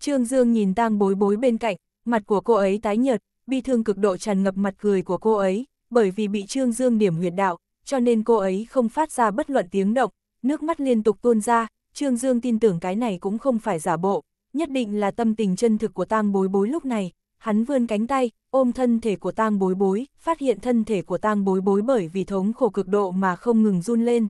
Trương Dương nhìn tang bối bối bên cạnh, mặt của cô ấy tái nhợt, bi thương cực độ tràn ngập mặt cười của cô ấy, bởi vì bị Trương Dương điểm huyệt đạo, cho nên cô ấy không phát ra bất luận tiếng động, nước mắt liên tục tuôn ra, Trương Dương tin tưởng cái này cũng không phải giả bộ, nhất định là tâm tình chân thực của tang bối bối lúc này, hắn vươn cánh tay, ôm thân thể của tang bối bối, phát hiện thân thể của tang bối bối bởi vì thống khổ cực độ mà không ngừng run lên.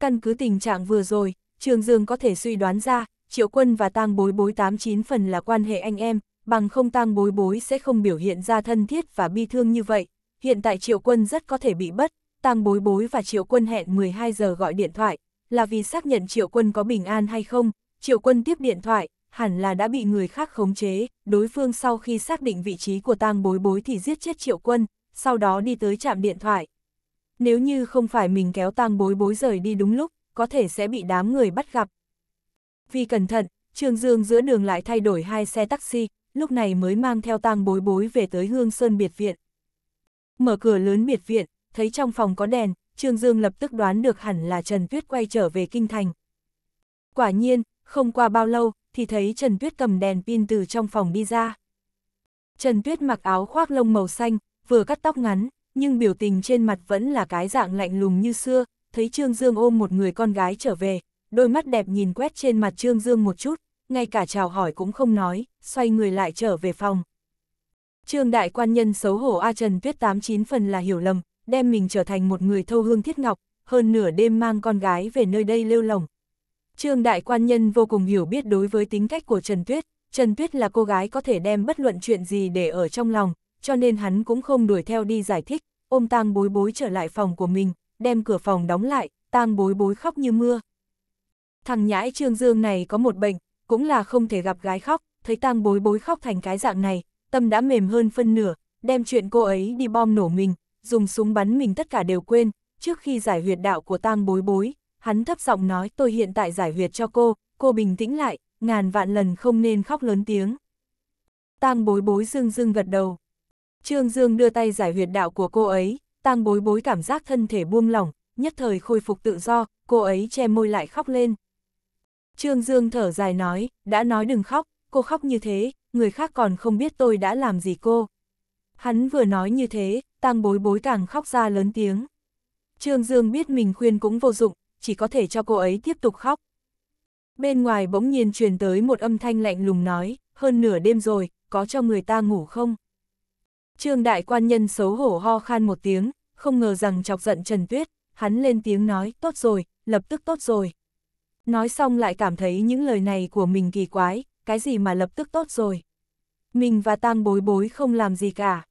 Căn cứ tình trạng vừa rồi, Trương Dương có thể suy đoán ra, Triệu Quân và tang bối bối 89 phần là quan hệ anh em, bằng không tang bối bối sẽ không biểu hiện ra thân thiết và bi thương như vậy, hiện tại Triệu Quân rất có thể bị bất Tang Bối Bối và Triệu Quân hẹn 12 giờ gọi điện thoại, là vì xác nhận Triệu Quân có bình an hay không. Triệu Quân tiếp điện thoại, hẳn là đã bị người khác khống chế, đối phương sau khi xác định vị trí của Tang Bối Bối thì giết chết Triệu Quân, sau đó đi tới trạm điện thoại. Nếu như không phải mình kéo Tang Bối Bối rời đi đúng lúc, có thể sẽ bị đám người bắt gặp. Vì cẩn thận, Trương Dương giữa đường lại thay đổi hai xe taxi, lúc này mới mang theo Tang Bối Bối về tới Hương Sơn biệt viện. Mở cửa lớn biệt viện, thấy trong phòng có đèn, Trương Dương lập tức đoán được hẳn là Trần Tuyết quay trở về kinh thành. Quả nhiên, không qua bao lâu, thì thấy Trần Tuyết cầm đèn pin từ trong phòng đi ra. Trần Tuyết mặc áo khoác lông màu xanh, vừa cắt tóc ngắn, nhưng biểu tình trên mặt vẫn là cái dạng lạnh lùng như xưa, thấy Trương Dương ôm một người con gái trở về, đôi mắt đẹp nhìn quét trên mặt Trương Dương một chút, ngay cả chào hỏi cũng không nói, xoay người lại trở về phòng. Trương đại quan nhân xấu hổ A Trần Tuyết 89 phần là hiểu lầm, đem mình trở thành một người thâu hương thiết ngọc, hơn nửa đêm mang con gái về nơi đây lêu lồng Trương đại quan nhân vô cùng hiểu biết đối với tính cách của Trần Tuyết, Trần Tuyết là cô gái có thể đem bất luận chuyện gì để ở trong lòng, cho nên hắn cũng không đuổi theo đi giải thích, ôm tang bối bối trở lại phòng của mình, đem cửa phòng đóng lại, tang bối bối khóc như mưa. Thằng nhãi Trương Dương này có một bệnh, cũng là không thể gặp gái khóc, thấy tang bối bối khóc thành cái dạng này, tâm đã mềm hơn phân nửa, đem chuyện cô ấy đi bom nổ mình, dùng súng bắn mình tất cả đều quên, trước khi giải huyệt đạo của tang bối bối, hắn thấp giọng nói tôi hiện tại giải huyệt cho cô, cô bình tĩnh lại, ngàn vạn lần không nên khóc lớn tiếng. Tang bối bối dương dương gật đầu. Trương Dương đưa tay giải huyệt đạo của cô ấy, tang bối bối cảm giác thân thể buông lỏng, nhất thời khôi phục tự do, cô ấy che môi lại khóc lên. Trương Dương thở dài nói, đã nói đừng khóc, cô khóc như thế, người khác còn không biết tôi đã làm gì cô. Hắn vừa nói như thế, tang bối bối càng khóc ra lớn tiếng. Trương Dương biết mình khuyên cũng vô dụng, chỉ có thể cho cô ấy tiếp tục khóc. Bên ngoài bỗng nhiên truyền tới một âm thanh lạnh lùng nói, hơn nửa đêm rồi, có cho người ta ngủ không? Trương đại quan nhân xấu hổ ho khan một tiếng, không ngờ rằng chọc giận Trần Tuyết, hắn lên tiếng nói, tốt rồi, lập tức tốt rồi. Nói xong lại cảm thấy những lời này của mình kỳ quái, cái gì mà lập tức tốt rồi. Mình và tang bối bối không làm gì cả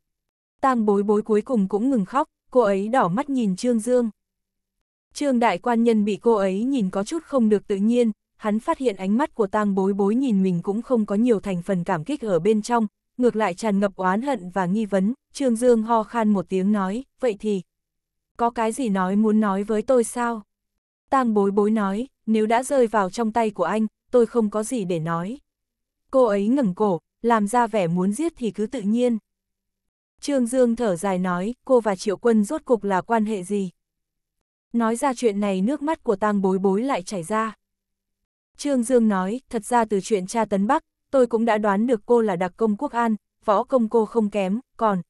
tang bối bối cuối cùng cũng ngừng khóc, cô ấy đỏ mắt nhìn Trương Dương. Trương đại quan nhân bị cô ấy nhìn có chút không được tự nhiên, hắn phát hiện ánh mắt của tang bối bối nhìn mình cũng không có nhiều thành phần cảm kích ở bên trong, ngược lại tràn ngập oán hận và nghi vấn, Trương Dương ho khan một tiếng nói, vậy thì, có cái gì nói muốn nói với tôi sao? tang bối bối nói, nếu đã rơi vào trong tay của anh, tôi không có gì để nói. Cô ấy ngẩng cổ, làm ra vẻ muốn giết thì cứ tự nhiên. Trương Dương thở dài nói, cô và Triệu Quân rốt cục là quan hệ gì? Nói ra chuyện này nước mắt của tang bối bối lại chảy ra. Trương Dương nói, thật ra từ chuyện cha Tấn Bắc, tôi cũng đã đoán được cô là đặc công quốc an, võ công cô không kém, còn...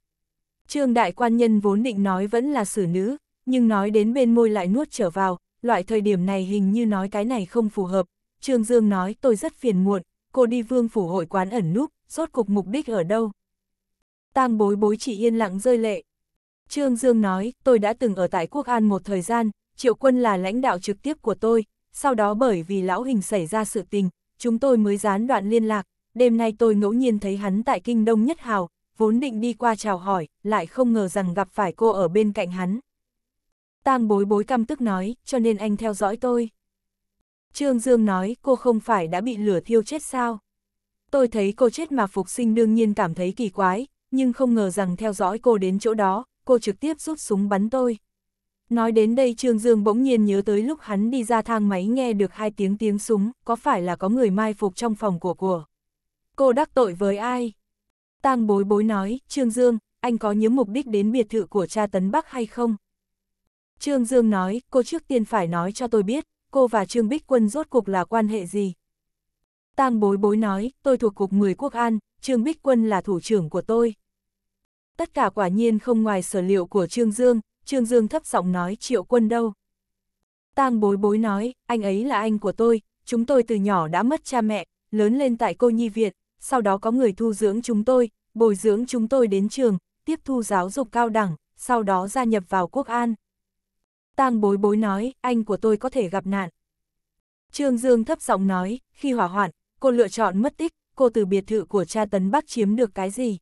Trương Đại Quan Nhân vốn định nói vẫn là xử nữ, nhưng nói đến bên môi lại nuốt trở vào, loại thời điểm này hình như nói cái này không phù hợp. Trương Dương nói tôi rất phiền muộn, cô đi vương phủ hội quán ẩn núp, rốt cục mục đích ở đâu. Tang bối bối chỉ yên lặng rơi lệ. Trương Dương nói, tôi đã từng ở tại Quốc An một thời gian, Triệu Quân là lãnh đạo trực tiếp của tôi, sau đó bởi vì lão hình xảy ra sự tình, chúng tôi mới gián đoạn liên lạc, đêm nay tôi ngẫu nhiên thấy hắn tại Kinh Đông Nhất Hào, vốn định đi qua chào hỏi, lại không ngờ rằng gặp phải cô ở bên cạnh hắn. Tang bối bối căm tức nói, cho nên anh theo dõi tôi. Trương Dương nói, cô không phải đã bị lửa thiêu chết sao? Tôi thấy cô chết mà phục sinh đương nhiên cảm thấy kỳ quái, nhưng không ngờ rằng theo dõi cô đến chỗ đó, cô trực tiếp rút súng bắn tôi. Nói đến đây Trương Dương bỗng nhiên nhớ tới lúc hắn đi ra thang máy nghe được hai tiếng tiếng súng, có phải là có người mai phục trong phòng của của. Cô đắc tội với ai? Tang bối bối nói, Trương Dương, anh có nhớ mục đích đến biệt thự của cha Tấn Bắc hay không? Trương Dương nói, cô trước tiên phải nói cho tôi biết, cô và Trương Bích Quân rốt cuộc là quan hệ gì? Tang bối bối nói, tôi thuộc cục 10 quốc an, Trương Bích Quân là thủ trưởng của tôi. Tất cả quả nhiên không ngoài sở liệu của Trương Dương, Trương Dương thấp giọng nói triệu quân đâu. Tang bối bối nói, anh ấy là anh của tôi, chúng tôi từ nhỏ đã mất cha mẹ, lớn lên tại cô nhi viện, sau đó có người thu dưỡng chúng tôi, bồi dưỡng chúng tôi đến trường, tiếp thu giáo dục cao đẳng, sau đó gia nhập vào quốc an. Tang bối bối nói, anh của tôi có thể gặp nạn. Trương Dương thấp giọng nói, khi hỏa hoạn, cô lựa chọn mất tích, cô từ biệt thự của cha Tấn Bắc chiếm được cái gì?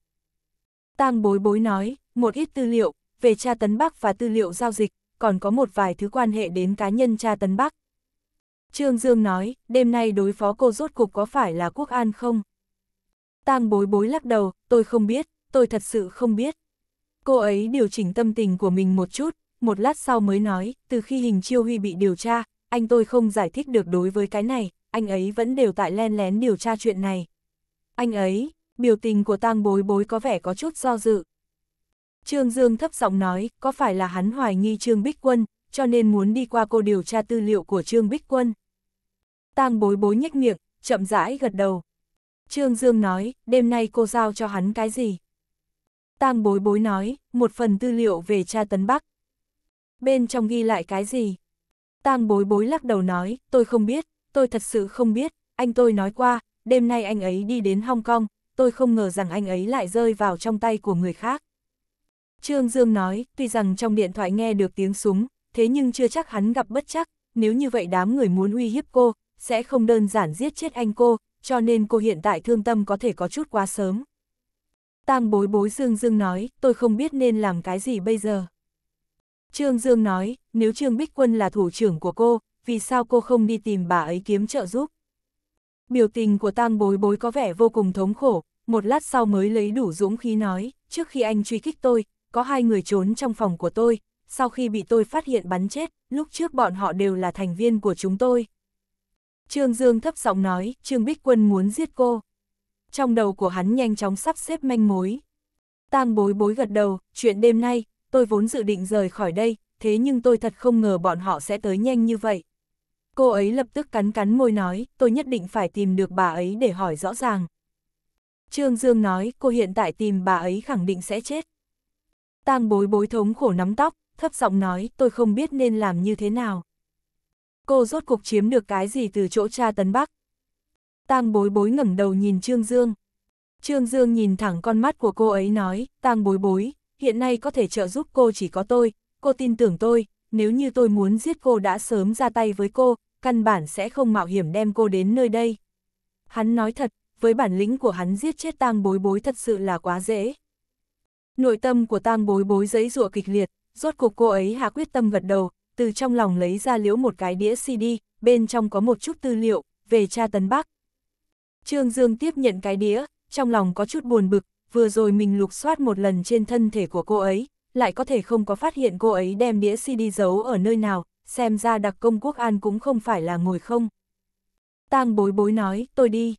Tang bối bối nói, một ít tư liệu, về cha Tấn Bắc và tư liệu giao dịch, còn có một vài thứ quan hệ đến cá nhân cha Tấn Bắc. Trương Dương nói, đêm nay đối phó cô rốt cục có phải là quốc an không? Tang bối bối lắc đầu, tôi không biết, tôi thật sự không biết. Cô ấy điều chỉnh tâm tình của mình một chút, một lát sau mới nói, từ khi hình chiêu huy bị điều tra, anh tôi không giải thích được đối với cái này, anh ấy vẫn đều tại len lén điều tra chuyện này anh ấy, biểu tình của tang bối bối có vẻ có chút do dự. Trương Dương thấp giọng nói, có phải là hắn hoài nghi Trương Bích Quân, cho nên muốn đi qua cô điều tra tư liệu của Trương Bích Quân. Tang bối bối nhếch miệng, chậm rãi gật đầu. Trương Dương nói, đêm nay cô giao cho hắn cái gì? Tang bối bối nói, một phần tư liệu về cha Tấn Bắc. Bên trong ghi lại cái gì? Tang bối bối lắc đầu nói, tôi không biết, tôi thật sự không biết, anh tôi nói qua, đêm nay anh ấy đi đến Hong Kong, tôi không ngờ rằng anh ấy lại rơi vào trong tay của người khác. Trương Dương nói, tuy rằng trong điện thoại nghe được tiếng súng, thế nhưng chưa chắc hắn gặp bất chắc, nếu như vậy đám người muốn uy hiếp cô, sẽ không đơn giản giết chết anh cô, cho nên cô hiện tại thương tâm có thể có chút quá sớm. Tang bối bối Dương Dương nói, tôi không biết nên làm cái gì bây giờ. Trương Dương nói, nếu Trương Bích Quân là thủ trưởng của cô, vì sao cô không đi tìm bà ấy kiếm trợ giúp? Biểu tình của tang bối bối có vẻ vô cùng thống khổ, một lát sau mới lấy đủ dũng khí nói, trước khi anh truy kích tôi, có hai người trốn trong phòng của tôi, sau khi bị tôi phát hiện bắn chết, lúc trước bọn họ đều là thành viên của chúng tôi. Trương Dương thấp giọng nói, Trương Bích Quân muốn giết cô. Trong đầu của hắn nhanh chóng sắp xếp manh mối. Tang bối bối gật đầu, chuyện đêm nay, tôi vốn dự định rời khỏi đây, thế nhưng tôi thật không ngờ bọn họ sẽ tới nhanh như vậy. Cô ấy lập tức cắn cắn môi nói, tôi nhất định phải tìm được bà ấy để hỏi rõ ràng. Trương Dương nói, cô hiện tại tìm bà ấy khẳng định sẽ chết. Tang bối bối thống khổ nắm tóc, thấp giọng nói, tôi không biết nên làm như thế nào. Cô rốt cuộc chiếm được cái gì từ chỗ cha tấn bắc. Tang bối bối ngẩng đầu nhìn Trương Dương. Trương Dương nhìn thẳng con mắt của cô ấy nói, Tang bối bối, hiện nay có thể trợ giúp cô chỉ có tôi, cô tin tưởng tôi, nếu như tôi muốn giết cô đã sớm ra tay với cô, căn bản sẽ không mạo hiểm đem cô đến nơi đây. Hắn nói thật, với bản lĩnh của hắn giết chết tang bối bối thật sự là quá dễ. Nội tâm của tang bối bối giấy rụa kịch liệt, rốt cuộc cô ấy hạ quyết tâm gật đầu, từ trong lòng lấy ra liễu một cái đĩa CD, bên trong có một chút tư liệu, về cha Tấn Bắc. Trương Dương tiếp nhận cái đĩa, trong lòng có chút buồn bực, vừa rồi mình lục soát một lần trên thân thể của cô ấy, lại có thể không có phát hiện cô ấy đem đĩa CD giấu ở nơi nào, xem ra đặc công quốc an cũng không phải là ngồi không. Tang bối bối nói, tôi đi.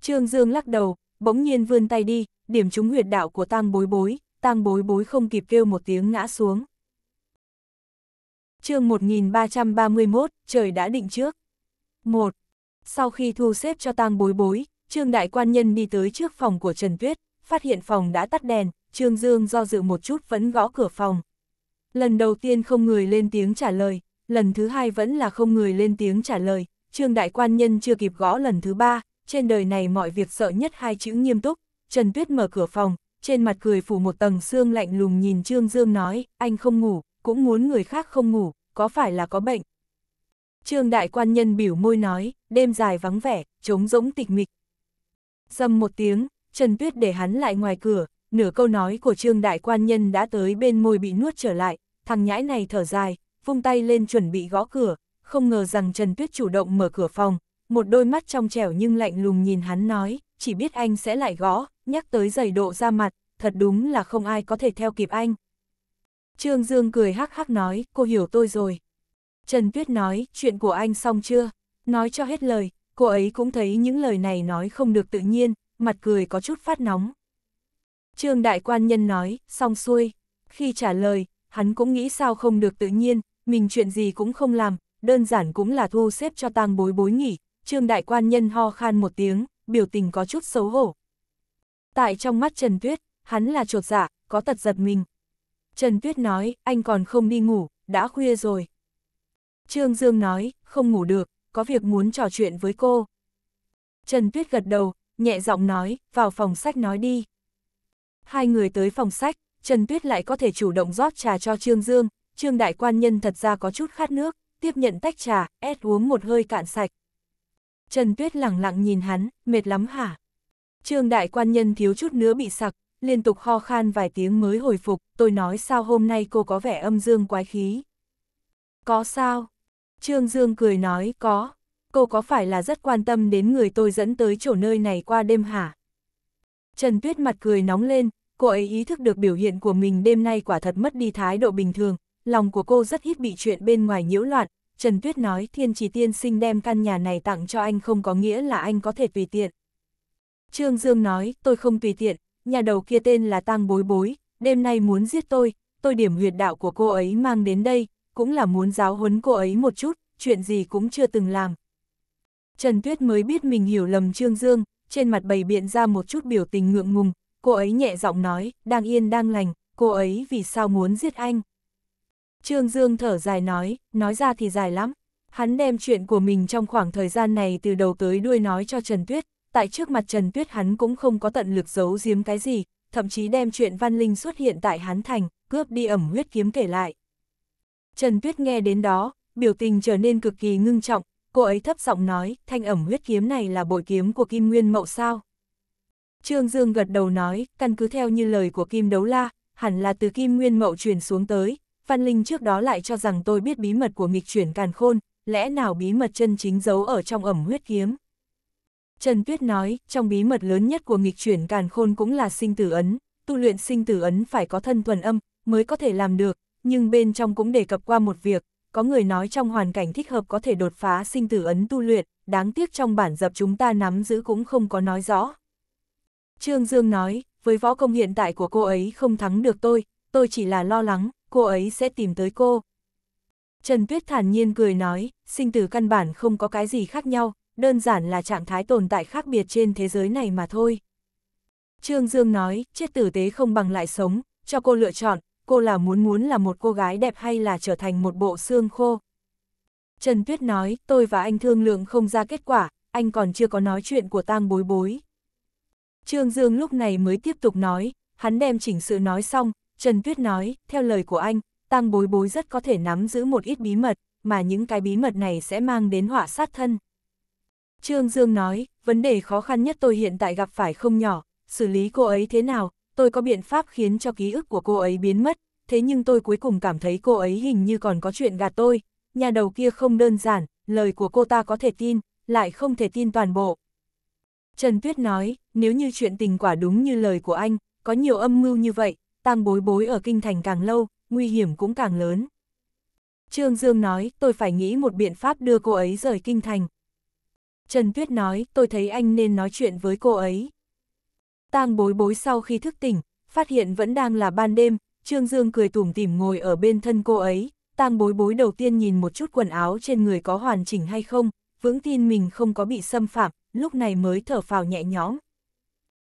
Trương Dương lắc đầu, bỗng nhiên vươn tay đi, điểm trúng huyệt đạo của tang bối bối, tang bối bối không kịp kêu một tiếng ngã xuống. chương 1331, trời đã định trước. 1. Sau khi thu xếp cho tang bối bối, Trương Đại Quan Nhân đi tới trước phòng của Trần Tuyết, phát hiện phòng đã tắt đèn, Trương Dương do dự một chút vẫn gõ cửa phòng. Lần đầu tiên không người lên tiếng trả lời, lần thứ hai vẫn là không người lên tiếng trả lời, Trương Đại Quan Nhân chưa kịp gõ lần thứ ba, trên đời này mọi việc sợ nhất hai chữ nghiêm túc, Trần Tuyết mở cửa phòng, trên mặt cười phủ một tầng xương lạnh lùng nhìn Trương Dương nói, anh không ngủ, cũng muốn người khác không ngủ, có phải là có bệnh? Trương Đại Quan Nhân biểu môi nói, đêm dài vắng vẻ, trống rỗng tịch mịch. Dầm một tiếng, Trần Tuyết để hắn lại ngoài cửa, nửa câu nói của Trương Đại Quan Nhân đã tới bên môi bị nuốt trở lại, thằng nhãi này thở dài, vung tay lên chuẩn bị gõ cửa, không ngờ rằng Trần Tuyết chủ động mở cửa phòng, một đôi mắt trong trẻo nhưng lạnh lùng nhìn hắn nói, chỉ biết anh sẽ lại gõ, nhắc tới giày độ ra mặt, thật đúng là không ai có thể theo kịp anh. Trương Dương cười hắc hắc nói, cô hiểu tôi rồi. Trần Tuyết nói, chuyện của anh xong chưa? Nói cho hết lời, cô ấy cũng thấy những lời này nói không được tự nhiên, mặt cười có chút phát nóng. Trương Đại Quan Nhân nói, xong xuôi. Khi trả lời, hắn cũng nghĩ sao không được tự nhiên, mình chuyện gì cũng không làm, đơn giản cũng là thu xếp cho tang bối bối nghỉ, trương đại quan nhân ho khan một tiếng, biểu tình có chút xấu hổ. Tại trong mắt Trần Tuyết, hắn là trột dạ, có tật giật mình. Trần Tuyết nói, anh còn không đi ngủ, đã khuya rồi. Trương Dương nói, không ngủ được, có việc muốn trò chuyện với cô. Trần Tuyết gật đầu, nhẹ giọng nói, vào phòng sách nói đi. Hai người tới phòng sách, Trần Tuyết lại có thể chủ động rót trà cho Trương Dương, Trương đại quan nhân thật ra có chút khát nước, tiếp nhận tách trà, ép uống một hơi cạn sạch. Trần Tuyết lẳng lặng nhìn hắn, mệt lắm hả? Trương đại quan nhân thiếu chút nữa bị sặc, liên tục ho khan vài tiếng mới hồi phục, tôi nói sao hôm nay cô có vẻ âm dương quái khí. Có sao? Trương Dương cười nói có, cô có phải là rất quan tâm đến người tôi dẫn tới chỗ nơi này qua đêm hả? Trần Tuyết mặt cười nóng lên, cô ấy ý thức được biểu hiện của mình đêm nay quả thật mất đi thái độ bình thường, lòng của cô rất ít bị chuyện bên ngoài nhiễu loạn, Trần Tuyết nói thiên chỉ tiên sinh đem căn nhà này tặng cho anh không có nghĩa là anh có thể tùy tiện. Trương Dương nói, tôi không tùy tiện, nhà đầu kia tên là Tang Bối Bối, đêm nay muốn giết tôi, tôi điểm huyệt đạo của cô ấy mang đến đây, cũng là muốn giáo huấn cô ấy một chút, chuyện gì cũng chưa từng làm. Trần Tuyết mới biết mình hiểu lầm Trương Dương, trên mặt bày biện ra một chút biểu tình ngượng ngùng, cô ấy nhẹ giọng nói, đang yên đang lành, cô ấy vì sao muốn giết anh. Trương Dương thở dài nói, nói ra thì dài lắm. Hắn đem chuyện của mình trong khoảng thời gian này từ đầu tới đuôi nói cho Trần Tuyết, tại trước mặt Trần Tuyết hắn cũng không có tận lực giấu giếm cái gì, thậm chí đem chuyện Văn Linh xuất hiện tại hắn thành, cướp đi ẩm huyết kiếm kể lại. Trần Tuyết nghe đến đó, biểu tình trở nên cực kỳ ngưng trọng, cô ấy thấp giọng nói, thanh ẩm huyết kiếm này là bội kiếm của Kim Nguyên Mậu sao? Trương Dương gật đầu nói, căn cứ theo như lời của Kim Đấu La, hẳn là từ Kim Nguyên Mậu truyền xuống tới, Phan Linh trước đó lại cho rằng tôi biết bí mật của nghịch chuyển càn khôn, lẽ nào bí mật chân chính giấu ở trong ẩm huyết kiếm. Trần Tuyết nói, trong bí mật lớn nhất của nghịch chuyển càn khôn cũng là sinh tử ấn, tu luyện sinh tử ấn phải có thân thuần âm, mới có thể làm được, nhưng bên trong cũng đề cập qua một việc, có người nói trong hoàn cảnh thích hợp có thể đột phá sinh tử ấn tu luyện, đáng tiếc trong bản dập chúng ta nắm giữ cũng không có nói rõ. Trương Dương nói, với võ công hiện tại của cô ấy không thắng được tôi, tôi chỉ là lo lắng, cô ấy sẽ tìm tới cô. Trần Tuyết thản nhiên cười nói, sinh tử căn bản không có cái gì khác nhau, đơn giản là trạng thái tồn tại khác biệt trên thế giới này mà thôi. Trương Dương nói, chết tử tế không bằng lại sống, cho cô lựa chọn, cô là muốn muốn là một cô gái đẹp hay là trở thành một bộ xương khô. Trần Tuyết nói, tôi và anh thương lượng không ra kết quả, anh còn chưa có nói chuyện của tang bối bối. Trương Dương lúc này mới tiếp tục nói, hắn đem chỉnh sự nói xong, Trần Tuyết nói, theo lời của anh, tăng bối bối rất có thể nắm giữ một ít bí mật, mà những cái bí mật này sẽ mang đến họa sát thân. Trương Dương nói, vấn đề khó khăn nhất tôi hiện tại gặp phải không nhỏ, xử lý cô ấy thế nào, tôi có biện pháp khiến cho ký ức của cô ấy biến mất, thế nhưng tôi cuối cùng cảm thấy cô ấy hình như còn có chuyện gạt tôi, nhà đầu kia không đơn giản, lời của cô ta có thể tin, lại không thể tin toàn bộ. Trần Tuyết nói, nếu như chuyện tình quả đúng như lời của anh, có nhiều âm mưu như vậy, tang bối bối ở kinh thành càng lâu, nguy hiểm cũng càng lớn. Trương Dương nói, tôi phải nghĩ một biện pháp đưa cô ấy rời kinh thành. Trần Tuyết nói, tôi thấy anh nên nói chuyện với cô ấy. Tang bối bối sau khi thức tỉnh, phát hiện vẫn đang là ban đêm, Trương Dương cười tủm tỉm ngồi ở bên thân cô ấy, Tang bối bối đầu tiên nhìn một chút quần áo trên người có hoàn chỉnh hay không, vững tin mình không có bị xâm phạm, lúc này mới thở phào nhẹ nhõm.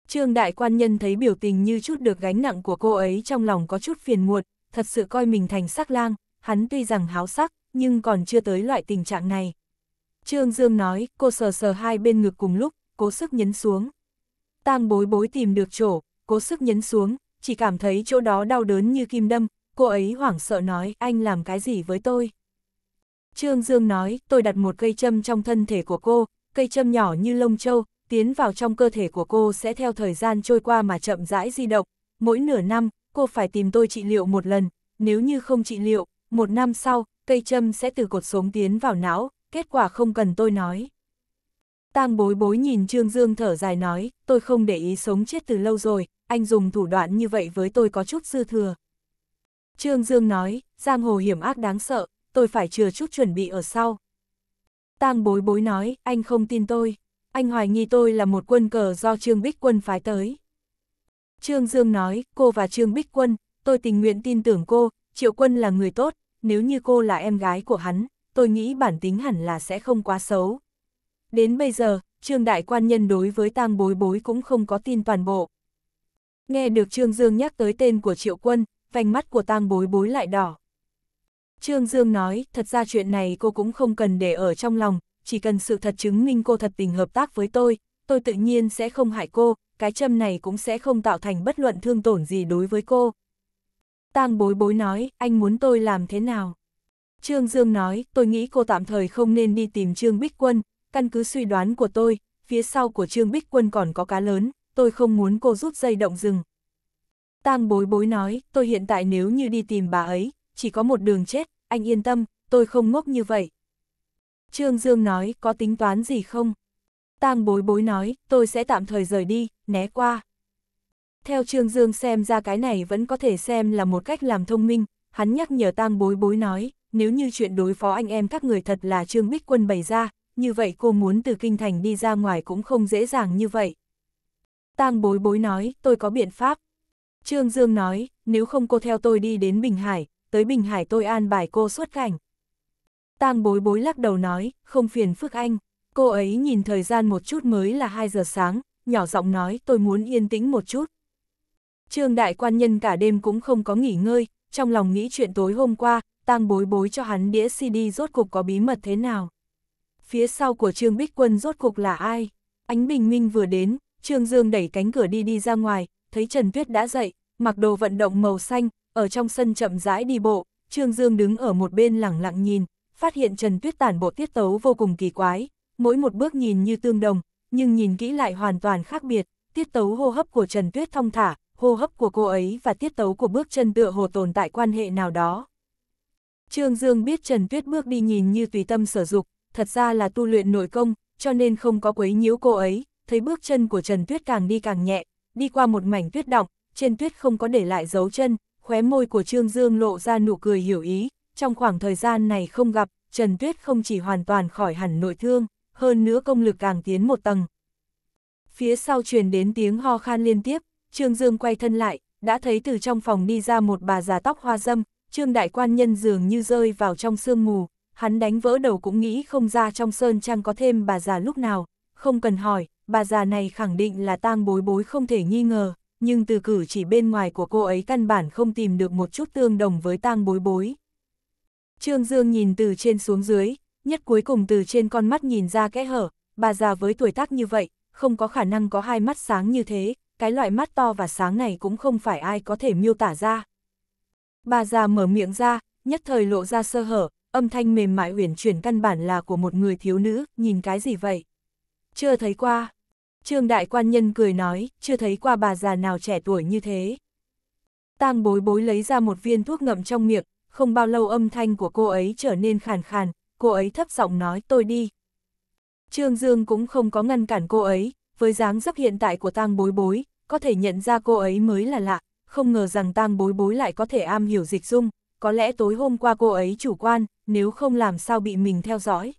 Trương đại quan nhân thấy biểu tình như chút được gánh nặng của cô ấy trong lòng có chút phiền muộn, thật sự coi mình thành sắc lang, hắn tuy rằng háo sắc, nhưng còn chưa tới loại tình trạng này. Trương Dương nói, cô sờ sờ hai bên ngực cùng lúc, cố sức nhấn xuống. Tang bối bối tìm được chỗ, cố sức nhấn xuống, chỉ cảm thấy chỗ đó đau đớn như kim đâm, cô ấy hoảng sợ nói, anh làm cái gì với tôi? Trương Dương nói, tôi đặt một cây châm trong thân thể của cô, cây châm nhỏ như lông trâu, tiến vào trong cơ thể của cô sẽ theo thời gian trôi qua mà chậm rãi di động. Mỗi nửa năm, cô phải tìm tôi trị liệu một lần, nếu như không trị liệu, một năm sau, cây châm sẽ từ cột sống tiến vào não, kết quả không cần tôi nói. Tang bối bối nhìn Trương Dương thở dài nói, tôi không để ý sống chết từ lâu rồi, anh dùng thủ đoạn như vậy với tôi có chút dư thừa. Trương Dương nói, giang hồ hiểm ác đáng sợ, tôi phải chừa chút chuẩn bị ở sau. Tang bối bối nói, anh không tin tôi anh hoài nghi tôi là một quân cờ do Trương Bích Quân phái tới. Trương Dương nói, cô và Trương Bích Quân, tôi tình nguyện tin tưởng cô, Triệu Quân là người tốt, nếu như cô là em gái của hắn, tôi nghĩ bản tính hẳn là sẽ không quá xấu. Đến bây giờ, Trương Đại Quan Nhân đối với tang bối bối cũng không có tin toàn bộ. Nghe được Trương Dương nhắc tới tên của Triệu Quân, vành mắt của tang bối bối lại đỏ. Trương Dương nói, thật ra chuyện này cô cũng không cần để ở trong lòng, chỉ cần sự thật chứng minh cô thật tình hợp tác với tôi, tôi tự nhiên sẽ không hại cô, cái châm này cũng sẽ không tạo thành bất luận thương tổn gì đối với cô. Tang bối bối nói, anh muốn tôi làm thế nào? Trương Dương nói, tôi nghĩ cô tạm thời không nên đi tìm Trương Bích Quân, căn cứ suy đoán của tôi, phía sau của Trương Bích Quân còn có cá lớn, tôi không muốn cô rút dây động rừng. Tang bối bối nói, tôi hiện tại nếu như đi tìm bà ấy, chỉ có một đường chết, anh yên tâm, tôi không ngốc như vậy, Trương Dương nói, có tính toán gì không? Tang bối bối nói, tôi sẽ tạm thời rời đi, né qua. Theo Trương Dương xem ra cái này vẫn có thể xem là một cách làm thông minh, hắn nhắc nhở Tang bối bối nói, nếu như chuyện đối phó anh em các người thật là Trương Bích Quân bày ra, như vậy cô muốn từ kinh thành đi ra ngoài cũng không dễ dàng như vậy. Tang bối bối nói, tôi có biện pháp. Trương Dương nói, nếu không cô theo tôi đi đến Bình Hải, tới Bình Hải tôi an bài cô xuất cảnh. Tang bối bối lắc đầu nói, không phiền phức anh. Cô ấy nhìn thời gian một chút mới là 2 giờ sáng, nhỏ giọng nói tôi muốn yên tĩnh một chút. Trương đại quan nhân cả đêm cũng không có nghỉ ngơi, trong lòng nghĩ chuyện tối hôm qua, tang bối bối cho hắn đĩa CD rốt cục có bí mật thế nào. Phía sau của Trương Bích Quân rốt cục là ai? Ánh bình minh vừa đến, Trương Dương đẩy cánh cửa đi đi ra ngoài, thấy Trần Tuyết đã dậy, mặc đồ vận động màu xanh, ở trong sân chậm rãi đi bộ, Trương Dương đứng ở một bên lẳng lặng nhìn, phát hiện Trần Tuyết Tản bộ tiết tấu vô cùng kỳ quái, mỗi một bước nhìn như tương đồng, nhưng nhìn kỹ lại hoàn toàn khác biệt, tiết tấu hô hấp của Trần Tuyết thong thả, hô hấp của cô ấy và tiết tấu của bước chân tựa hồ tồn tại quan hệ nào đó. Trương Dương biết Trần Tuyết bước đi nhìn như tùy tâm sở dục, thật ra là tu luyện nội công, cho nên không có quấy nhiễu cô ấy, thấy bước chân của Trần Tuyết càng đi càng nhẹ, đi qua một mảnh tuyết động, trên tuyết không có để lại dấu chân, khóe môi của Trương Dương lộ ra nụ cười hiểu ý, trong khoảng thời gian này không gặp, Trần Tuyết không chỉ hoàn toàn khỏi hẳn nội thương, hơn nữa công lực càng tiến một tầng. Phía sau truyền đến tiếng ho khan liên tiếp, Trương Dương quay thân lại, đã thấy từ trong phòng đi ra một bà già tóc hoa dâm, Trương Đại Quan Nhân dường như rơi vào trong sương mù, hắn đánh vỡ đầu cũng nghĩ không ra trong sơn trang có thêm bà già lúc nào, không cần hỏi, bà già này khẳng định là tang bối bối không thể nghi ngờ, nhưng từ cử chỉ bên ngoài của cô ấy căn bản không tìm được một chút tương đồng với tang bối bối. Trương Dương nhìn từ trên xuống dưới, nhất cuối cùng từ trên con mắt nhìn ra kẽ hở, bà già với tuổi tác như vậy, không có khả năng có hai mắt sáng như thế, cái loại mắt to và sáng này cũng không phải ai có thể miêu tả ra. Bà già mở miệng ra, nhất thời lộ ra sơ hở, âm thanh mềm mại uyển chuyển căn bản là của một người thiếu nữ, nhìn cái gì vậy? Chưa thấy qua. Trương đại quan nhân cười nói, chưa thấy qua bà già nào trẻ tuổi như thế. Tang bối bối lấy ra một viên thuốc ngậm trong miệng, không bao lâu âm thanh của cô ấy trở nên khàn khàn, cô ấy thấp giọng nói tôi đi. Trương Dương cũng không có ngăn cản cô ấy, với dáng dấp hiện tại của tang bối bối, có thể nhận ra cô ấy mới là lạ, không ngờ rằng tang bối bối lại có thể am hiểu dịch dung, có lẽ tối hôm qua cô ấy chủ quan, nếu không làm sao bị mình theo dõi.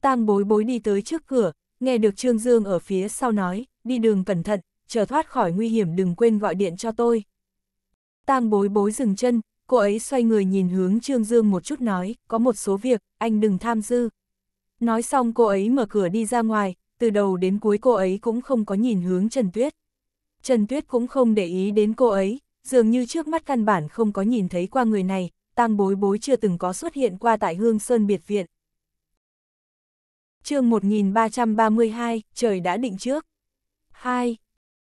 Tang bối bối đi tới trước cửa, nghe được Trương Dương ở phía sau nói, đi đường cẩn thận, chờ thoát khỏi nguy hiểm đừng quên gọi điện cho tôi. Tang bối bối dừng chân, cô ấy xoay người nhìn hướng Trương Dương một chút nói, có một số việc, anh đừng tham dư. Nói xong cô ấy mở cửa đi ra ngoài, từ đầu đến cuối cô ấy cũng không có nhìn hướng Trần Tuyết. Trần Tuyết cũng không để ý đến cô ấy, dường như trước mắt căn bản không có nhìn thấy qua người này, tang bối bối chưa từng có xuất hiện qua tại Hương Sơn Biệt Viện. chương 1332, trời đã định trước. 2.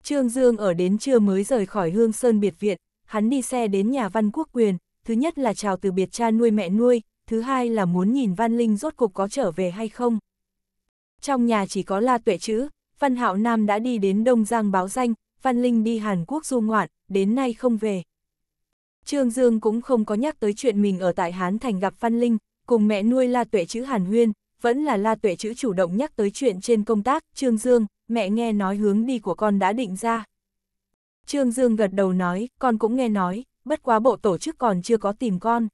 Trương Dương ở đến trưa mới rời khỏi Hương Sơn Biệt Viện, hắn đi xe đến nhà Văn Quốc Quyền, thứ nhất là chào từ biệt cha nuôi mẹ nuôi, thứ hai là muốn nhìn Văn Linh rốt cục có trở về hay không. Trong nhà chỉ có La Tuệ chữ, Văn Hạo Nam đã đi đến Đông Giang báo danh, Văn Linh đi Hàn Quốc du ngoạn, đến nay không về. Trương Dương cũng không có nhắc tới chuyện mình ở tại Hán Thành gặp Văn Linh, cùng mẹ nuôi La Tuệ chữ Hàn Huyên, vẫn là La Tuệ chữ chủ động nhắc tới chuyện trên công tác, Trương Dương, mẹ nghe nói hướng đi của con đã định ra. Trương Dương gật đầu nói, con cũng nghe nói, bất quá bộ tổ chức còn chưa có tìm con.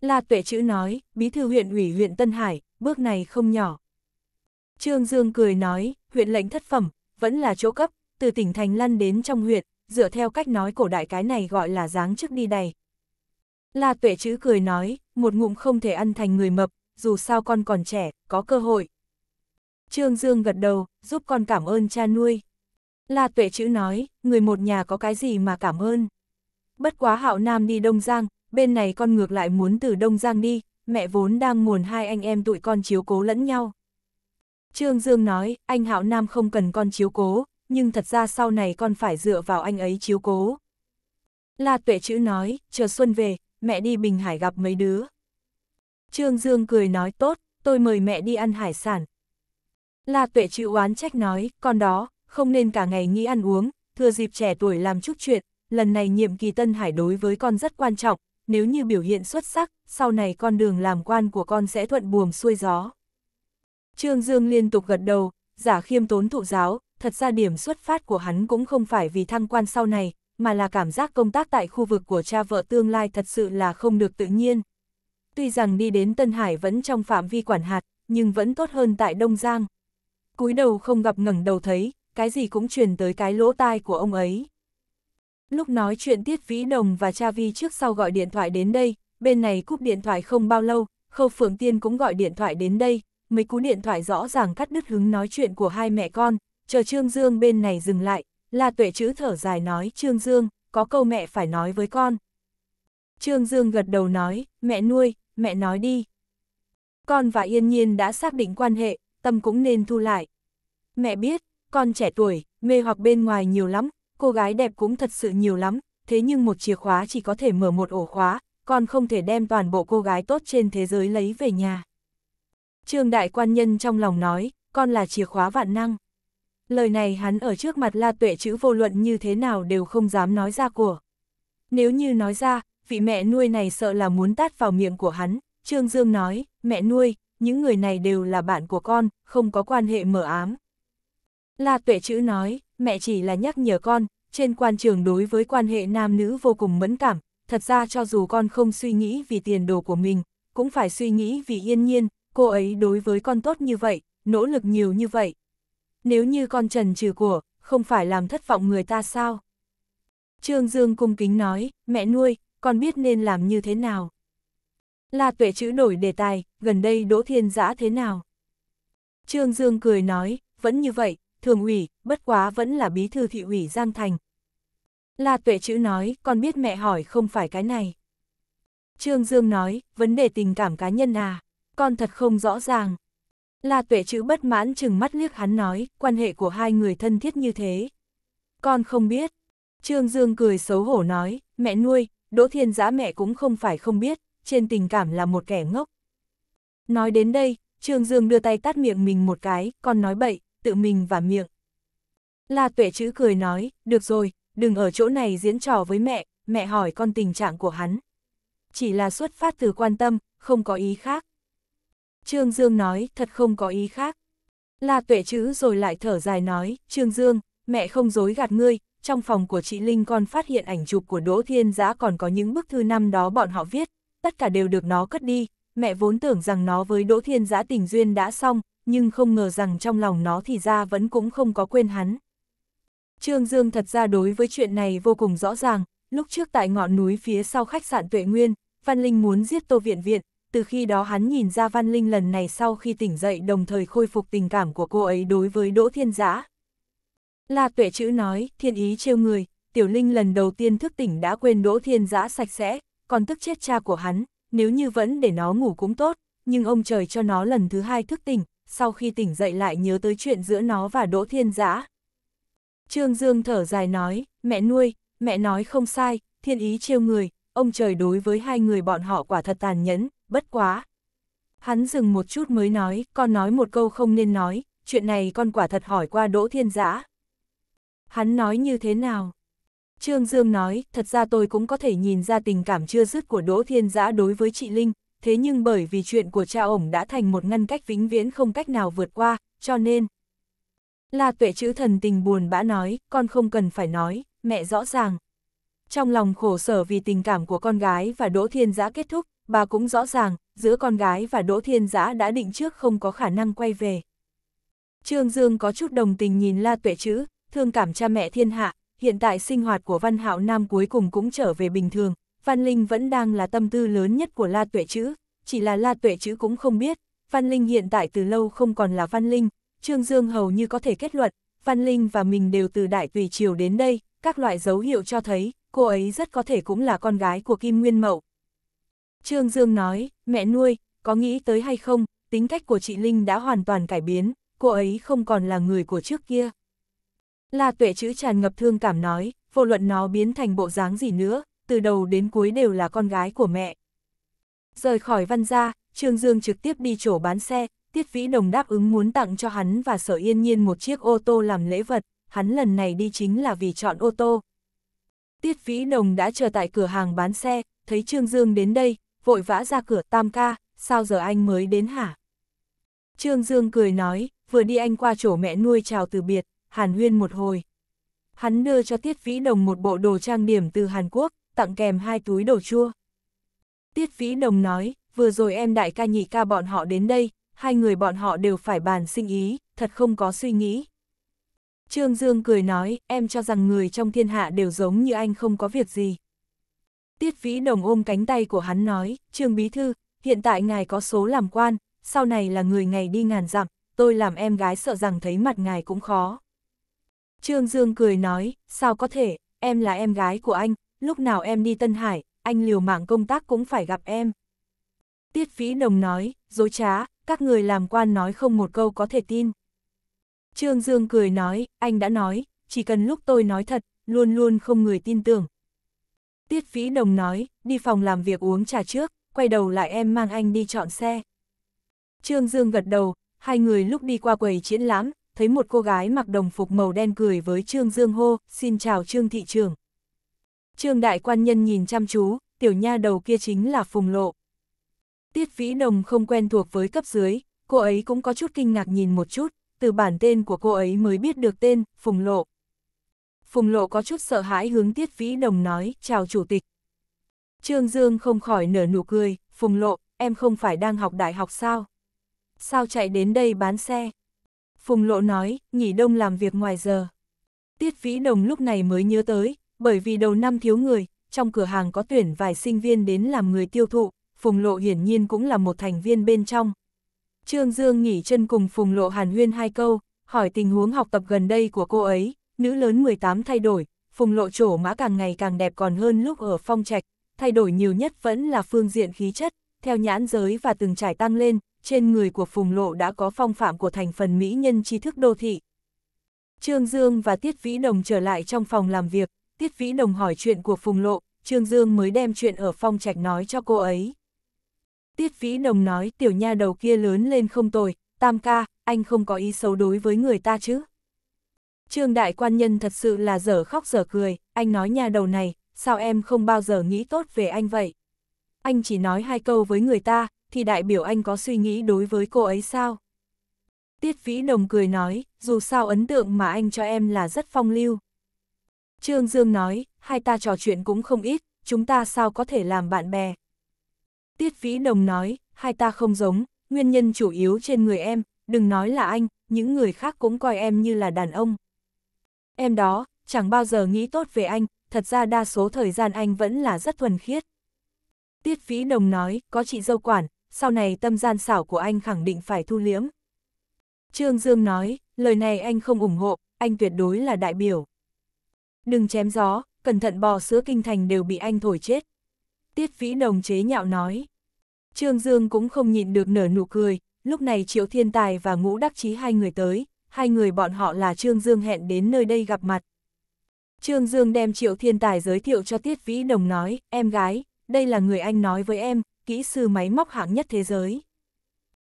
La Tuệ Chữ nói, bí thư huyện ủy huyện Tân Hải, bước này không nhỏ. Trương Dương cười nói, huyện lệnh thất phẩm, vẫn là chỗ cấp, từ tỉnh thành lăn đến trong huyện, dựa theo cách nói cổ đại cái này gọi là dáng trước đi đầy. La Tuệ Chữ cười nói, một ngụm không thể ăn thành người mập, dù sao con còn trẻ, có cơ hội. Trương Dương gật đầu, giúp con cảm ơn cha nuôi. La Tuệ chữ nói, người một nhà có cái gì mà cảm ơn. Bất quá Hạo Nam đi Đông Giang, bên này con ngược lại muốn từ Đông Giang đi, mẹ vốn đang nguồn hai anh em tụi con chiếu cố lẫn nhau. Trương Dương nói, anh Hạo Nam không cần con chiếu cố, nhưng thật ra sau này con phải dựa vào anh ấy chiếu cố. La Tuệ chữ nói, chờ Xuân về, mẹ đi Bình Hải gặp mấy đứa. Trương Dương cười nói tốt, tôi mời mẹ đi ăn hải sản. La Tuệ chữ oán trách nói, con đó, không nên cả ngày nghĩ ăn uống, thừa dịp trẻ tuổi làm chút chuyện, lần này nhiệm kỳ Tân Hải đối với con rất quan trọng, nếu như biểu hiện xuất sắc, sau này con đường làm quan của con sẽ thuận buồm xuôi gió. Trương Dương liên tục gật đầu, giả khiêm tốn thụ giáo, thật ra điểm xuất phát của hắn cũng không phải vì thăng quan sau này, mà là cảm giác công tác tại khu vực của cha vợ tương lai thật sự là không được tự nhiên. Tuy rằng đi đến Tân Hải vẫn trong phạm vi quản hạt, nhưng vẫn tốt hơn tại Đông Giang. cúi đầu không gặp ngẩng đầu thấy, cái gì cũng truyền tới cái lỗ tai của ông ấy. Lúc nói chuyện Tiết Vĩ Đồng và Cha Vi trước sau gọi điện thoại đến đây, bên này cúp điện thoại không bao lâu, Khâu Phượng Tiên cũng gọi điện thoại đến đây, mấy cú điện thoại rõ ràng cắt đứt hứng nói chuyện của hai mẹ con, chờ Trương Dương bên này dừng lại, La Tuệ chữ thở dài nói Trương Dương, có câu mẹ phải nói với con. Trương Dương gật đầu nói, mẹ nuôi, mẹ nói đi. Con và Yên Nhiên đã xác định quan hệ, tâm cũng nên thu lại. Mẹ biết, con trẻ tuổi, mê hoặc bên ngoài nhiều lắm, cô gái đẹp cũng thật sự nhiều lắm, thế nhưng một chìa khóa chỉ có thể mở một ổ khóa, con không thể đem toàn bộ cô gái tốt trên thế giới lấy về nhà. Trương Đại Quan Nhân trong lòng nói, con là chìa khóa vạn năng. Lời này hắn ở trước mặt La Tuệ chữ vô luận như thế nào đều không dám nói ra của. Nếu như nói ra, vị mẹ nuôi này sợ là muốn tát vào miệng của hắn, Trương Dương nói, mẹ nuôi, những người này đều là bạn của con, không có quan hệ mở ám. La tuệ chữ nói, mẹ chỉ là nhắc nhở con, trên quan trường đối với quan hệ nam nữ vô cùng mẫn cảm, thật ra cho dù con không suy nghĩ vì tiền đồ của mình, cũng phải suy nghĩ vì yên nhiên, cô ấy đối với con tốt như vậy, nỗ lực nhiều như vậy. Nếu như con trần trừ của, không phải làm thất vọng người ta sao? Trương Dương cung kính nói, mẹ nuôi, con biết nên làm như thế nào? La tuệ chữ đổi đề tài, gần đây Đỗ Thiên Giã thế nào? Trương Dương cười nói, vẫn như vậy, thường ủy, bất quá vẫn là bí thư thị ủy Giang Thành. La Tuệ chữ nói, con biết mẹ hỏi không phải cái này. Trương Dương nói, vấn đề tình cảm cá nhân à, con thật không rõ ràng. La Tuệ chữ bất mãn chừng mắt liếc hắn nói, quan hệ của hai người thân thiết như thế. Con không biết. Trương Dương cười xấu hổ nói, mẹ nuôi, Đỗ Thiên Giã mẹ cũng không phải không biết, trên tình cảm là một kẻ ngốc. Nói đến đây, Trương Dương đưa tay tắt miệng mình một cái, con nói bậy, tự mình và miệng. La tuệ chữ cười nói, được rồi, đừng ở chỗ này diễn trò với mẹ, mẹ hỏi con tình trạng của hắn. Chỉ là xuất phát từ quan tâm, không có ý khác. Trương Dương nói, thật không có ý khác. La tuệ chữ rồi lại thở dài nói, Trương Dương, mẹ không dối gạt ngươi, trong phòng của chị Linh con phát hiện ảnh chụp của Đỗ Thiên Giã còn có những bức thư năm đó bọn họ viết, tất cả đều được nó cất đi, mẹ vốn tưởng rằng nó với Đỗ Thiên Giã tình duyên đã xong, nhưng không ngờ rằng trong lòng nó thì ra vẫn cũng không có quên hắn. Trương Dương thật ra đối với chuyện này vô cùng rõ ràng, lúc trước tại ngọn núi phía sau khách sạn Tuệ Nguyên, Văn Linh muốn giết Tô Viện Viện, từ khi đó hắn nhìn ra Văn Linh lần này sau khi tỉnh dậy đồng thời khôi phục tình cảm của cô ấy đối với Đỗ Thiên Giã. La Tuệ chữ nói, thiên ý trêu người, Tiểu Linh lần đầu tiên thức tỉnh đã quên Đỗ Thiên Giã sạch sẽ, còn tức chết cha của hắn, nếu như vẫn để nó ngủ cũng tốt, nhưng ông trời cho nó lần thứ hai thức tỉnh, sau khi tỉnh dậy lại nhớ tới chuyện giữa nó và Đỗ Thiên Giã. Trương Dương thở dài nói, mẹ nuôi, mẹ nói không sai, thiên ý trêu người, ông trời đối với hai người bọn họ quả thật tàn nhẫn, bất quá. Hắn dừng một chút mới nói, con nói một câu không nên nói, chuyện này con quả thật hỏi qua Đỗ Thiên Giã. Hắn nói như thế nào? Trương Dương nói, thật ra tôi cũng có thể nhìn ra tình cảm chưa dứt của Đỗ Thiên Giã đối với chị Linh, thế nhưng bởi vì chuyện của cha ổng đã thành một ngăn cách vĩnh viễn không cách nào vượt qua, cho nên... La tuệ chữ thần tình buồn bã nói, con không cần phải nói, mẹ rõ ràng. Trong lòng khổ sở vì tình cảm của con gái và Đỗ Thiên Giã kết thúc, bà cũng rõ ràng, giữa con gái và Đỗ Thiên Giã đã định trước không có khả năng quay về. Trương Dương có chút đồng tình nhìn La Tuệ Chữ, thương cảm cha mẹ thiên hạ, hiện tại sinh hoạt của Văn Hạo Nam cuối cùng cũng trở về bình thường, Văn Linh vẫn đang là tâm tư lớn nhất của La Tuệ Chữ, chỉ là La Tuệ Chữ cũng không biết, Văn Linh hiện tại từ lâu không còn là Văn Linh, Trương Dương hầu như có thể kết luận, Văn Linh và mình đều từ Đại Tùy Triều đến đây, các loại dấu hiệu cho thấy, cô ấy rất có thể cũng là con gái của Kim Nguyên Mậu. Trương Dương nói, mẹ nuôi, có nghĩ tới hay không, tính cách của chị Linh đã hoàn toàn cải biến, cô ấy không còn là người của trước kia. La Tuệ Chữ tràn ngập thương cảm nói, vô luận nó biến thành bộ dáng gì nữa, từ đầu đến cuối đều là con gái của mẹ. Rời khỏi văn gia, Trương Dương trực tiếp đi chỗ bán xe, Tiết Vĩ Đồng đáp ứng muốn tặng cho hắn và sở yên nhiên một chiếc ô tô làm lễ vật, hắn lần này đi chính là vì chọn ô tô. Tiết Vĩ Đồng đã chờ tại cửa hàng bán xe, thấy Trương Dương đến đây, vội vã ra cửa tam ca, sao giờ anh mới đến hả? Trương Dương cười nói, vừa đi anh qua chỗ mẹ nuôi chào từ biệt, hàn huyên một hồi. Hắn đưa cho Tiết Vĩ Đồng một bộ đồ trang điểm từ Hàn Quốc, tặng kèm hai túi đồ chua. Tiết Vĩ Đồng nói, vừa rồi em đại ca nhị ca bọn họ đến đây, hai người bọn họ đều phải bàn sinh ý, thật không có suy nghĩ. Trương Dương cười nói, em cho rằng người trong thiên hạ đều giống như anh không có việc gì. Tiết Vĩ Đồng ôm cánh tay của hắn nói, Trương Bí Thư, hiện tại ngài có số làm quan, sau này là người ngày đi ngàn dặm, tôi làm em gái sợ rằng thấy mặt ngài cũng khó. Trương Dương cười nói, sao có thể, em là em gái của anh, lúc nào em đi Tân Hải, anh liều mạng công tác cũng phải gặp em. Tiết Phí Đồng nói, dối trá, các người làm quan nói không một câu có thể tin. Trương Dương cười nói, anh đã nói, chỉ cần lúc tôi nói thật, luôn luôn không người tin tưởng. Tiết Phí Đồng nói, đi phòng làm việc uống trà trước, quay đầu lại em mang anh đi chọn xe. Trương Dương gật đầu, hai người lúc đi qua quầy triển lãm, thấy một cô gái mặc đồng phục màu đen cười với Trương Dương hô, xin chào Trương thị trưởng. Trương đại quan nhân nhìn chăm chú, tiểu nha đầu kia chính là Phùng Lộ. Tiết Vĩ Đồng không quen thuộc với cấp dưới, cô ấy cũng có chút kinh ngạc nhìn một chút, từ bản tên của cô ấy mới biết được tên, Phùng Lộ. Phùng Lộ có chút sợ hãi hướng Tiết Vĩ Đồng nói, chào chủ tịch. Trương Dương không khỏi nở nụ cười, Phùng Lộ, em không phải đang học đại học sao? Sao chạy đến đây bán xe? Phùng Lộ nói, nghỉ đông làm việc ngoài giờ. Tiết Vĩ Đồng lúc này mới nhớ tới, bởi vì đầu năm thiếu người, trong cửa hàng có tuyển vài sinh viên đến làm người tiêu thụ, Phùng Lộ hiển nhiên cũng là một thành viên bên trong. Trương Dương nghỉ chân cùng Phùng Lộ hàn huyên hai câu, hỏi tình huống học tập gần đây của cô ấy, nữ lớn 18 thay đổi, Phùng Lộ trổ mã càng ngày càng đẹp còn hơn lúc ở phong trạch, thay đổi nhiều nhất vẫn là phương diện khí chất, theo nhãn giới và từng trải tăng lên, trên người của Phùng Lộ đã có phong phạm của thành phần mỹ nhân tri thức đô thị. Trương Dương và Tiết Vĩ Đồng trở lại trong phòng làm việc, Tiết Vĩ Đồng hỏi chuyện của Phùng Lộ, Trương Dương mới đem chuyện ở phong trạch nói cho cô ấy. Tiết Vĩ Đồng nói tiểu nha đầu kia lớn lên không tồi, tam ca, anh không có ý xấu đối với người ta chứ. Trương Đại Quan Nhân thật sự là dở khóc dở cười, anh nói nhà đầu này, sao em không bao giờ nghĩ tốt về anh vậy? Anh chỉ nói hai câu với người ta, thì đại biểu anh có suy nghĩ đối với cô ấy sao? Tiết Vĩ Đồng cười nói, dù sao ấn tượng mà anh cho em là rất phong lưu. Trương Dương nói, hai ta trò chuyện cũng không ít, chúng ta sao có thể làm bạn bè. Tiết Vĩ Đồng nói, hai ta không giống, nguyên nhân chủ yếu trên người em, đừng nói là anh, những người khác cũng coi em như là đàn ông. Em đó, chẳng bao giờ nghĩ tốt về anh, thật ra đa số thời gian anh vẫn là rất thuần khiết. Tiết Vĩ Đồng nói, có chị dâu quản, sau này tâm gian xảo của anh khẳng định phải thu liếm. Trương Dương nói, lời này anh không ủng hộ, anh tuyệt đối là đại biểu đừng chém gió, cẩn thận bò sữa kinh thành đều bị anh thổi chết. Tiết Vĩ Đồng chế nhạo nói. Trương Dương cũng không nhịn được nở nụ cười, lúc này Triệu Thiên Tài và Ngũ Đắc Chí hai người tới, hai người bọn họ là Trương Dương hẹn đến nơi đây gặp mặt. Trương Dương đem Triệu Thiên Tài giới thiệu cho Tiết Vĩ Đồng nói, em gái, đây là người anh nói với em, kỹ sư máy móc hạng nhất thế giới.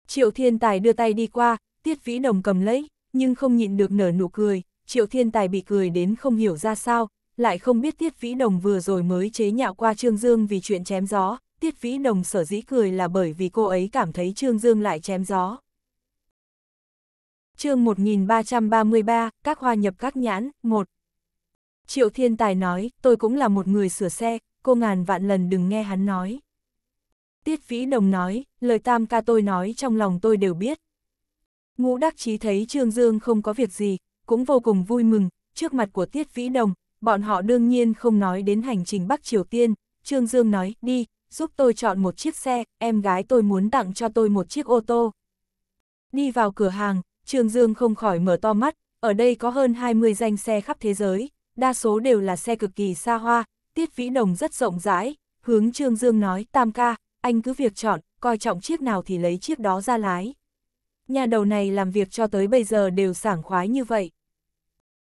Triệu Thiên Tài đưa tay đi qua, Tiết Vĩ Đồng cầm lấy, nhưng không nhịn được nở nụ cười, Triệu Thiên Tài bị cười đến không hiểu ra sao, lại không biết Tiết Vĩ Đồng vừa rồi mới chế nhạo qua Trương Dương vì chuyện chém gió, Tiết Vĩ Đồng sở dĩ cười là bởi vì cô ấy cảm thấy Trương Dương lại chém gió. chương 1333, các hoa nhập các nhãn, 1. Triệu Thiên Tài nói, tôi cũng là một người sửa xe, cô ngàn vạn lần đừng nghe hắn nói. Tiết Vĩ Đồng nói, lời tam ca tôi nói trong lòng tôi đều biết. Ngũ Đắc Chí thấy Trương Dương không có việc gì, cũng vô cùng vui mừng, trước mặt của Tiết Vĩ Đồng, bọn họ đương nhiên không nói đến hành trình Bắc Triều Tiên, Trương Dương nói, đi, giúp tôi chọn một chiếc xe, em gái tôi muốn tặng cho tôi một chiếc ô tô. Đi vào cửa hàng, Trương Dương không khỏi mở to mắt, ở đây có hơn 20 danh xe khắp thế giới, đa số đều là xe cực kỳ xa hoa, Tiết Vĩ Đồng rất rộng rãi, hướng Trương Dương nói, tam ca, anh cứ việc chọn, coi trọng chiếc nào thì lấy chiếc đó ra lái. Nhà đầu này làm việc cho tới bây giờ đều sảng khoái như vậy.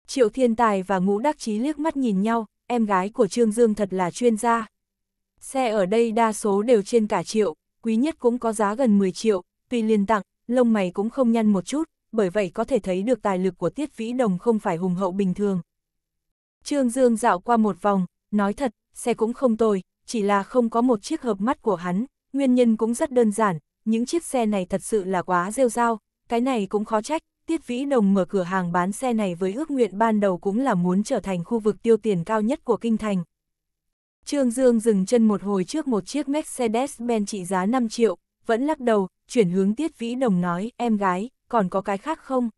Triệu Thiên Tài và Ngũ Đắc Chí liếc mắt nhìn nhau, em gái của Trương Dương thật là chuyên gia. Xe ở đây đa số đều trên cả triệu, quý nhất cũng có giá gần 10 triệu, tuy liên tặng, lông mày cũng không nhăn một chút, bởi vậy có thể thấy được tài lực của Tiết Vĩ Đồng không phải hùng hậu bình thường. Trương Dương dạo qua một vòng, nói thật, xe cũng không tồi, chỉ là không có một chiếc hợp mắt của hắn, nguyên nhân cũng rất đơn giản, những chiếc xe này thật sự là quá rêu rao, cái này cũng khó trách, Tiết Vĩ Đồng mở cửa hàng bán xe này với ước nguyện ban đầu cũng là muốn trở thành khu vực tiêu tiền cao nhất của kinh thành. Trương Dương dừng chân một hồi trước một chiếc Mercedes-Benz trị giá 5 triệu, vẫn lắc đầu, chuyển hướng Tiết Vĩ Đồng nói, em gái, còn có cái khác không?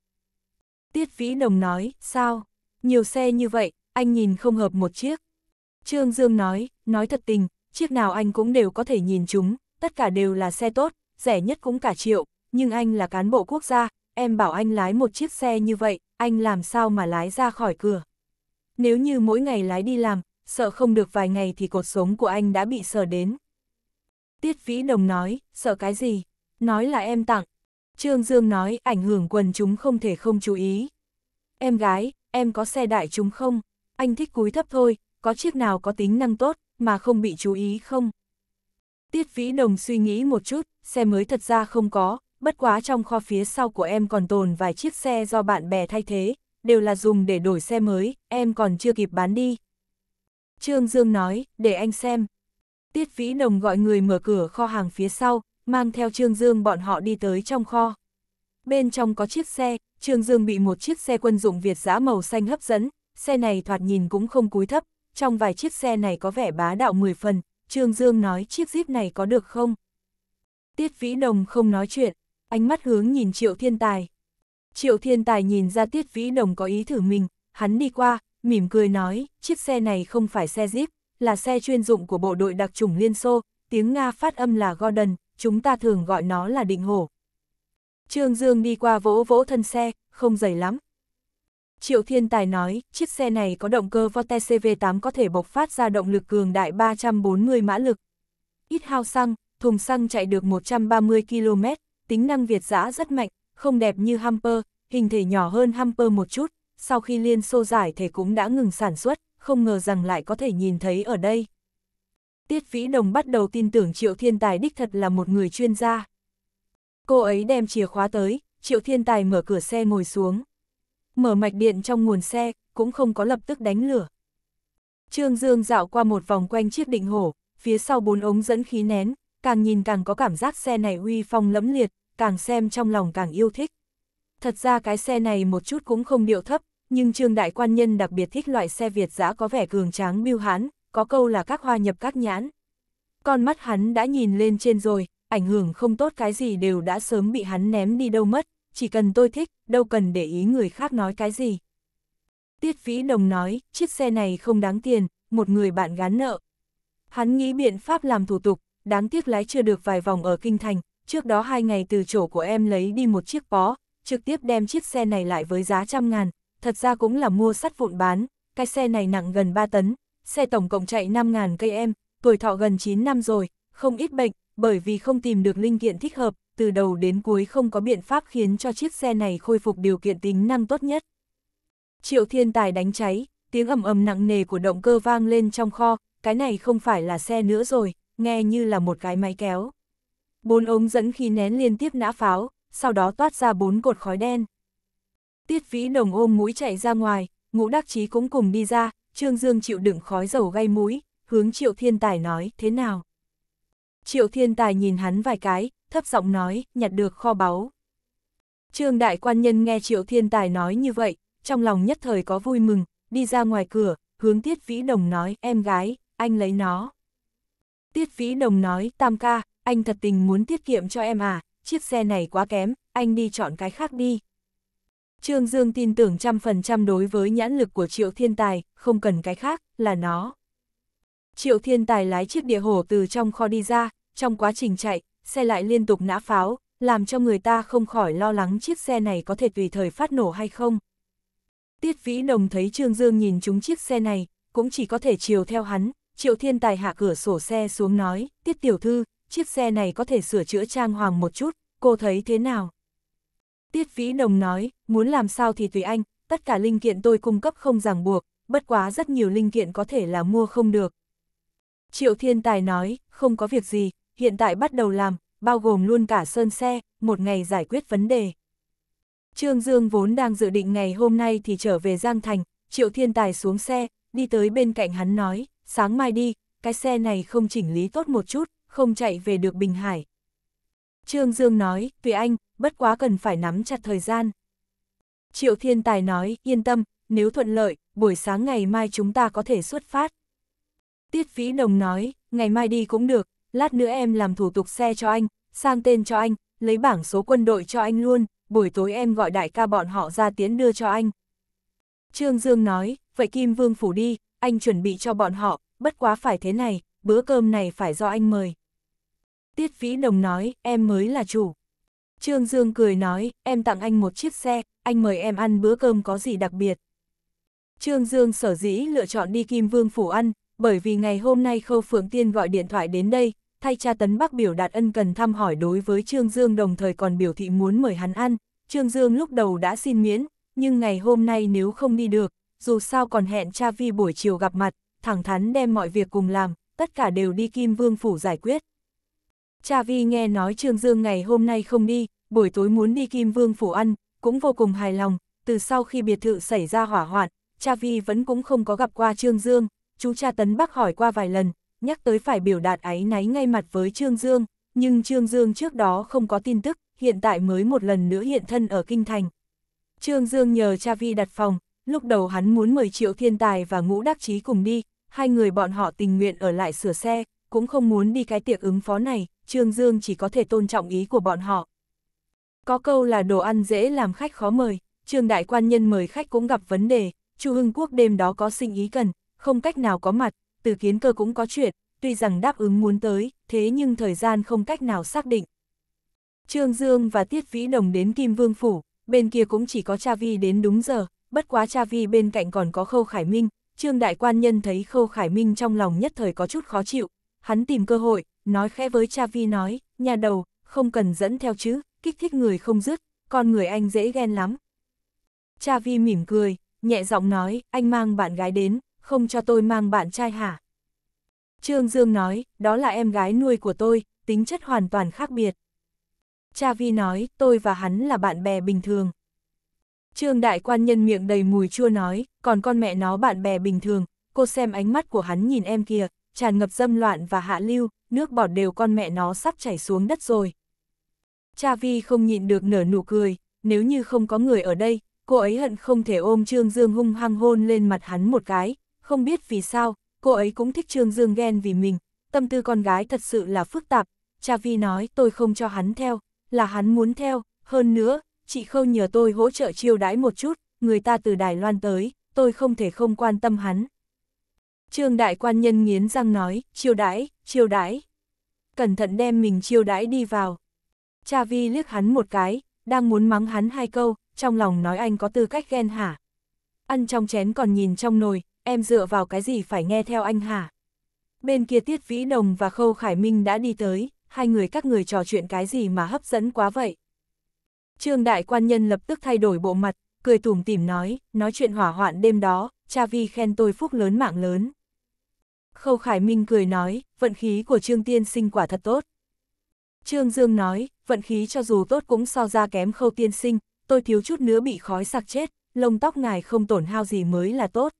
Tiết Vĩ Đồng nói, sao? Nhiều xe như vậy, anh nhìn không hợp một chiếc. Trương Dương nói, nói thật tình, chiếc nào anh cũng đều có thể nhìn chúng, tất cả đều là xe tốt, rẻ nhất cũng cả triệu, nhưng anh là cán bộ quốc gia, em bảo anh lái một chiếc xe như vậy, anh làm sao mà lái ra khỏi cửa. Nếu như mỗi ngày lái đi làm, sợ không được vài ngày thì cột sống của anh đã bị sờ đến. Tiết Vĩ Đồng nói, sợ cái gì? Nói là em tặng. Trương Dương nói, ảnh hưởng quần chúng không thể không chú ý. Em gái, em có xe đại chúng không? Anh thích cúi thấp thôi, có chiếc nào có tính năng tốt, mà không bị chú ý không? Tiết Vĩ Đồng suy nghĩ một chút, xe mới thật ra không có, bất quá trong kho phía sau của em còn tồn vài chiếc xe do bạn bè thay thế, đều là dùng để đổi xe mới, em còn chưa kịp bán đi. Trương Dương nói, để anh xem. Tiết Vĩ Đồng gọi người mở cửa kho hàng phía sau, mang theo Trương Dương bọn họ đi tới trong kho. Bên trong có chiếc xe, Trương Dương bị một chiếc xe quân dụng Việt giã màu xanh hấp dẫn, xe này thoạt nhìn cũng không cúi thấp, trong vài chiếc xe này có vẻ bá đạo 10 phần, Trương Dương nói chiếc Jeep này có được không? Tiết Vĩ Đồng không nói chuyện, ánh mắt hướng nhìn Triệu Thiên Tài. Triệu Thiên Tài nhìn ra Tiết Vĩ Đồng có ý thử mình, hắn đi qua, mỉm cười nói, chiếc xe này không phải xe Jeep, là xe chuyên dụng của bộ đội đặc chủng Liên Xô, tiếng Nga phát âm là Gordon, chúng ta thường gọi nó là định hổ. Trương Dương đi qua vỗ vỗ thân xe, không dày lắm. Triệu Thiên Tài nói, chiếc xe này có động cơ Vorte CV8 có thể bộc phát ra động lực cường đại 340 mã lực. Ít hao xăng, thùng xăng chạy được 130 km, tính năng Việt dã rất mạnh, không đẹp như Hamper, hình thể nhỏ hơn Hamper một chút, sau khi Liên Xô giải thể cũng đã ngừng sản xuất, không ngờ rằng lại có thể nhìn thấy ở đây. Tiết Vĩ Đồng bắt đầu tin tưởng Triệu Thiên Tài đích thật là một người chuyên gia. Cô ấy đem chìa khóa tới, Triệu Thiên Tài mở cửa xe ngồi xuống. Mở mạch điện trong nguồn xe, cũng không có lập tức đánh lửa. Trương Dương dạo qua một vòng quanh chiếc định hổ, phía sau bốn ống dẫn khí nén, càng nhìn càng có cảm giác xe này uy phong lẫm liệt, càng xem trong lòng càng yêu thích. Thật ra cái xe này một chút cũng không điệu thấp, nhưng Trương Đại Quan Nhân đặc biệt thích loại xe Việt giã có vẻ cường tráng biêu hán, có câu là các hoa nhập các nhãn. Con mắt hắn đã nhìn lên trên rồi, ảnh hưởng không tốt cái gì đều đã sớm bị hắn ném đi đâu mất, chỉ cần tôi thích, đâu cần để ý người khác nói cái gì. Tiết Vĩ Đồng nói, chiếc xe này không đáng tiền, một người bạn gán nợ. Hắn nghĩ biện pháp làm thủ tục, đáng tiếc lái chưa được vài vòng ở Kinh Thành, trước đó hai ngày từ chỗ của em lấy đi một chiếc bó, trực tiếp đem chiếc xe này lại với giá trăm ngàn, thật ra cũng là mua sắt vụn bán, cái xe này nặng gần 3 tấn, xe tổng cộng chạy 5 ngàn cây em, tuổi thọ gần 9 năm rồi, không ít bệnh, bởi vì không tìm được linh kiện thích hợp, từ đầu đến cuối không có biện pháp khiến cho chiếc xe này khôi phục điều kiện tính năng tốt nhất. Triệu thiên tài đánh cháy, tiếng ầm ầm nặng nề của động cơ vang lên trong kho, cái này không phải là xe nữa rồi, nghe như là một cái máy kéo. Bốn ống dẫn khí nén liên tiếp nã pháo, sau đó toát ra bốn cột khói đen. Tiết vĩ đồng ôm mũi chạy ra ngoài, ngũ đắc chí cũng cùng đi ra, Trương Dương chịu đựng khói dầu gây mũi, hướng Triệu Thiên Tài nói, thế nào? Triệu Thiên Tài nhìn hắn vài cái, thấp giọng nói, nhặt được kho báu. Trương Đại Quan Nhân nghe Triệu Thiên Tài nói như vậy, trong lòng nhất thời có vui mừng, đi ra ngoài cửa, hướng Tiết Vĩ Đồng nói, em gái, anh lấy nó. Tiết Vĩ Đồng nói, tam ca, anh thật tình muốn tiết kiệm cho em à, chiếc xe này quá kém, anh đi chọn cái khác đi. Trương Dương tin tưởng trăm phần trăm đối với nhãn lực của Triệu Thiên Tài, không cần cái khác, là nó. Triệu Thiên Tài lái chiếc địa hổ từ trong kho đi ra, trong quá trình chạy, xe lại liên tục nã pháo, làm cho người ta không khỏi lo lắng chiếc xe này có thể tùy thời phát nổ hay không. Tiết Vĩ Đồng thấy Trương Dương nhìn chúng chiếc xe này, cũng chỉ có thể chiều theo hắn, Triệu Thiên Tài hạ cửa sổ xe xuống nói, Tiết Tiểu Thư, chiếc xe này có thể sửa chữa trang hoàng một chút, cô thấy thế nào? Tiết Vĩ Đồng nói, muốn làm sao thì tùy anh, tất cả linh kiện tôi cung cấp không ràng buộc, bất quá rất nhiều linh kiện có thể là mua không được. Triệu Thiên Tài nói, không có việc gì, hiện tại bắt đầu làm, bao gồm luôn cả sơn xe, một ngày giải quyết vấn đề. Trương Dương vốn đang dự định ngày hôm nay thì trở về Giang Thành, Triệu Thiên Tài xuống xe, đi tới bên cạnh hắn nói, sáng mai đi, cái xe này không chỉnh lý tốt một chút, không chạy về được Bình Hải. Trương Dương nói, tùy anh, bất quá cần phải nắm chặt thời gian. Triệu Thiên Tài nói, yên tâm, nếu thuận lợi, buổi sáng ngày mai chúng ta có thể xuất phát. Tiết Vĩ Đồng nói, ngày mai đi cũng được, lát nữa em làm thủ tục xe cho anh, sang tên cho anh, lấy bảng số quân đội cho anh luôn, buổi tối em gọi đại ca bọn họ ra tiến đưa cho anh. Trương Dương nói, vậy Kim Vương phủ đi, anh chuẩn bị cho bọn họ, bất quá phải thế này, bữa cơm này phải do anh mời. Tiết Vĩ Đồng nói, em mới là chủ. Trương Dương cười nói, em tặng anh một chiếc xe, anh mời em ăn bữa cơm có gì đặc biệt. Trương Dương sở dĩ lựa chọn đi Kim Vương Phủ ăn, bởi vì ngày hôm nay Khâu Phượng Tiên gọi điện thoại đến đây, thay cha Tấn Bắc biểu đạt ân cần thăm hỏi đối với Trương Dương đồng thời còn biểu thị muốn mời hắn ăn. Trương Dương lúc đầu đã xin miễn, nhưng ngày hôm nay nếu không đi được, dù sao còn hẹn cha Vi buổi chiều gặp mặt, thẳng thắn đem mọi việc cùng làm, tất cả đều đi Kim Vương Phủ giải quyết, Cha Vi nghe nói Trương Dương ngày hôm nay không đi, buổi tối muốn đi Kim Vương Phủ ăn, cũng vô cùng hài lòng, từ sau khi biệt thự xảy ra hỏa hoạn, Cha Vi vẫn cũng không có gặp qua Trương Dương, chú cha Tấn Bắc hỏi qua vài lần, nhắc tới phải biểu đạt áy náy ngay mặt với Trương Dương, nhưng Trương Dương trước đó không có tin tức, hiện tại mới một lần nữa hiện thân ở Kinh Thành. Trương Dương nhờ Cha Vi đặt phòng, lúc đầu hắn muốn 10 triệu thiên tài và ngũ đắc chí cùng đi, hai người bọn họ tình nguyện ở lại sửa xe, cũng không muốn đi cái tiệc ứng phó này, Trương Dương chỉ có thể tôn trọng ý của bọn họ. Có câu là đồ ăn dễ làm khách khó mời, Trương Đại Quan Nhân mời khách cũng gặp vấn đề, Chu Hưng Quốc đêm đó có sinh ý cần, không cách nào có mặt, từ kiến cơ cũng có chuyện, tuy rằng đáp ứng muốn tới, thế nhưng thời gian không cách nào xác định. Trương Dương và Tiết Vĩ Đồng đến Kim Vương Phủ, bên kia cũng chỉ có Cha Vi đến đúng giờ, bất quá Cha Vi bên cạnh còn có Khâu Khải Minh, Trương Đại Quan Nhân thấy Khâu Khải Minh trong lòng nhất thời có chút khó chịu, hắn tìm cơ hội, nói khẽ với cha vi nói, nhà đầu, không cần dẫn theo chứ, kích thích người không dứt, con người anh dễ ghen lắm. Cha vi mỉm cười, nhẹ giọng nói, anh mang bạn gái đến, không cho tôi mang bạn trai hả? Trương Dương nói, đó là em gái nuôi của tôi, tính chất hoàn toàn khác biệt. Cha Vi nói, tôi và hắn là bạn bè bình thường. Trương Đại Quan Nhân miệng đầy mùi chua nói, còn con mẹ nó bạn bè bình thường, cô xem ánh mắt của hắn nhìn em kìa, tràn ngập dâm loạn và hạ lưu, nước bọt đều con mẹ nó sắp chảy xuống đất rồi. Cha Vi không nhịn được nở nụ cười, nếu như không có người ở đây, cô ấy hận không thể ôm Trương Dương hung hăng hôn lên mặt hắn một cái, không biết vì sao, cô ấy cũng thích Trương Dương ghen vì mình, tâm tư con gái thật sự là phức tạp, Cha Vi nói tôi không cho hắn theo, là hắn muốn theo, hơn nữa, chị Khâu nhờ tôi hỗ trợ chiêu đãi một chút, người ta từ Đài Loan tới, tôi không thể không quan tâm hắn. Trương đại quan nhân nghiến răng nói, chiêu đãi, chiêu đãi. Cẩn thận đem mình chiêu đãi đi vào. Cha vi liếc hắn một cái, đang muốn mắng hắn hai câu, trong lòng nói anh có tư cách ghen hả? Ăn trong chén còn nhìn trong nồi, em dựa vào cái gì phải nghe theo anh hả? Bên kia Tiết Vĩ Đồng và Khâu Khải Minh đã đi tới, hai người các người trò chuyện cái gì mà hấp dẫn quá vậy? Trương đại quan nhân lập tức thay đổi bộ mặt, cười tủm tỉm nói, nói chuyện hỏa hoạn đêm đó, cha vi khen tôi phúc lớn mạng lớn. Khâu Khải Minh cười nói, vận khí của Trương Tiên sinh quả thật tốt. Trương Dương nói, vận khí cho dù tốt cũng so ra kém khâu tiên sinh, tôi thiếu chút nữa bị khói sạc chết, lông tóc ngài không tổn hao gì mới là tốt.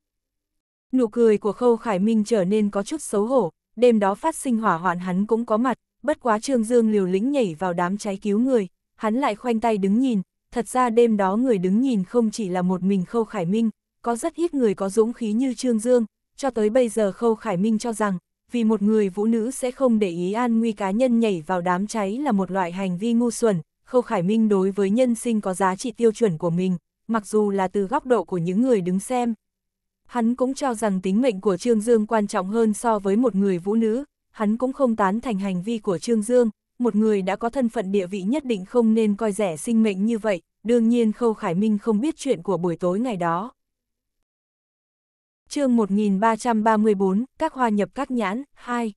Nụ cười của khâu Khải Minh trở nên có chút xấu hổ, đêm đó phát sinh hỏa hoạn hắn cũng có mặt, bất quá Trương Dương liều lĩnh nhảy vào đám cháy cứu người, hắn lại khoanh tay đứng nhìn, thật ra đêm đó người đứng nhìn không chỉ là một mình khâu Khải Minh, có rất ít người có dũng khí như Trương Dương, cho tới bây giờ Khâu Khải Minh cho rằng, vì một người vũ nữ sẽ không để ý an nguy cá nhân nhảy vào đám cháy là một loại hành vi ngu xuẩn, Khâu Khải Minh đối với nhân sinh có giá trị tiêu chuẩn của mình, mặc dù là từ góc độ của những người đứng xem. Hắn cũng cho rằng tính mệnh của Trương Dương quan trọng hơn so với một người vũ nữ, hắn cũng không tán thành hành vi của Trương Dương, một người đã có thân phận địa vị nhất định không nên coi rẻ sinh mệnh như vậy, đương nhiên Khâu Khải Minh không biết chuyện của buổi tối ngày đó chương 1334, các hoa nhập các nhãn, 2.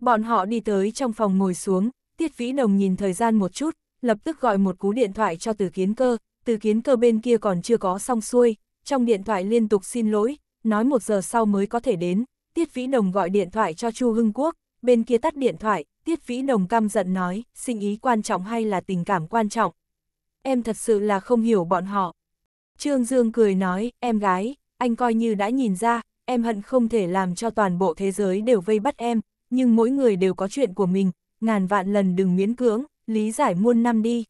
Bọn họ đi tới trong phòng ngồi xuống, Tiết Vĩ Đồng nhìn thời gian một chút, lập tức gọi một cú điện thoại cho Từ Kiến Cơ, Từ Kiến Cơ bên kia còn chưa có xong xuôi, trong điện thoại liên tục xin lỗi, nói một giờ sau mới có thể đến, Tiết Vĩ Đồng gọi điện thoại cho Chu Hưng Quốc, bên kia tắt điện thoại, Tiết Vĩ Đồng căm giận nói, sinh ý quan trọng hay là tình cảm quan trọng. Em thật sự là không hiểu bọn họ. Trương Dương cười nói, em gái, anh coi như đã nhìn ra, em hận không thể làm cho toàn bộ thế giới đều vây bắt em, nhưng mỗi người đều có chuyện của mình, ngàn vạn lần đừng miễn cưỡng, lý giải muôn năm đi.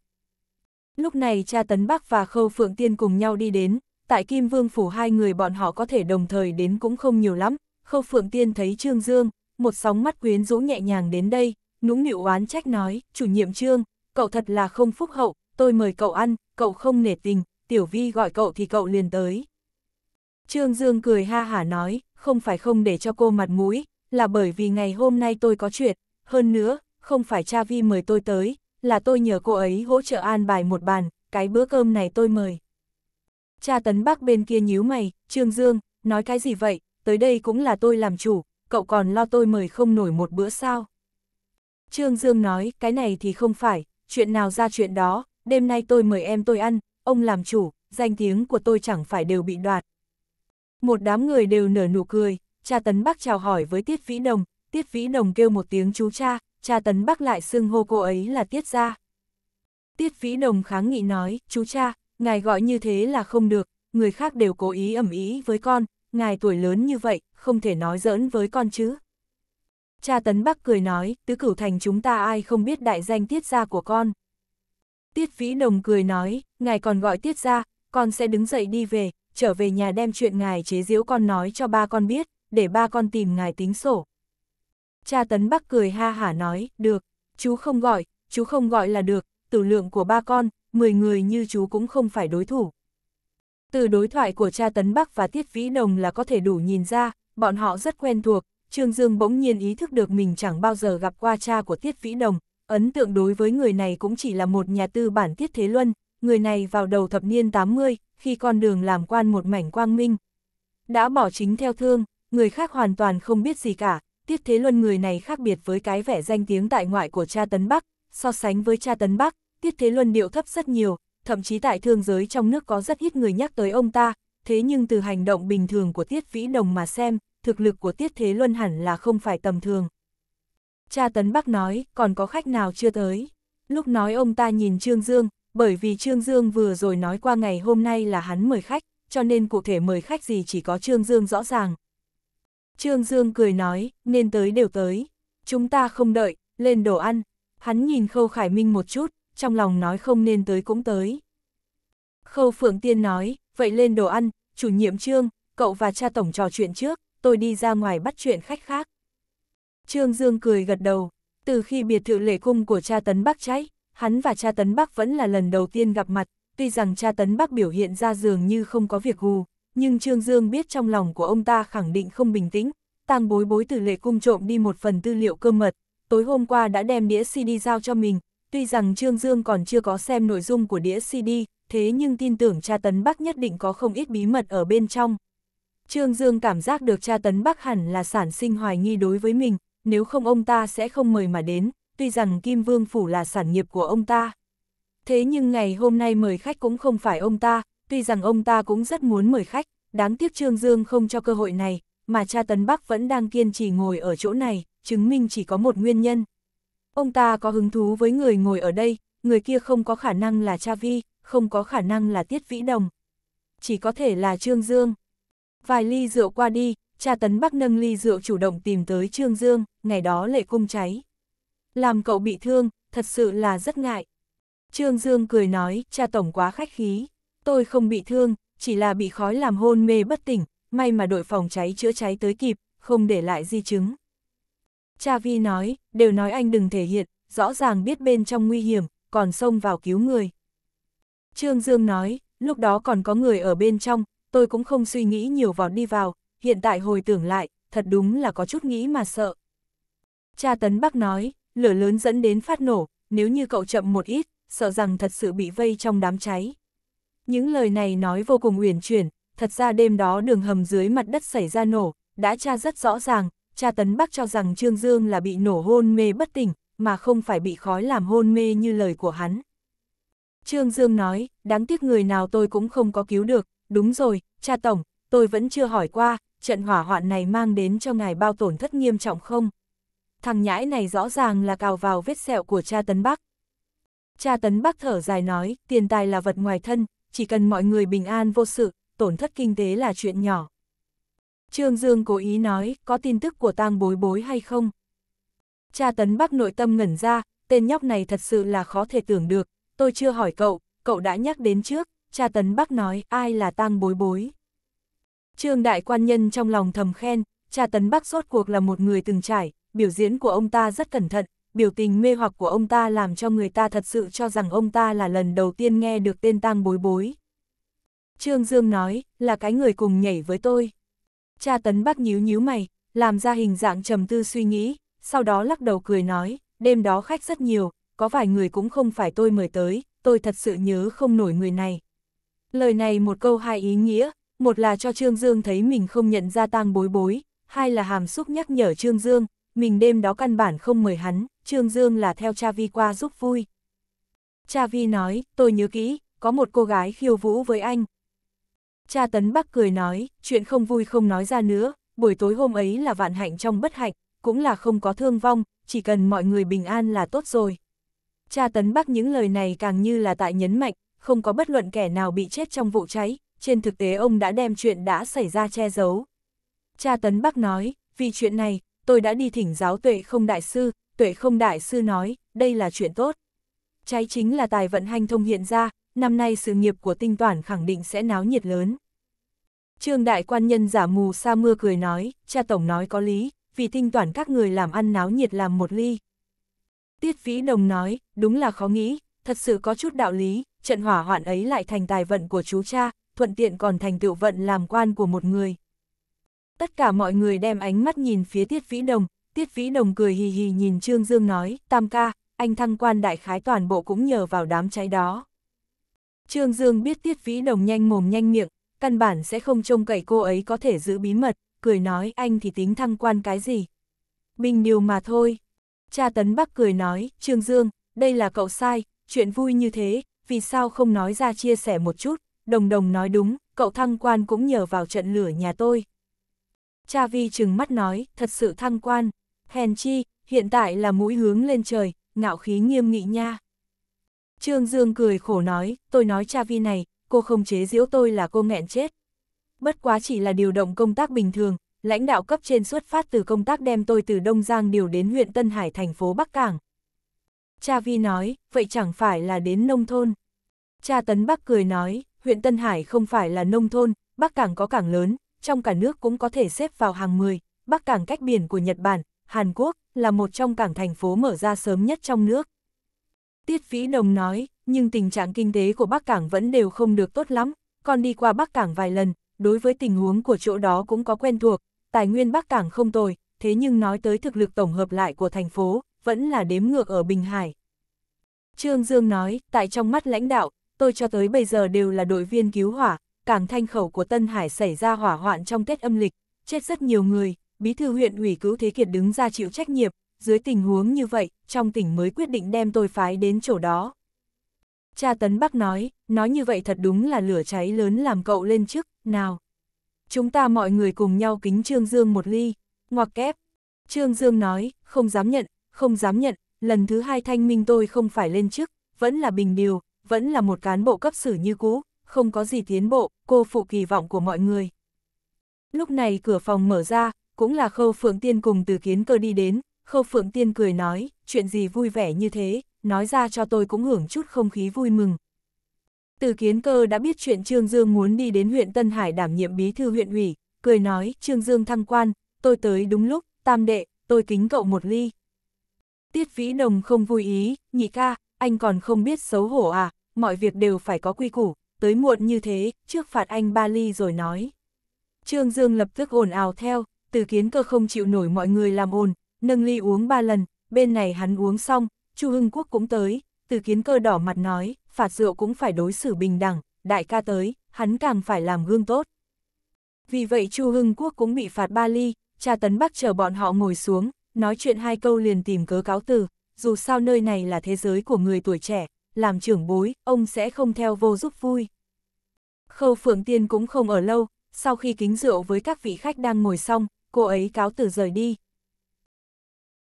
Lúc này cha Tấn Bắc và Khâu Phượng Tiên cùng nhau đi đến, tại Kim Vương Phủ hai người bọn họ có thể đồng thời đến cũng không nhiều lắm, Khâu Phượng Tiên thấy Trương Dương, một sóng mắt quyến rũ nhẹ nhàng đến đây, nũng nịu oán trách nói, chủ nhiệm Trương, cậu thật là không phúc hậu, tôi mời cậu ăn, cậu không nể tình, Tiểu Vi gọi cậu thì cậu liền tới. Trương Dương cười ha hả nói, không phải không để cho cô mặt mũi, là bởi vì ngày hôm nay tôi có chuyện, hơn nữa, không phải cha vi mời tôi tới, là tôi nhờ cô ấy hỗ trợ an bài một bàn, cái bữa cơm này tôi mời. Cha Tấn Bắc bên kia nhíu mày, Trương Dương, nói cái gì vậy, tới đây cũng là tôi làm chủ, cậu còn lo tôi mời không nổi một bữa sao. Trương Dương nói, cái này thì không phải, chuyện nào ra chuyện đó, đêm nay tôi mời em tôi ăn, ông làm chủ, danh tiếng của tôi chẳng phải đều bị đoạt. Một đám người đều nở nụ cười, cha Tấn Bắc chào hỏi với Tiết Vĩ Đồng, Tiết Vĩ Đồng kêu một tiếng chú cha, cha Tấn Bắc lại xưng hô cô ấy là Tiết Gia. Tiết Vĩ Đồng kháng nghị nói, chú cha, ngài gọi như thế là không được, người khác đều cố ý ẩm ý với con, ngài tuổi lớn như vậy, không thể nói giỡn với con chứ. Cha Tấn Bắc cười nói, tứ cửu thành chúng ta ai không biết đại danh Tiết Gia của con. Tiết Vĩ Đồng cười nói, ngài còn gọi Tiết Gia, con sẽ đứng dậy đi về, trở về nhà đem chuyện ngài chế giễu con nói cho ba con biết, để ba con tìm ngài tính sổ. Cha Tấn Bắc cười ha hả nói, được, chú không gọi, chú không gọi là được, tử lượng của ba con, 10 người như chú cũng không phải đối thủ. Từ đối thoại của cha Tấn Bắc và Tiết Vĩ Đồng là có thể đủ nhìn ra, bọn họ rất quen thuộc, Trương Dương bỗng nhiên ý thức được mình chẳng bao giờ gặp qua cha của Tiết Vĩ Đồng, ấn tượng đối với người này cũng chỉ là một nhà tư bản Tiết Thế Luân, người này vào đầu thập niên 80, khi con đường làm quan một mảnh quang minh. Đã bỏ chính theo thương, người khác hoàn toàn không biết gì cả, Tiết Thế Luân người này khác biệt với cái vẻ danh tiếng tại ngoại của cha Tấn Bắc, so sánh với cha Tấn Bắc, Tiết Thế Luân điệu thấp rất nhiều, thậm chí tại thương giới trong nước có rất ít người nhắc tới ông ta, thế nhưng từ hành động bình thường của Tiết Vĩ Đồng mà xem, thực lực của Tiết Thế Luân hẳn là không phải tầm thường. Cha Tấn Bắc nói, còn có khách nào chưa tới. Lúc nói ông ta nhìn Trương Dương, bởi vì Trương Dương vừa rồi nói qua ngày hôm nay là hắn mời khách, cho nên cụ thể mời khách gì chỉ có Trương Dương rõ ràng. Trương Dương cười nói, nên tới đều tới, chúng ta không đợi, lên đồ ăn, hắn nhìn Khâu Khải Minh một chút, trong lòng nói không nên tới cũng tới. Khâu Phượng Tiên nói, vậy lên đồ ăn, chủ nhiệm Trương, cậu và cha tổng trò chuyện trước, tôi đi ra ngoài bắt chuyện khách khác. Trương Dương cười gật đầu, từ khi biệt thự lễ cung của cha Tấn Bắc cháy, hắn và cha Tấn Bắc vẫn là lần đầu tiên gặp mặt, tuy rằng cha Tấn Bắc biểu hiện ra dường như không có việc gù, nhưng Trương Dương biết trong lòng của ông ta khẳng định không bình tĩnh, tang bối bối từ lệ cung trộm đi một phần tư liệu cơ mật, tối hôm qua đã đem đĩa CD giao cho mình, tuy rằng Trương Dương còn chưa có xem nội dung của đĩa CD, thế nhưng tin tưởng cha Tấn Bắc nhất định có không ít bí mật ở bên trong. Trương Dương cảm giác được cha Tấn Bắc hẳn là sản sinh hoài nghi đối với mình, nếu không ông ta sẽ không mời mà đến, tuy rằng Kim Vương Phủ là sản nghiệp của ông ta. Thế nhưng ngày hôm nay mời khách cũng không phải ông ta, tuy rằng ông ta cũng rất muốn mời khách, đáng tiếc Trương Dương không cho cơ hội này, mà cha Tấn Bắc vẫn đang kiên trì ngồi ở chỗ này, chứng minh chỉ có một nguyên nhân. Ông ta có hứng thú với người ngồi ở đây, người kia không có khả năng là cha Vi, không có khả năng là Tiết Vĩ Đồng. Chỉ có thể là Trương Dương. Vài ly rượu qua đi, cha Tấn Bắc nâng ly rượu chủ động tìm tới Trương Dương, ngày đó lệ cung cháy làm cậu bị thương, thật sự là rất ngại. Trương Dương cười nói, cha tổng quá khách khí, tôi không bị thương, chỉ là bị khói làm hôn mê bất tỉnh, may mà đội phòng cháy chữa cháy tới kịp, không để lại di chứng. Cha Vi nói, đều nói anh đừng thể hiện, rõ ràng biết bên trong nguy hiểm, còn xông vào cứu người. Trương Dương nói, lúc đó còn có người ở bên trong, tôi cũng không suy nghĩ nhiều vào đi vào, hiện tại hồi tưởng lại, thật đúng là có chút nghĩ mà sợ. Cha Tấn Bắc nói, lửa lớn dẫn đến phát nổ, nếu như cậu chậm một ít, sợ rằng thật sự bị vây trong đám cháy. Những lời này nói vô cùng uyển chuyển, thật ra đêm đó đường hầm dưới mặt đất xảy ra nổ, đã tra rất rõ ràng, cha Tấn Bắc cho rằng Trương Dương là bị nổ hôn mê bất tỉnh, mà không phải bị khói làm hôn mê như lời của hắn. Trương Dương nói, đáng tiếc người nào tôi cũng không có cứu được, đúng rồi, cha Tổng, tôi vẫn chưa hỏi qua, trận hỏa hoạn này mang đến cho ngài bao tổn thất nghiêm trọng không? thằng nhãi này rõ ràng là cào vào vết sẹo của cha Tấn Bắc. Cha Tấn Bắc thở dài nói, tiền tài là vật ngoài thân, chỉ cần mọi người bình an vô sự, tổn thất kinh tế là chuyện nhỏ. Trương Dương cố ý nói, có tin tức của tang bối bối hay không? Cha Tấn Bắc nội tâm ngẩn ra, tên nhóc này thật sự là khó thể tưởng được, tôi chưa hỏi cậu, cậu đã nhắc đến trước, cha Tấn Bắc nói, ai là tang bối bối? Trương Đại Quan Nhân trong lòng thầm khen, cha Tấn Bắc rốt cuộc là một người từng trải, biểu diễn của ông ta rất cẩn thận, biểu tình mê hoặc của ông ta làm cho người ta thật sự cho rằng ông ta là lần đầu tiên nghe được tên tang bối bối. Trương Dương nói, là cái người cùng nhảy với tôi. Cha tấn bắt nhíu nhíu mày, làm ra hình dạng trầm tư suy nghĩ, sau đó lắc đầu cười nói, đêm đó khách rất nhiều, có vài người cũng không phải tôi mời tới, tôi thật sự nhớ không nổi người này. Lời này một câu hai ý nghĩa, một là cho Trương Dương thấy mình không nhận ra tang bối bối, hai là hàm xúc nhắc nhở Trương Dương, mình đêm đó căn bản không mời hắn, Trương Dương là theo cha vi qua giúp vui. Cha vi nói, tôi nhớ kỹ, có một cô gái khiêu vũ với anh. Cha Tấn Bắc cười nói, chuyện không vui không nói ra nữa, buổi tối hôm ấy là vạn hạnh trong bất hạnh, cũng là không có thương vong, chỉ cần mọi người bình an là tốt rồi. Cha Tấn Bắc những lời này càng như là tại nhấn mạnh, không có bất luận kẻ nào bị chết trong vụ cháy, trên thực tế ông đã đem chuyện đã xảy ra che giấu. Cha Tấn Bắc nói, vì chuyện này, tôi đã đi thỉnh giáo tuệ không đại sư, tuệ không đại sư nói, đây là chuyện tốt. Trái chính là tài vận hành thông hiện ra, năm nay sự nghiệp của tinh toàn khẳng định sẽ náo nhiệt lớn. Trương đại quan nhân giả mù sa mưa cười nói, cha tổng nói có lý, vì tinh toàn các người làm ăn náo nhiệt làm một ly. Tiết vĩ đồng nói, đúng là khó nghĩ, thật sự có chút đạo lý, trận hỏa hoạn ấy lại thành tài vận của chú cha, thuận tiện còn thành tựu vận làm quan của một người. Tất cả mọi người đem ánh mắt nhìn phía Tiết Vĩ Đồng, Tiết Vĩ Đồng cười hì hì nhìn Trương Dương nói, tam ca, anh thăng quan đại khái toàn bộ cũng nhờ vào đám cháy đó. Trương Dương biết Tiết Vĩ Đồng nhanh mồm nhanh miệng, căn bản sẽ không trông cậy cô ấy có thể giữ bí mật, cười nói anh thì tính thăng quan cái gì. Bình điều mà thôi. Cha Tấn Bắc cười nói, Trương Dương, đây là cậu sai, chuyện vui như thế, vì sao không nói ra chia sẻ một chút, đồng đồng nói đúng, cậu thăng quan cũng nhờ vào trận lửa nhà tôi. Cha Vi chừng mắt nói, thật sự thăng quan, hèn chi, hiện tại là mũi hướng lên trời, ngạo khí nghiêm nghị nha. Trương Dương cười khổ nói, tôi nói cha Vi này, cô không chế diễu tôi là cô nghẹn chết. Bất quá chỉ là điều động công tác bình thường, lãnh đạo cấp trên xuất phát từ công tác đem tôi từ Đông Giang điều đến huyện Tân Hải thành phố Bắc Cảng. Cha Vi nói, vậy chẳng phải là đến nông thôn. Cha Tấn Bắc cười nói, huyện Tân Hải không phải là nông thôn, Bắc Cảng có cảng lớn, trong cả nước cũng có thể xếp vào hàng 10, Bắc cảng cách biển của Nhật Bản, Hàn Quốc, là một trong cảng thành phố mở ra sớm nhất trong nước. Tiết Phí Đồng nói, nhưng tình trạng kinh tế của Bắc Cảng vẫn đều không được tốt lắm, còn đi qua Bắc Cảng vài lần, đối với tình huống của chỗ đó cũng có quen thuộc, tài nguyên Bắc Cảng không tồi, thế nhưng nói tới thực lực tổng hợp lại của thành phố, vẫn là đếm ngược ở Bình Hải. Trương Dương nói, tại trong mắt lãnh đạo, tôi cho tới bây giờ đều là đội viên cứu hỏa, cảng thanh khẩu của Tân Hải xảy ra hỏa hoạn trong Tết âm lịch, chết rất nhiều người, bí thư huyện ủy cứu Thế Kiệt đứng ra chịu trách nhiệm, dưới tình huống như vậy, trong tỉnh mới quyết định đem tôi phái đến chỗ đó. Cha Tấn Bắc nói, nói như vậy thật đúng là lửa cháy lớn làm cậu lên chức, nào. Chúng ta mọi người cùng nhau kính Trương Dương một ly, ngoặc kép. Trương Dương nói, không dám nhận, không dám nhận, lần thứ hai thanh minh tôi không phải lên chức, vẫn là bình điều, vẫn là một cán bộ cấp xử như cũ, không có gì tiến bộ, cô phụ kỳ vọng của mọi người. Lúc này cửa phòng mở ra, cũng là Khâu Phượng Tiên cùng từ kiến cơ đi đến, Khâu Phượng Tiên cười nói, chuyện gì vui vẻ như thế, nói ra cho tôi cũng hưởng chút không khí vui mừng. Từ kiến cơ đã biết chuyện Trương Dương muốn đi đến huyện Tân Hải đảm nhiệm bí thư huyện ủy, cười nói, Trương Dương thăng quan, tôi tới đúng lúc, tam đệ, tôi kính cậu một ly. Tiết Vĩ Đồng không vui ý, nhị ca, anh còn không biết xấu hổ à, mọi việc đều phải có quy củ, tới muộn như thế, trước phạt anh ba ly rồi nói. Trương Dương lập tức ồn ào theo, từ kiến cơ không chịu nổi mọi người làm ồn, nâng ly uống ba lần, bên này hắn uống xong, Chu Hưng Quốc cũng tới, từ kiến cơ đỏ mặt nói, phạt rượu cũng phải đối xử bình đẳng, đại ca tới, hắn càng phải làm gương tốt. Vì vậy Chu Hưng Quốc cũng bị phạt ba ly, cha tấn bắc chờ bọn họ ngồi xuống, nói chuyện hai câu liền tìm cớ cáo từ, dù sao nơi này là thế giới của người tuổi trẻ, làm trưởng bối, ông sẽ không theo vô giúp vui. Khâu Phượng Tiên cũng không ở lâu, sau khi kính rượu với các vị khách đang ngồi xong, cô ấy cáo từ rời đi.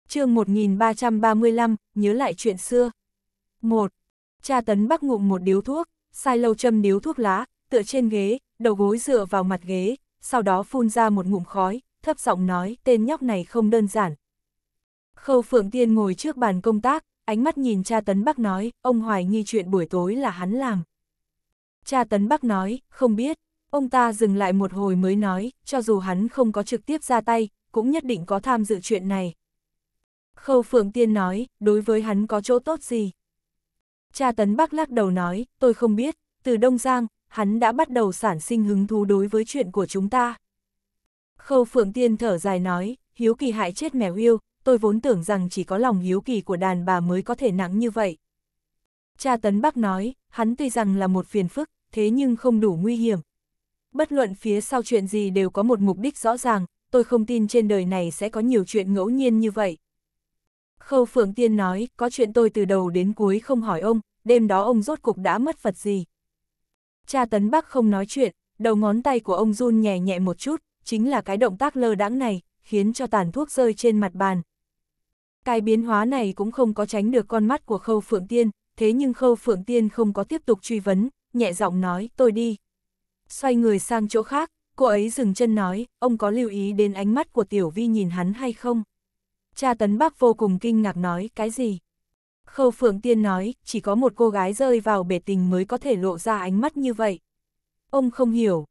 chương 1335, nhớ lại chuyện xưa. 1. Cha Tấn Bắc ngụm một điếu thuốc, sai lâu châm điếu thuốc lá, tựa trên ghế, đầu gối dựa vào mặt ghế, sau đó phun ra một ngụm khói, thấp giọng nói tên nhóc này không đơn giản. Khâu Phượng Tiên ngồi trước bàn công tác, ánh mắt nhìn cha Tấn Bắc nói, ông hoài nghi chuyện buổi tối là hắn làm. Cha Tấn Bắc nói, không biết, ông ta dừng lại một hồi mới nói, cho dù hắn không có trực tiếp ra tay, cũng nhất định có tham dự chuyện này. Khâu Phượng Tiên nói, đối với hắn có chỗ tốt gì? Cha Tấn Bắc lắc đầu nói, tôi không biết, từ Đông Giang, hắn đã bắt đầu sản sinh hứng thú đối với chuyện của chúng ta. Khâu Phượng Tiên thở dài nói, hiếu kỳ hại chết mèo yêu, tôi vốn tưởng rằng chỉ có lòng hiếu kỳ của đàn bà mới có thể nặng như vậy. Cha Tấn Bắc nói, hắn tuy rằng là một phiền phức, thế nhưng không đủ nguy hiểm. Bất luận phía sau chuyện gì đều có một mục đích rõ ràng, tôi không tin trên đời này sẽ có nhiều chuyện ngẫu nhiên như vậy. Khâu Phượng Tiên nói, có chuyện tôi từ đầu đến cuối không hỏi ông, đêm đó ông rốt cục đã mất Phật gì. Cha Tấn Bắc không nói chuyện, đầu ngón tay của ông run nhẹ nhẹ một chút, chính là cái động tác lơ đãng này, khiến cho tàn thuốc rơi trên mặt bàn, cái biến hóa này cũng không có tránh được con mắt của Khâu Phượng Tiên, thế nhưng Khâu Phượng Tiên không có tiếp tục truy vấn, nhẹ giọng nói, tôi đi. Xoay người sang chỗ khác, cô ấy dừng chân nói, ông có lưu ý đến ánh mắt của Tiểu Vi nhìn hắn hay không? Cha Tấn Bắc vô cùng kinh ngạc nói, cái gì? Khâu Phượng Tiên nói, chỉ có một cô gái rơi vào bể tình mới có thể lộ ra ánh mắt như vậy. Ông không hiểu.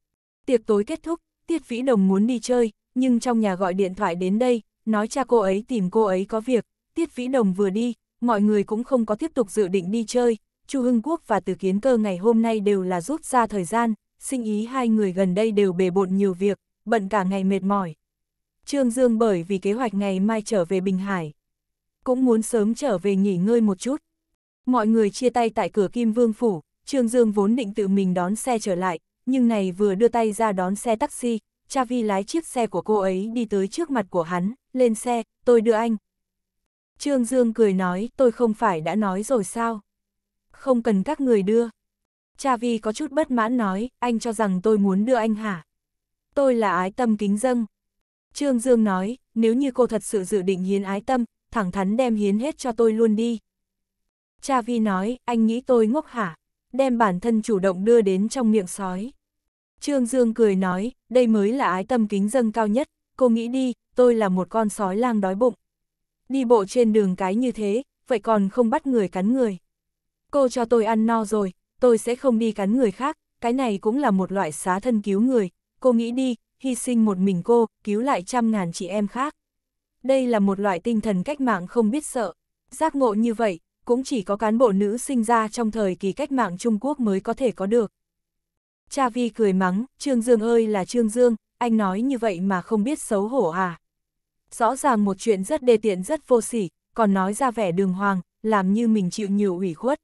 Tiệc tối kết thúc, Tiết Vĩ Đồng muốn đi chơi, nhưng trong nhà gọi điện thoại đến đây, nói cha cô ấy tìm cô ấy có việc, Tiết Vĩ Đồng vừa đi, mọi người cũng không có tiếp tục dự định đi chơi, Chu Hưng Quốc và Từ Kiến Cơ ngày hôm nay đều là rút ra thời gian, sinh ý hai người gần đây đều bề bộn nhiều việc, bận cả ngày mệt mỏi. Trương Dương bởi vì kế hoạch ngày mai trở về Bình Hải, cũng muốn sớm trở về nghỉ ngơi một chút. Mọi người chia tay tại cửa Kim Vương Phủ, Trương Dương vốn định tự mình đón xe trở lại, nhưng này vừa đưa tay ra đón xe taxi, Cha Vi lái chiếc xe của cô ấy đi tới trước mặt của hắn lên xe, tôi đưa anh. Trương Dương cười nói, tôi không phải đã nói rồi sao? Không cần các người đưa. Cha Vi có chút bất mãn nói, anh cho rằng tôi muốn đưa anh hả? Tôi là ái tâm kính dâng. Trương Dương nói, nếu như cô thật sự dự định hiến ái tâm, thẳng thắn đem hiến hết cho tôi luôn đi. Cha Vi nói, anh nghĩ tôi ngốc hả? Đem bản thân chủ động đưa đến trong miệng sói. Trương Dương cười nói, đây mới là ái tâm kính dâng cao nhất, cô nghĩ đi, tôi là một con sói lang đói bụng. Đi bộ trên đường cái như thế, vậy còn không bắt người cắn người. Cô cho tôi ăn no rồi, tôi sẽ không đi cắn người khác, cái này cũng là một loại xá thân cứu người. Cô nghĩ đi, hy sinh một mình cô, cứu lại trăm ngàn chị em khác. Đây là một loại tinh thần cách mạng không biết sợ. Giác ngộ như vậy, cũng chỉ có cán bộ nữ sinh ra trong thời kỳ cách mạng Trung Quốc mới có thể có được. Cha Vi cười mắng, Trương Dương ơi là Trương Dương, anh nói như vậy mà không biết xấu hổ à? Rõ ràng một chuyện rất đề tiện rất vô sỉ, còn nói ra vẻ đường hoàng, làm như mình chịu nhiều ủy khuất.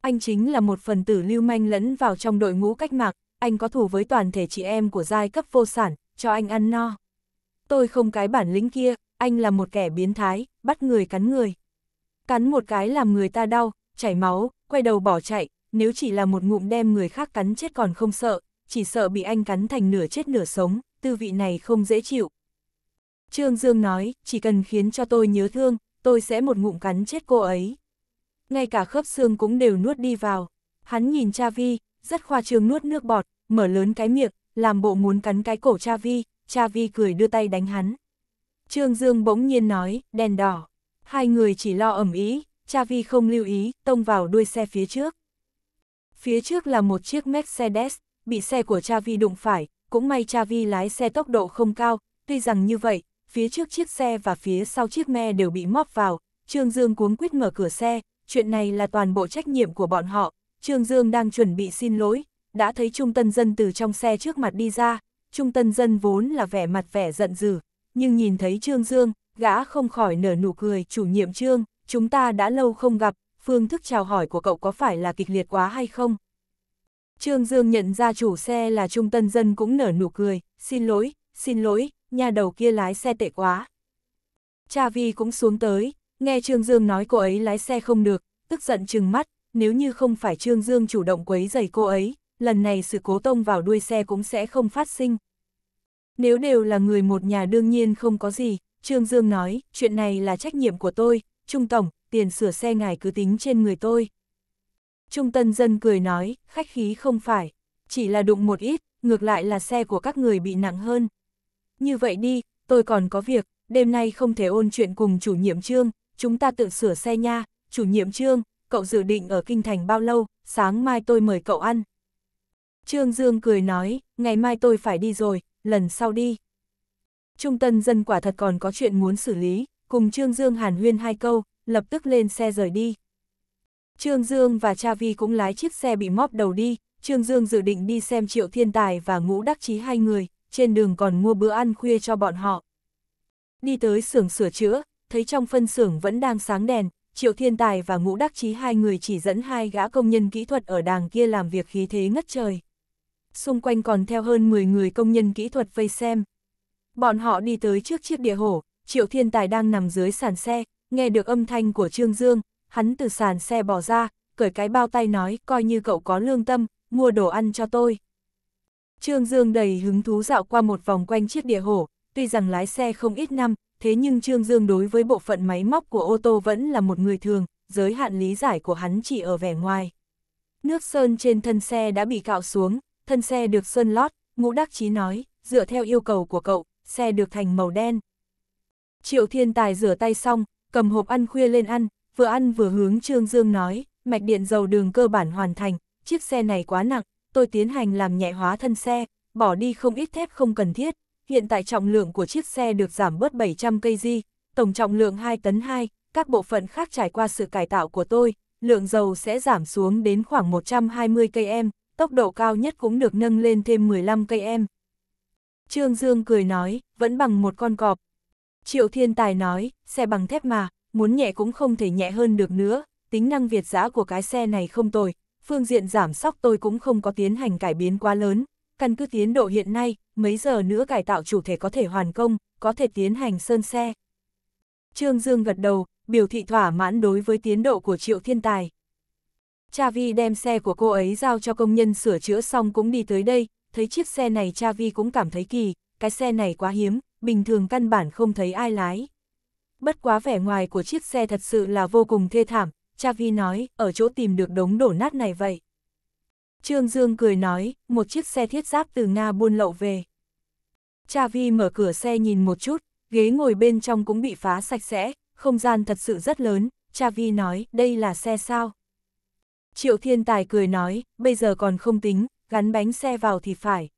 Anh chính là một phần tử lưu manh lẫn vào trong đội ngũ cách mạng, anh có thù với toàn thể chị em của giai cấp vô sản, cho anh ăn no. Tôi không cái bản lĩnh kia, anh là một kẻ biến thái, bắt người cắn người. Cắn một cái làm người ta đau, chảy máu, quay đầu bỏ chạy, nếu chỉ là một ngụm đem người khác cắn chết còn không sợ, chỉ sợ bị anh cắn thành nửa chết nửa sống tư vị này không dễ chịu. Trương Dương nói, chỉ cần khiến cho tôi nhớ thương, tôi sẽ một ngụm cắn chết cô ấy. Ngay cả khớp xương cũng đều nuốt đi vào. Hắn nhìn cha vi, rất khoa trương nuốt nước bọt, mở lớn cái miệng, làm bộ muốn cắn cái cổ cha vi, cha vi cười đưa tay đánh hắn. Trương Dương bỗng nhiên nói, đèn đỏ. Hai người chỉ lo ẩm ý, cha vi không lưu ý, tông vào đuôi xe phía trước. Phía trước là một chiếc Mercedes, bị xe của cha vi đụng phải, cũng may cha vi lái xe tốc độ không cao, tuy rằng như vậy, phía trước chiếc xe và phía sau chiếc me đều bị móp vào, Trương Dương cuống quýt mở cửa xe, chuyện này là toàn bộ trách nhiệm của bọn họ, Trương Dương đang chuẩn bị xin lỗi, đã thấy Trung Tân Dân từ trong xe trước mặt đi ra, Trung Tân Dân vốn là vẻ mặt vẻ giận dữ, nhưng nhìn thấy Trương Dương, gã không khỏi nở nụ cười, chủ nhiệm Trương, chúng ta đã lâu không gặp, phương thức chào hỏi của cậu có phải là kịch liệt quá hay không? Trương Dương nhận ra chủ xe là trung tân dân cũng nở nụ cười, xin lỗi, xin lỗi, nhà đầu kia lái xe tệ quá. Cha Vi cũng xuống tới, nghe Trương Dương nói cô ấy lái xe không được, tức giận chừng mắt, nếu như không phải Trương Dương chủ động quấy giày cô ấy, lần này sự cố tông vào đuôi xe cũng sẽ không phát sinh. Nếu đều là người một nhà đương nhiên không có gì, Trương Dương nói, chuyện này là trách nhiệm của tôi, Trung Tổng, tiền sửa xe ngài cứ tính trên người tôi. Trung tân dân cười nói, khách khí không phải, chỉ là đụng một ít, ngược lại là xe của các người bị nặng hơn. Như vậy đi, tôi còn có việc, đêm nay không thể ôn chuyện cùng chủ nhiệm trương, chúng ta tự sửa xe nha, chủ nhiệm trương, cậu dự định ở kinh thành bao lâu, sáng mai tôi mời cậu ăn. Trương Dương cười nói, ngày mai tôi phải đi rồi, lần sau đi. Trung tân dân quả thật còn có chuyện muốn xử lý, cùng Trương Dương hàn huyên hai câu, lập tức lên xe rời đi. Trương Dương và Cha Vi cũng lái chiếc xe bị móp đầu đi, Trương Dương dự định đi xem Triệu Thiên Tài và Ngũ Đắc Chí hai người, trên đường còn mua bữa ăn khuya cho bọn họ. Đi tới xưởng sửa chữa, thấy trong phân xưởng vẫn đang sáng đèn, Triệu Thiên Tài và Ngũ Đắc Chí hai người chỉ dẫn hai gã công nhân kỹ thuật ở đàng kia làm việc khí thế ngất trời. Xung quanh còn theo hơn 10 người công nhân kỹ thuật vây xem. Bọn họ đi tới trước chiếc địa hổ, Triệu Thiên Tài đang nằm dưới sàn xe, nghe được âm thanh của Trương Dương, hắn từ sàn xe bỏ ra, cởi cái bao tay nói coi như cậu có lương tâm, mua đồ ăn cho tôi. Trương Dương đầy hứng thú dạo qua một vòng quanh chiếc địa hổ, tuy rằng lái xe không ít năm, thế nhưng Trương Dương đối với bộ phận máy móc của ô tô vẫn là một người thường, giới hạn lý giải của hắn chỉ ở vẻ ngoài. Nước sơn trên thân xe đã bị cạo xuống, thân xe được sơn lót, ngũ đắc chí nói, dựa theo yêu cầu của cậu, xe được thành màu đen. Triệu thiên tài rửa tay xong, cầm hộp ăn khuya lên ăn, vừa ăn vừa hướng Trương Dương nói, mạch điện dầu đường cơ bản hoàn thành, chiếc xe này quá nặng, tôi tiến hành làm nhẹ hóa thân xe, bỏ đi không ít thép không cần thiết, hiện tại trọng lượng của chiếc xe được giảm bớt 700 kg, tổng trọng lượng 2 tấn 2, các bộ phận khác trải qua sự cải tạo của tôi, lượng dầu sẽ giảm xuống đến khoảng 120 km, tốc độ cao nhất cũng được nâng lên thêm 15 km. Trương Dương cười nói, vẫn bằng một con cọp. Triệu Thiên Tài nói, xe bằng thép mà, muốn nhẹ cũng không thể nhẹ hơn được nữa, tính năng việt giã của cái xe này không tồi, phương diện giảm sóc tôi cũng không có tiến hành cải biến quá lớn, căn cứ tiến độ hiện nay, mấy giờ nữa cải tạo chủ thể có thể hoàn công, có thể tiến hành sơn xe. Trương Dương gật đầu, biểu thị thỏa mãn đối với tiến độ của Triệu Thiên Tài. Cha Vi đem xe của cô ấy giao cho công nhân sửa chữa xong cũng đi tới đây, thấy chiếc xe này Cha Vi cũng cảm thấy kỳ, cái xe này quá hiếm, bình thường căn bản không thấy ai lái bất quá vẻ ngoài của chiếc xe thật sự là vô cùng thê thảm, cha vi nói, ở chỗ tìm được đống đổ nát này vậy. Trương Dương cười nói, một chiếc xe thiết giáp từ Nga buôn lậu về. cha vi mở cửa xe nhìn một chút, ghế ngồi bên trong cũng bị phá sạch sẽ, không gian thật sự rất lớn, cha vi nói, đây là xe sao? Triệu Thiên Tài cười nói, bây giờ còn không tính, gắn bánh xe vào thì phải.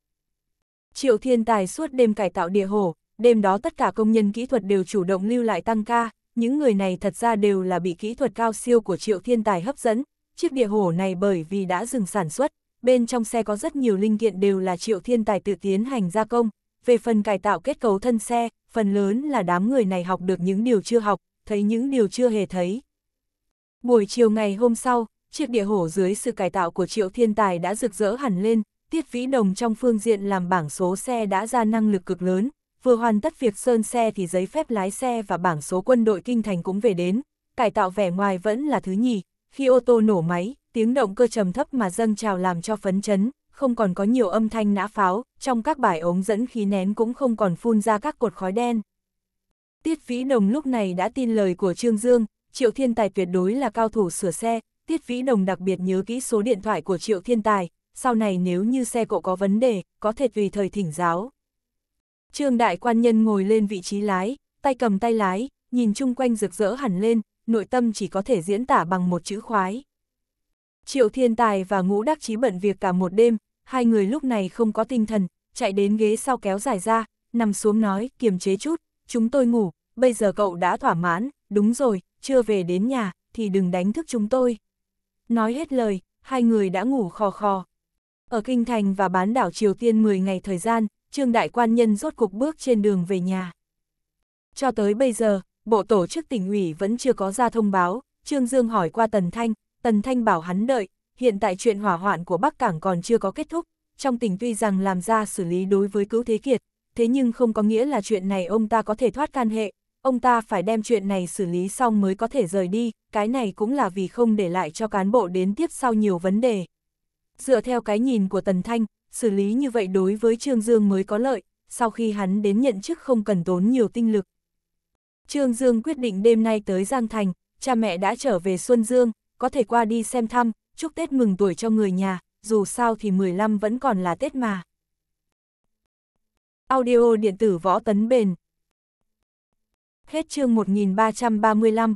Triệu Thiên Tài suốt đêm cải tạo địa hồ, đêm đó tất cả công nhân kỹ thuật đều chủ động lưu lại tăng ca, những người này thật ra đều là bị kỹ thuật cao siêu của triệu thiên tài hấp dẫn, chiếc địa hổ này bởi vì đã dừng sản xuất, bên trong xe có rất nhiều linh kiện đều là triệu thiên tài tự tiến hành gia công, về phần cải tạo kết cấu thân xe, phần lớn là đám người này học được những điều chưa học, thấy những điều chưa hề thấy. Buổi chiều ngày hôm sau, chiếc địa hổ dưới sự cải tạo của triệu thiên tài đã rực rỡ hẳn lên, tiết vĩ đồng trong phương diện làm bảng số xe đã ra năng lực cực lớn, vừa hoàn tất việc sơn xe thì giấy phép lái xe và bảng số quân đội kinh thành cũng về đến, cải tạo vẻ ngoài vẫn là thứ nhì, khi ô tô nổ máy, tiếng động cơ trầm thấp mà dâng trào làm cho phấn chấn, không còn có nhiều âm thanh nã pháo, trong các bài ống dẫn khí nén cũng không còn phun ra các cột khói đen. Tiết Vĩ Đồng lúc này đã tin lời của Trương Dương, Triệu Thiên Tài tuyệt đối là cao thủ sửa xe, Tiết Vĩ Đồng đặc biệt nhớ kỹ số điện thoại của Triệu Thiên Tài, sau này nếu như xe cộ có vấn đề, có thể tùy thời thỉnh giáo. Trương đại quan nhân ngồi lên vị trí lái, tay cầm tay lái, nhìn chung quanh rực rỡ hẳn lên, nội tâm chỉ có thể diễn tả bằng một chữ khoái. Triệu Thiên Tài và Ngũ Đắc Chí bận việc cả một đêm, hai người lúc này không có tinh thần, chạy đến ghế sau kéo dài ra, nằm xuống nói, kiềm chế chút, chúng tôi ngủ, bây giờ cậu đã thỏa mãn, đúng rồi, chưa về đến nhà, thì đừng đánh thức chúng tôi. Nói hết lời, hai người đã ngủ khò khò. Ở Kinh Thành và bán đảo Triều Tiên 10 ngày thời gian, Trương Đại Quan Nhân rốt cục bước trên đường về nhà. Cho tới bây giờ, Bộ Tổ chức tỉnh ủy vẫn chưa có ra thông báo, Trương Dương hỏi qua Tần Thanh, Tần Thanh bảo hắn đợi, hiện tại chuyện hỏa hoạn của Bắc Cảng còn chưa có kết thúc, trong tỉnh tuy rằng làm ra xử lý đối với cứu thế kiệt, thế nhưng không có nghĩa là chuyện này ông ta có thể thoát can hệ, ông ta phải đem chuyện này xử lý xong mới có thể rời đi, cái này cũng là vì không để lại cho cán bộ đến tiếp sau nhiều vấn đề. Dựa theo cái nhìn của Tần Thanh, xử lý như vậy đối với Trương Dương mới có lợi, sau khi hắn đến nhận chức không cần tốn nhiều tinh lực. Trương Dương quyết định đêm nay tới Giang Thành, cha mẹ đã trở về Xuân Dương, có thể qua đi xem thăm, chúc Tết mừng tuổi cho người nhà, dù sao thì 15 vẫn còn là Tết mà. Audio điện tử võ tấn bền Hết chương 1335